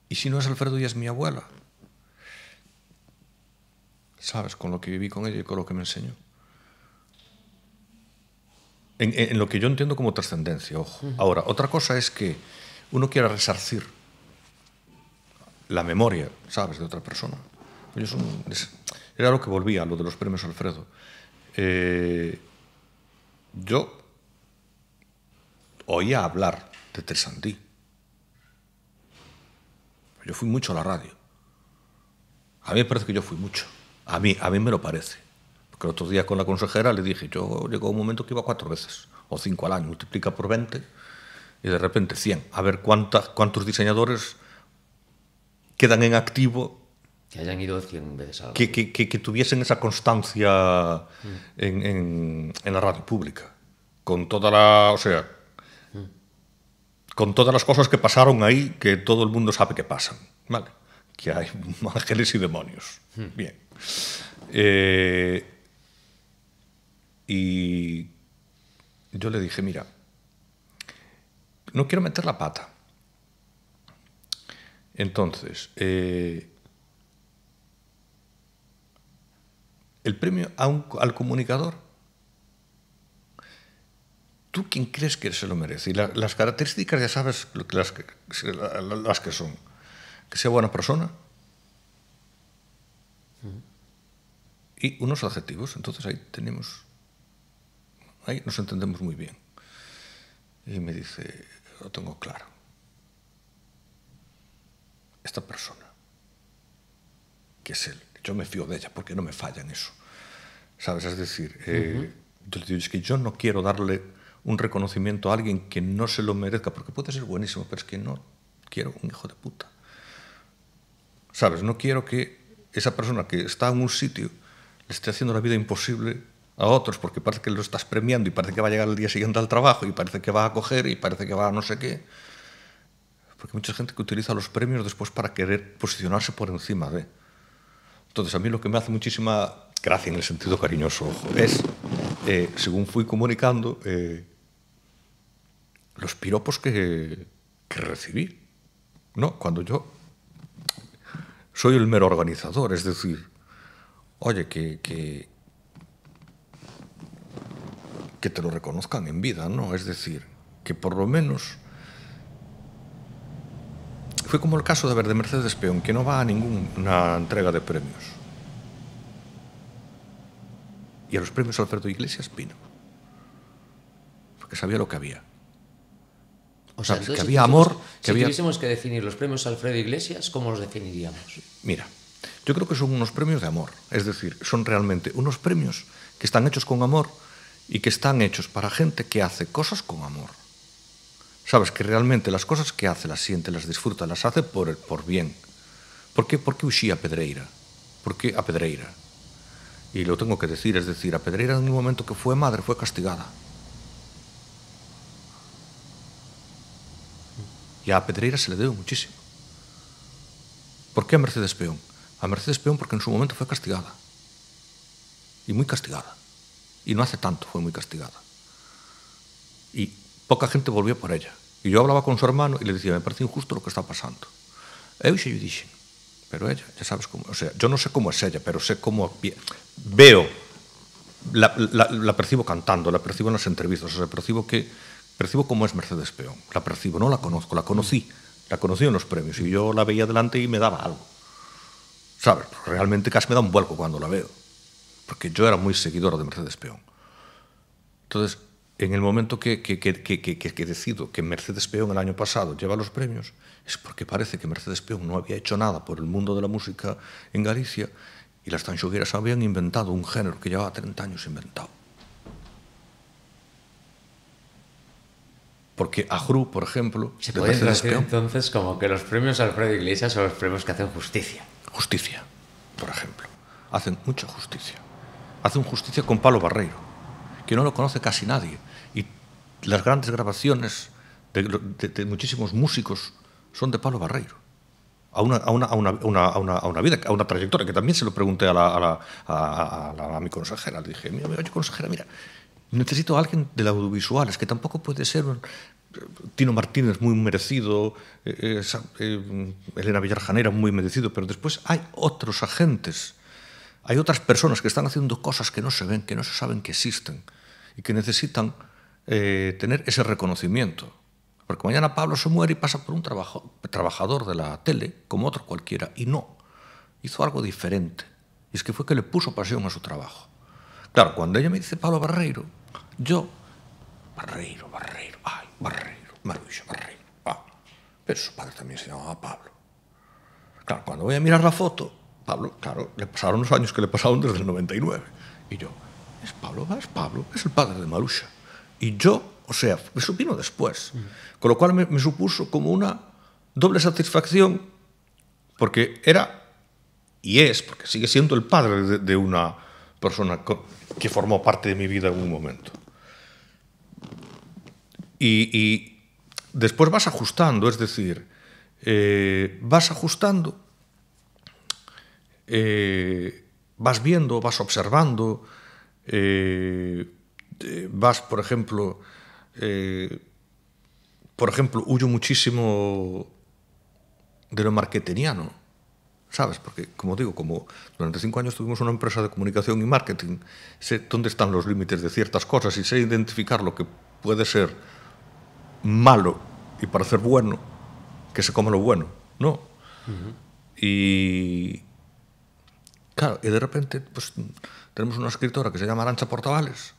Y si no es Alfredo y es mi abuela. ¿Sabes? Con lo que viví con ella y con lo que me enseñó. En, lo que yo entiendo como trascendencia, ojo. Ahora, otra cosa es que uno quiera resarcir la memoria, ¿sabes?, de otra persona. era lo que volvía, lo de los premios Alfredo. Eh, yo oía hablar de tresandí Yo fui mucho a la radio. A mí me parece que yo fui mucho. A mí, a mí me lo parece. Porque el otro día con la consejera le dije, yo llegó un momento que iba cuatro veces, o cinco al año, multiplica por 20 y de repente 100. A ver cuántas, cuántos diseñadores quedan en activo. Que hayan ido 100 veces que, que, que, tuviesen esa constancia mm. en, en, en la radio pública. Con toda la. O sea, con todas las cosas que pasaron ahí que todo el mundo sabe que pasan, ¿vale? Que hay ángeles y demonios. Hmm. Bien. Eh, y yo le dije, mira, no quiero meter la pata. Entonces, eh, el premio al comunicador ¿tú quién crees que se lo merece? Y las características ya sabes las que, son. Que sea buena persona. Y unos adjetivos, entonces ahí tenemos, ahí nos entendemos muy bien. Y me dice, lo tengo claro. Esta persona, que es él, yo me fío de ella porque no me falla en eso. ¿Sabes? Es decir, eh, es que yo no quiero darle un reconocimiento a alguien que no se lo merezca, porque puede ser buenísimo, pero es que no quiero un hijo de puta. ¿Sabes? No quiero que esa persona que está en un sitio le esté haciendo la vida imposible a otros, porque parece que lo estás premiando y parece que va a llegar el día siguiente al trabajo y parece que va a coger y parece que va a no sé qué. Porque hay mucha gente que utiliza los premios después para querer posicionarse por encima de. Entonces, a mí lo que me hace muchísima gracia en el sentido cariñoso es, eh, según fui comunicando, eh, los piropos que, recibí. No, cuando yo soy el mero organizador, es decir, oye, que, que, te lo reconozcan en vida, ¿no? Es decir, que por lo menos fue como el caso de Verde de Mercedes Peón, que no va a ninguna entrega de premios. Y a los premios Alfredo Iglesias vino, porque sabía lo que había. O sea, que había amor. si tuviésemos que definir los premios Alfredo Iglesias, ¿cómo los definiríamos? Mira, yo creo que son unos premios de amor. Es decir, son realmente unos premios que están hechos con amor y que están hechos para gente que hace cosas con amor. Sabes que realmente las cosas que hace, las siente, las disfruta, las hace por, por bien. ¿Por qué? Porque uxía a Pedreira. ¿Por qué a Pedreira? Y lo tengo que decir, es decir, a Pedreira en un momento que fue madre fue castigada. Y a Pedreira se le debe muchísimo. ¿Por qué a Mercedes Peón? A Mercedes Peón porque en su momento fue castigada. Y muy castigada. Y no hace tanto fue muy castigada. Y poca gente volvió por ella. Y yo hablaba con su hermano y le decía, me parece injusto lo que está pasando. pero ella, ya sabes cómo o sea, yo no sé cómo es ella, pero sé cómo veo, la, la, la percibo cantando, la percibo en las entrevistas, o sea, percibo que percibo cómo es Mercedes Peón. La percibo, no la conozco, la conocí. La conocí en los premios y yo la veía delante y me daba algo. ¿Sabes? Pues realmente casi me da un vuelco cuando la veo. Porque yo era muy seguidora de Mercedes Peón. Entonces, en el momento que, que, que, que, decido que Mercedes Peón el año pasado lleva los premios, es porque parece que Mercedes Peón no había hecho nada por el mundo de la música en Galicia y las tanchugueras habían inventado un género que llevaba 30 años inventado. porque Ajru, por ejemplo, se puede entonces como que los premios Alfredo Iglesias son los premios que hacen justicia. Justicia, por ejemplo, hacen mucha justicia. Hacen justicia con Palo Barreiro, que no lo conoce casi nadie. Y las grandes grabaciones de, muchísimos músicos son de Palo Barreiro. A una, a, una, a, una, a una, vida, a una trayectoria, que también se lo pregunté a, la, mi consejera. Le dije, mira, oye, consejera, mira, necesito a alguien del audiovisual, es que tampoco puede ser Tino Martínez muy merecido, eh, eh, eh, Elena Villarjanera muy merecido, pero después hay otros agentes, hay otras personas que están haciendo cosas que no se ven, que no se saben que existen y que necesitan tener ese reconocimiento. Porque mañana Pablo se muere y pasa por un trabajador de la tele, como otro cualquiera, y no, hizo algo diferente. Y es que fue que le puso pasión a su trabajo. Claro, cuando ella me dice Pablo Barreiro, yo, Barreiro, Barreiro, ay, Barreiro, Maruja, Barreiro, ah, pero su padre también se llamaba Pablo. Claro, cuando voy a mirar la foto, Pablo, claro, le pasaron los años que le pasaron desde el 99. Y yo, es Pablo, es Pablo, es el padre de Maruja. Y yo, o sea, me supino después. Mm. Con lo cual me, supuso como una doble satisfacción, porque era, y es, porque sigue siendo el padre de una persona que formó parte de mi vida en un momento. Y, después vas ajustando, es decir, eh, vas ajustando, eh, vas viendo, vas observando, eh, vas, por ejemplo, por ejemplo, huyo muchísimo de lo marqueteniano. ¿Sabes? Porque, como digo, como durante cinco años tuvimos una empresa de comunicación y marketing, sé dónde están los límites de ciertas cosas y sé identificar lo que puede ser malo y parecer bueno, que se coma lo bueno, ¿no? Y. Claro, y de repente, pues tenemos una escritora que se llama Arancha Portavales,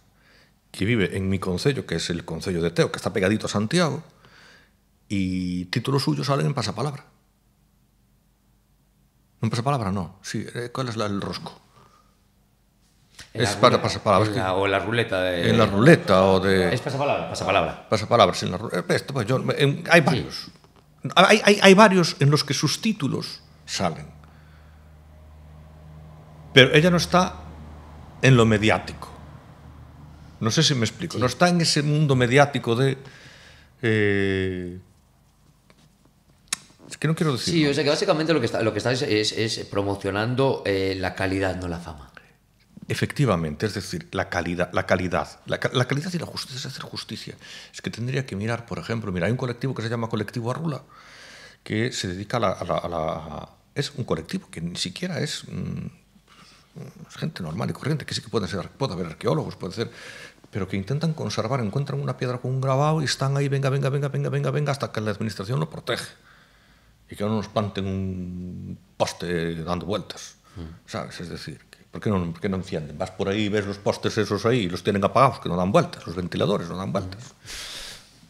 que vive en mi concello, que es el concello de Teo, que está pegadito a Santiago, y títulos suyos salen en pasapalabra. No pasapalabra, no. Sí, eh, ¿cuál es el rosco? es para pasar o la ruleta. De, en la ruleta o de. Es pasapalabra. Pasapalabra. Pasapalabras. En la, eh, esto, pues yo, hay varios. Hay, varios en los que sus títulos salen. Pero ella no está en lo mediático. No sé si me explico. No está en ese mundo mediático de. Eh, que no quiero decir. Sí, o sea que básicamente lo que, está, estáis es, promocionando eh, la calidad, no la fama. Efectivamente, es decir, la calidad, la calidad, la, calidad y la justicia es hacer justicia. Es que tendría que mirar, por ejemplo, mira, hay un colectivo que se llama Colectivo Arrula, que se dedica a la, es un colectivo que ni siquiera mm, es, gente normal y corriente, que sí que pueden ser, puede haber arqueólogos, puede ser, pero que intentan conservar, encuentran una piedra con un grabado y están ahí, venga, venga, venga, venga, venga, venga, hasta que la administración lo protege y que no nos panten un poste dando vueltas, ¿sabes? Es decir, ¿por qué no, encienden? Vas por ahí, ves los postes esos ahí y los tienen apagados, que no dan vueltas, los ventiladores no dan vueltas.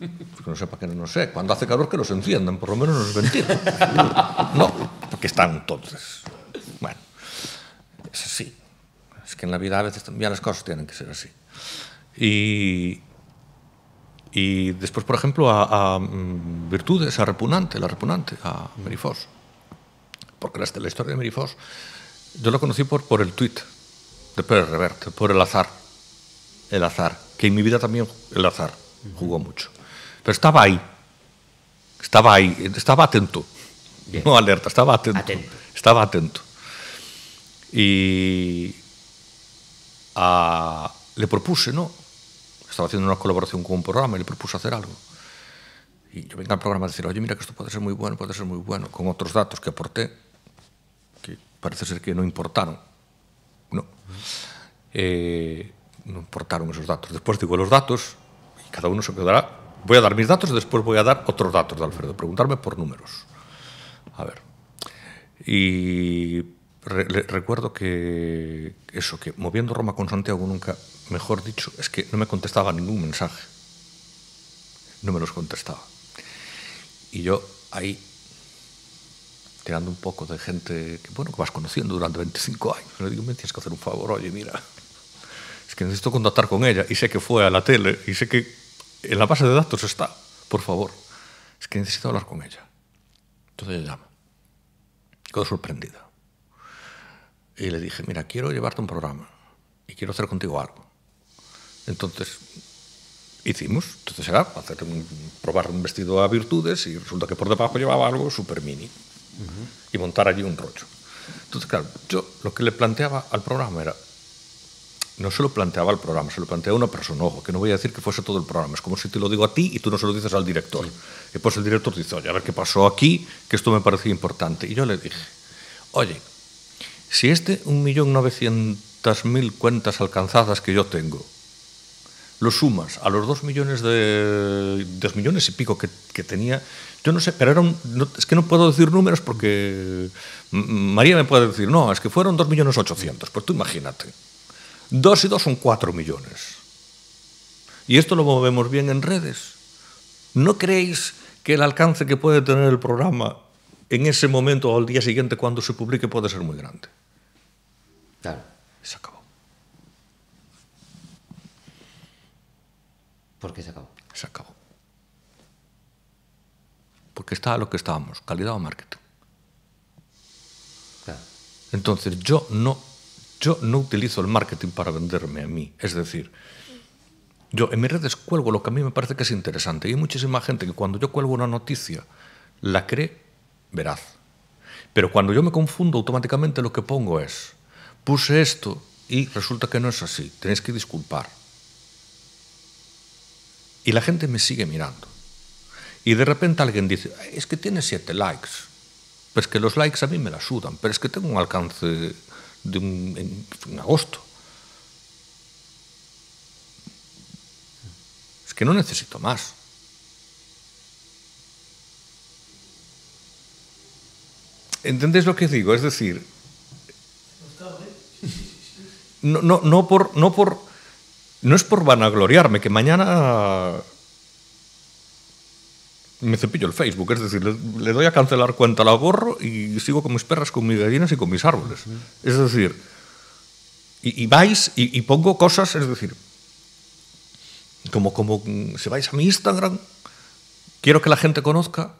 Porque pues no para que no sé, cuando hace calor que los enciendan, por lo menos los ventilan. No, porque están entonces. Bueno, es así. Es que en la vida a veces también las cosas tienen que ser así. Y, y después, por ejemplo, a, Virtudes, a mm, Repunante, la repunante, a merifos Porque la, historia de Foss, yo la conocí por, por el tweet de Pérez Reverte, por el azar. El azar, que en mi vida también el azar jugó mucho. Pero estaba ahí, estaba ahí, estaba atento. No alerta, estaba atento, Estaba atento. Y ah, le propuse, ¿no? estaba haciendo una colaboración con un programa y le propuso hacer algo. Y yo vengo al programa a decir, oye, mira que esto puede ser muy bueno, puede ser muy bueno, con otros datos que aporté, que parece ser que no importaron. No. Eh, no importaron esos datos. Después digo los datos y cada uno se quedará. Voy a dar mis datos y después voy a dar otros datos de Alfredo. Preguntarme por números. A ver. Y recuerdo que eso, que moviendo Roma con Santiago nunca mejor dicho, es que no me contestaba ningún mensaje. No me los contestaba. Y yo ahí, tirando un poco de gente que, bueno, que vas conociendo durante 25 años, le digo, me tienes que hacer un favor, oye, mira, es que necesito contactar con ella y sé que fue a la tele y sé que en la base de datos está, por favor, es que necesito hablar con ella. Entonces yo llamo. Quedo sorprendida. Y le dije, mira, quiero llevarte un programa y quiero hacer contigo algo. Entonces, hicimos. Entonces era hacer probar un vestido a virtudes y resulta que por debajo llevaba algo super mini y montar allí un rocho Entonces, claro, yo lo que le planteaba al programa era, no se lo planteaba al programa, se lo planteaba una persona, ojo, que no voy a decir que fuese todo el programa, es como si te lo digo a ti y tú no se lo dices al director. Y pues el director dice, oye, a ver qué pasó aquí, que esto me parecía importante. Y yo le dije, oye, si este 1.900.000 cuentas alcanzadas que yo tengo, lo sumas a los dos millones de millones y pico que, tenía yo no sé pero es que no puedo decir números porque María me puede decir no es que fueron dos millones ochocientos pues tú imagínate dos y dos son cuatro millones y esto lo movemos bien en redes no creéis que el alcance que puede tener el programa en ese momento o al día siguiente cuando se publique puede ser muy grande claro se acabó qué se acabó. Se acabó. Porque estaba lo que estábamos, calidad o marketing. Entonces yo no, yo no utilizo el marketing para venderme a mí. Es decir, yo en mis redes cuelgo lo que a mí me parece que es interesante. Y hay muchísima gente que cuando yo cuelgo una noticia la cree veraz. Pero cuando yo me confundo, automáticamente lo que pongo es, puse esto y resulta que no es así, tenéis que disculpar. Y la gente me sigue mirando. Y de repente alguien dice, es que tiene siete likes. Pues que los likes a mí me la sudan, pero es que tengo un alcance de un, en, agosto. Es que no necesito más. ¿Entendéis lo que digo? Es decir, no, no, no por... No por no es por vanagloriarme, que mañana me cepillo el Facebook, es decir, le, doy a cancelar cuenta, la borro y sigo con mis perras, con mis gallinas y con mis árboles. Es decir, y, vais y, pongo cosas, es decir, como, como mm, si vais a mi Instagram, quiero que la gente conozca,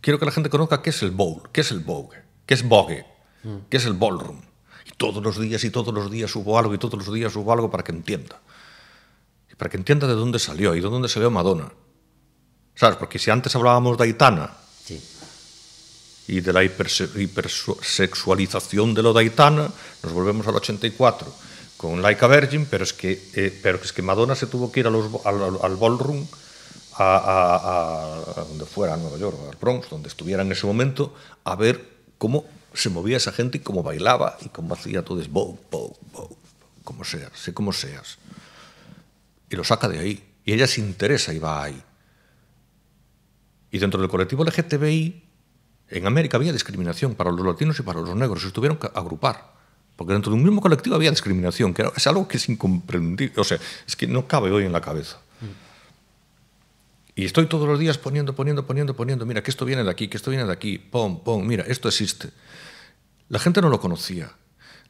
quiero que la gente conozca qué es el bowl, qué es el vogue, qué es vogue, mm. qué es el ballroom y todos los días y todos los días hubo algo y todos los días hubo algo para que entienda. para que entienda de dónde salió y de dónde salió Madonna. ¿Sabes? Porque si antes hablábamos de Aitana sí. y de la hipersexualización de lo de Aitana, nos volvemos al 84 con Laika Virgin, pero es que, eh, pero que Madonna se tuvo que ir a los, al, ballroom a, a, donde fuera, a Nueva York, al Bronx, donde estuviera en ese momento, a ver cómo se movía esa gente y cómo bailaba y cómo hacía todo es como seas, sé como seas. Y lo saca de ahí. Y ella se interesa y va ahí. Y dentro del colectivo LGTBI, en América había discriminación para los latinos y para los negros. Se tuvieron que agrupar. Porque dentro de un mismo colectivo había discriminación, que es algo que es incomprendible. O sea, es que no cabe hoy en la cabeza. Y estoy todos los días poniendo, poniendo, poniendo, poniendo, mira, que esto viene de aquí, que esto viene de aquí, pom, pom, mira, esto existe. La gente no lo conocía.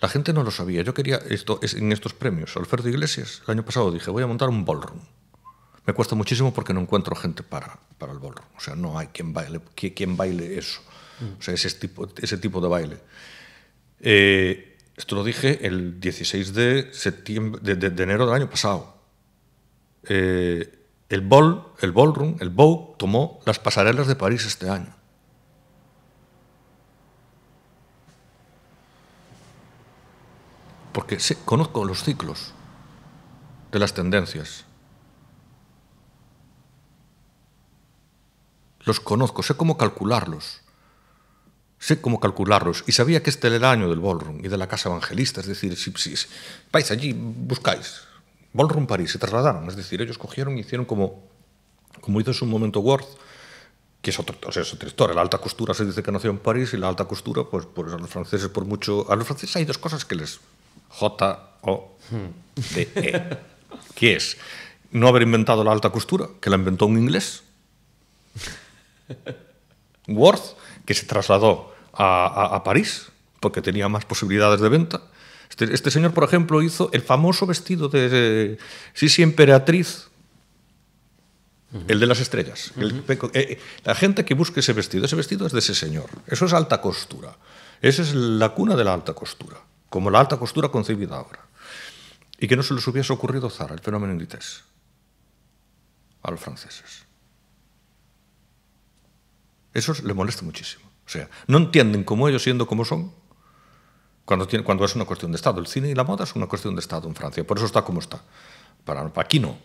La gente no lo sabía. Yo quería esto en estos premios. Alfredo Iglesias, el año pasado dije, voy a montar un ballroom. Me cuesta muchísimo porque no encuentro gente para, para el ballroom. O sea, no hay quien baile, baile eso. Mm. O sea, ese tipo, ese tipo de baile. Eh, esto lo dije el 16 de, septiembre, de, enero del año pasado. Eh, el, ball, el ballroom, el bow, tomó las pasarelas de París este año. porque conozco los ciclos de las tendencias. Los conozco, sé cómo calcularlos. Sé cómo calcularlos. Y sabía que este era el año del ballroom y de la casa evangelista. Es decir, si, vais allí, buscáis. Ballroom París, se trasladaron. Es decir, ellos cogieron y hicieron como, como hizo en su momento Worth, que es, otro, o otra historia. La alta costura se dice que nació en París y la alta costura, pues, pues a los franceses, por mucho. A los franceses hay dos cosas que les j o d e qué es no haber inventado la alta costura, que la inventó un inglés. Worth, que se trasladó a, París porque tenía más posibilidades de venta. Este, este señor, por ejemplo, hizo el famoso vestido de, Sisi Emperatriz, el de las estrellas. Eh, eh, la gente que busque ese vestido, ese vestido es de ese señor. Eso es alta costura. Esa es la cuna de la alta costura como la alta costura concebida ahora. Y que no se les hubiese ocurrido Zara, el fenómeno inglés, a los franceses. Eso les molesta muchísimo. O sea, no entienden cómo ellos siendo como son, cuando, tiene, cuando es una cuestión de Estado. El cine y la moda es una cuestión de Estado en Francia, por eso está como está. Para, aquí no.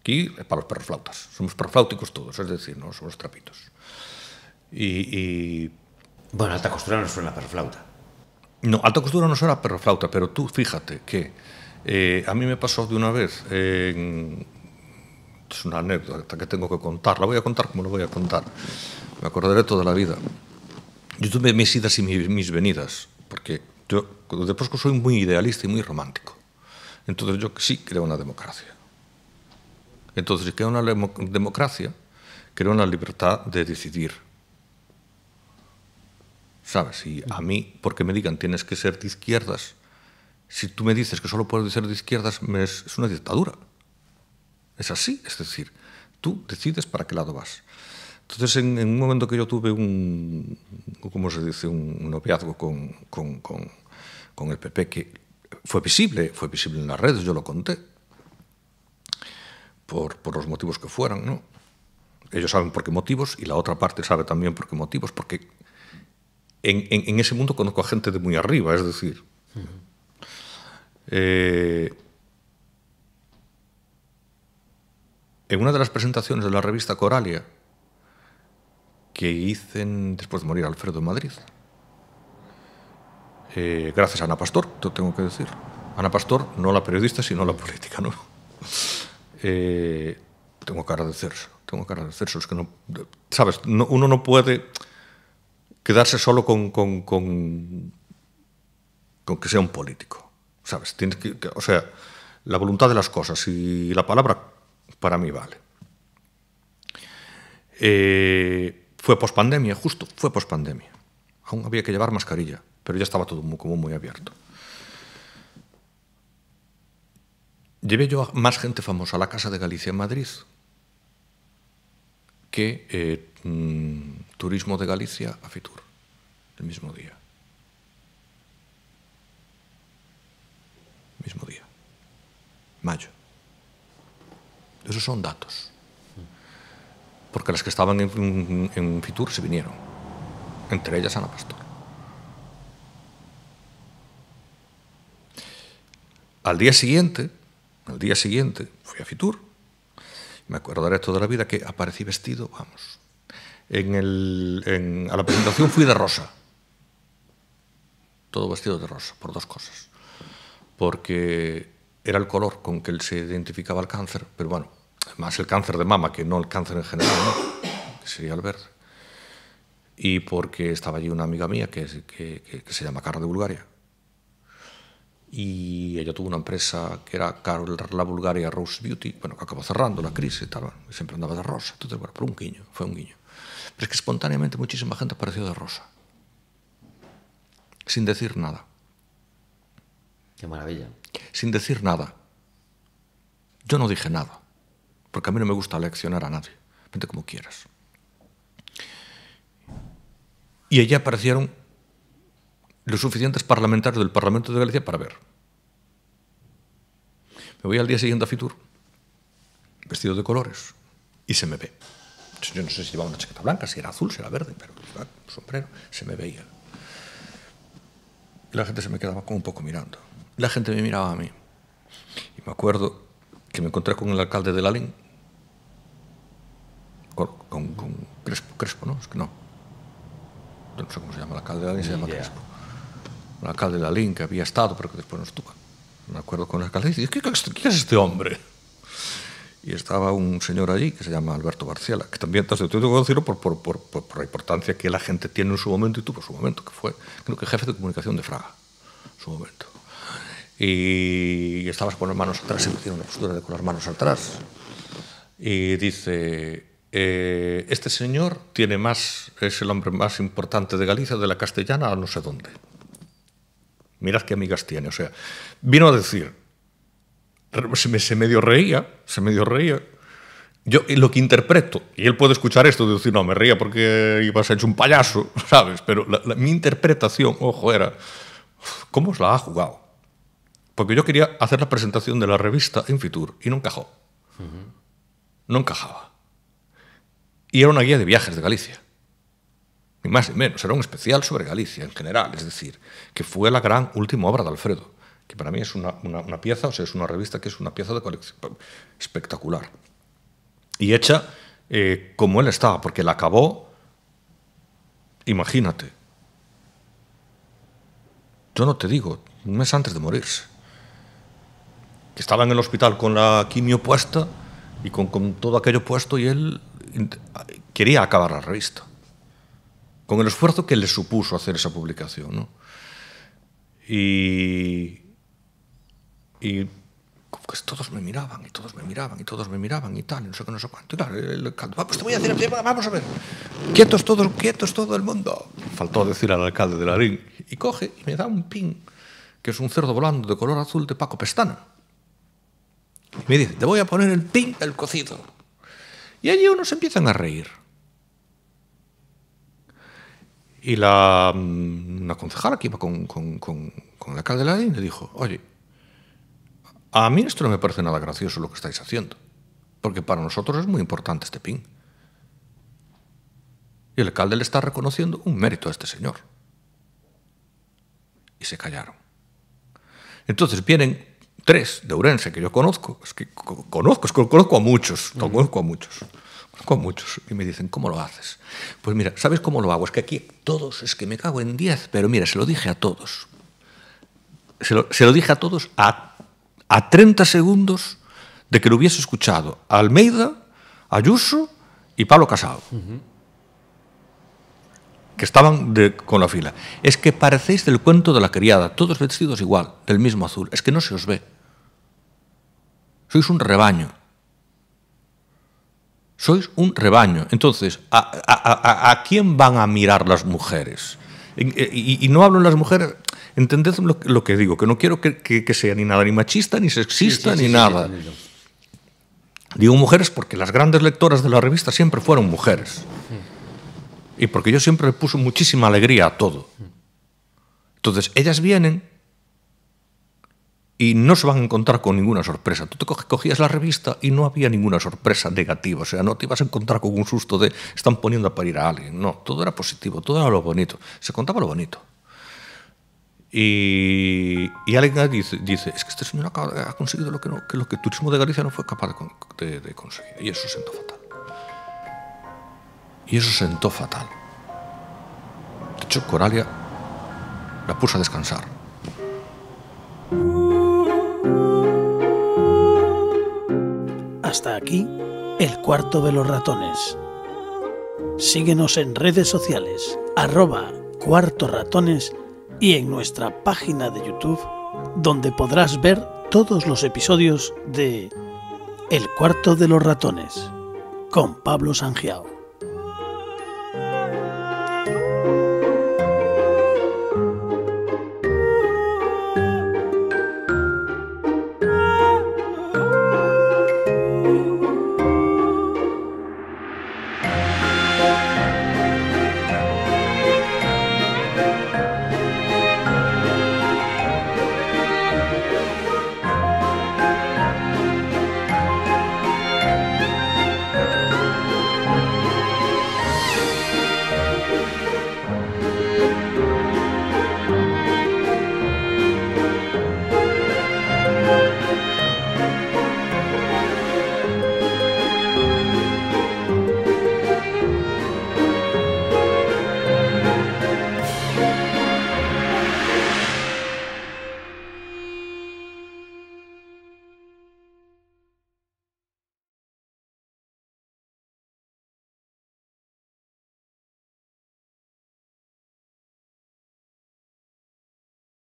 Aquí para los perroflautas. Somos perflauticos todos, es decir, no somos trapitos. Y, y... Bueno, alta costura no es una perflauta no, alta costura no será perro flauta, pero tú fíjate que eh, a mí me pasó de una vez, es una anécdota que tengo que contar, la voy a contar como lo voy a contar, me acordaré toda la vida. Yo tuve mis idas y mis, venidas, porque yo de soy muy idealista y muy romántico. Entonces yo sí creo en la democracia. Entonces creo en la democracia, creo en la libertad de decidir ¿Sabes? Y a mí, porque me digan tienes que ser de izquierdas, si tú me dices que solo puedes ser de izquierdas, es, una dictadura. Es así, es decir, tú decides para qué lado vas. Entonces, en, un momento que yo tuve un, ¿cómo se dice?, un, noviazgo con, el PP que fue visible, fue visible en las redes, yo lo conté, por, por los motivos que fueran, ¿no? Ellos saben por qué motivos y la otra parte sabe también por qué motivos, porque en, ese mundo conozco a gente de muy arriba, es decir. Eh, en una de las presentaciones de la revista Coralia, que hice después de morir Alfredo en Madrid, eh, gracias a Ana Pastor, te tengo que decir. Ana Pastor, no la periodista, sino la política, ¿no? Eh, tengo que agradecer, tengo que agradecer, es que no, sabes, uno no puede quedarse solo con, que sea un político. ¿Sabes? o sea, la voluntad de las cosas y la palabra para mí vale. Eh, fue pospandemia, justo, fue pospandemia. Aún había que llevar mascarilla, pero ya estaba todo muy, como abierto. Llevé yo a más gente famosa a la Casa de Galicia en Madrid que eh, mm, Turismo de Galicia a Fitur, el mismo día. Mismo día. Mayo. Esos son datos. Porque las que estaban en, Fitur se vinieron. Entre ellas Ana Pastor. Al día siguiente, al día siguiente, fui a Fitur. Me acuerdo acordaré de la vida que aparecí vestido, vamos, en a la presentación fui de rosa. Todo vestido de rosa, por dos cosas. Porque era el color con que él se identificaba el cáncer, pero bueno, más el cáncer de mama que no el cáncer en general, que sería el verde. Y porque estaba allí una amiga mía que, se llama Carla de Bulgaria. Y ella tuvo una empresa que era la Bulgaria Rose Beauty, bueno, que acabó cerrando la crisis y tal, siempre andaba de rosa, entonces, bueno, por un guiño, fue un guiño. Pero es que espontáneamente muchísima gente apareció de rosa, sin decir nada. Qué maravilla. Sin decir nada. Yo no dije nada, porque a mí no me gusta leccionar a nadie. Vente como quieras. Y allí aparecieron los suficientes parlamentarios del Parlamento de Galicia para ver. Me voy al día siguiente a Fitur, vestido de colores, y se me ve. Yo no sé si llevaba una chaqueta blanca, si era azul, si era verde, pero pues, un sombrero, se me veía. La gente se me quedaba como un poco mirando. La gente me miraba a mí. Y me acuerdo que me encontré con el alcalde de Lalín, con, con, Crespo, ¿no? Es que no. no sé cómo se llama el alcalde de Lalín, se llama Crespo. El alcalde de Lalín que había estado, pero que después no estuvo. Me acuerdo con el alcalde y dije, ¿Qué es este hombre? y estaba un señor allí que se llama Alberto Barciela, que también te tengo que decirlo por, por, la importancia que la gente tiene en su momento y tuvo su momento, que fue, creo que jefe de comunicación de Fraga, en su momento. Y, estabas con las manos atrás, me tiene una postura de con las manos atrás. Y dice, eh, este señor tiene más, es el hombre más importante de Galicia, de la castellana, a no sé dónde. Mirad qué amigas tiene. O sea, vino a decir, se, medio reía, se medio reía. Yo lo que interpreto, y él puede escuchar esto y decir, no, me reía porque ibas hecho un payaso, ¿sabes? Pero mi interpretación, ojo, era, ¿cómo os la ha jugado? Porque yo quería hacer la presentación de la revista en Fitur y no encajó. No encajaba. Y era una guía de viajes de Galicia. Ni más ni menos, era un especial sobre Galicia en general, es decir, que fue la gran última obra de Alfredo que para mí es una, pieza, o sea, es una revista que es una pieza de colección espectacular. Y hecha eh, como él estaba, porque la acabó, imagínate, yo no te digo, un mes antes de morirse. Que estaba en el hospital con la quimio puesta y con, todo aquello puesto y él quería acabar la revista. Con el esfuerzo que le supuso hacer esa publicación. Y, y pues todos me miraban, y todos me miraban, y todos me miraban, y tal, y no sé qué, no sé cuánto. Y claro, el alcalde, pues te voy a decir, vamos a ver, quietos todos, quietos todo el mundo. Faltó decir al alcalde de Larín. Y coge y me da un pin, que es un cerdo volando de color azul de Paco Pestana. Y me dice, te voy a poner el pin del cocido. Y allí unos empiezan a reír. Y la, mm, una concejala que iba con, con, con, con el alcalde de Larín le dijo, oye, a mí esto no me parece nada gracioso lo que estáis haciendo, porque para nosotros es muy importante este pin. Y el alcalde le está reconociendo un mérito a este señor. Y se callaron. Entonces vienen tres de Urense que yo conozco, es que conozco, conozco a muchos, conozco a muchos, conozco a muchos, y me dicen, ¿cómo lo haces? Pues mira, ¿sabes cómo lo hago? Es que aquí todos, es que me cago en diez, pero mira, se lo dije a todos. Se lo, se lo dije a todos, a a 30 segundos de que lo hubiese escuchado Almeida, Ayuso y Pablo Casado, que estaban con la fila. Es que parecéis del cuento de la criada, todos vestidos igual, del mismo azul. Es que no se os ve. Sois un rebaño. Sois un rebaño. Entonces, ¿a, quién van a mirar las mujeres? Eh, y, no hablo las mujeres Entended lo, que digo, que no quiero que, sea ni nada ni machista, ni sexista, ni nada. digo mujeres porque las grandes lectoras de la revista siempre fueron mujeres. Mm. Y porque yo siempre le puso muchísima alegría a todo. Entonces, ellas vienen y no se van a encontrar con ninguna sorpresa. Tú te cogías la revista y no había ninguna sorpresa negativa, o sea, no te ibas a encontrar con un susto de están poniendo a parir a alguien, no, todo era positivo, todo era lo bonito, se contaba lo bonito. Y, y alguien dice, dice, es que este señor ha, conseguido lo que, lo que el turismo de Galicia no fue capaz de, conseguir. Y eso sentó fatal. Y eso sentó fatal. De hecho, Coralia la puso a descansar. Hasta aquí, el cuarto de los ratones. Síguenos en redes sociales, arroba cuarto y en nuestra página de YouTube, donde podrás ver todos los episodios de El cuarto de los ratones, con Pablo Sangiao.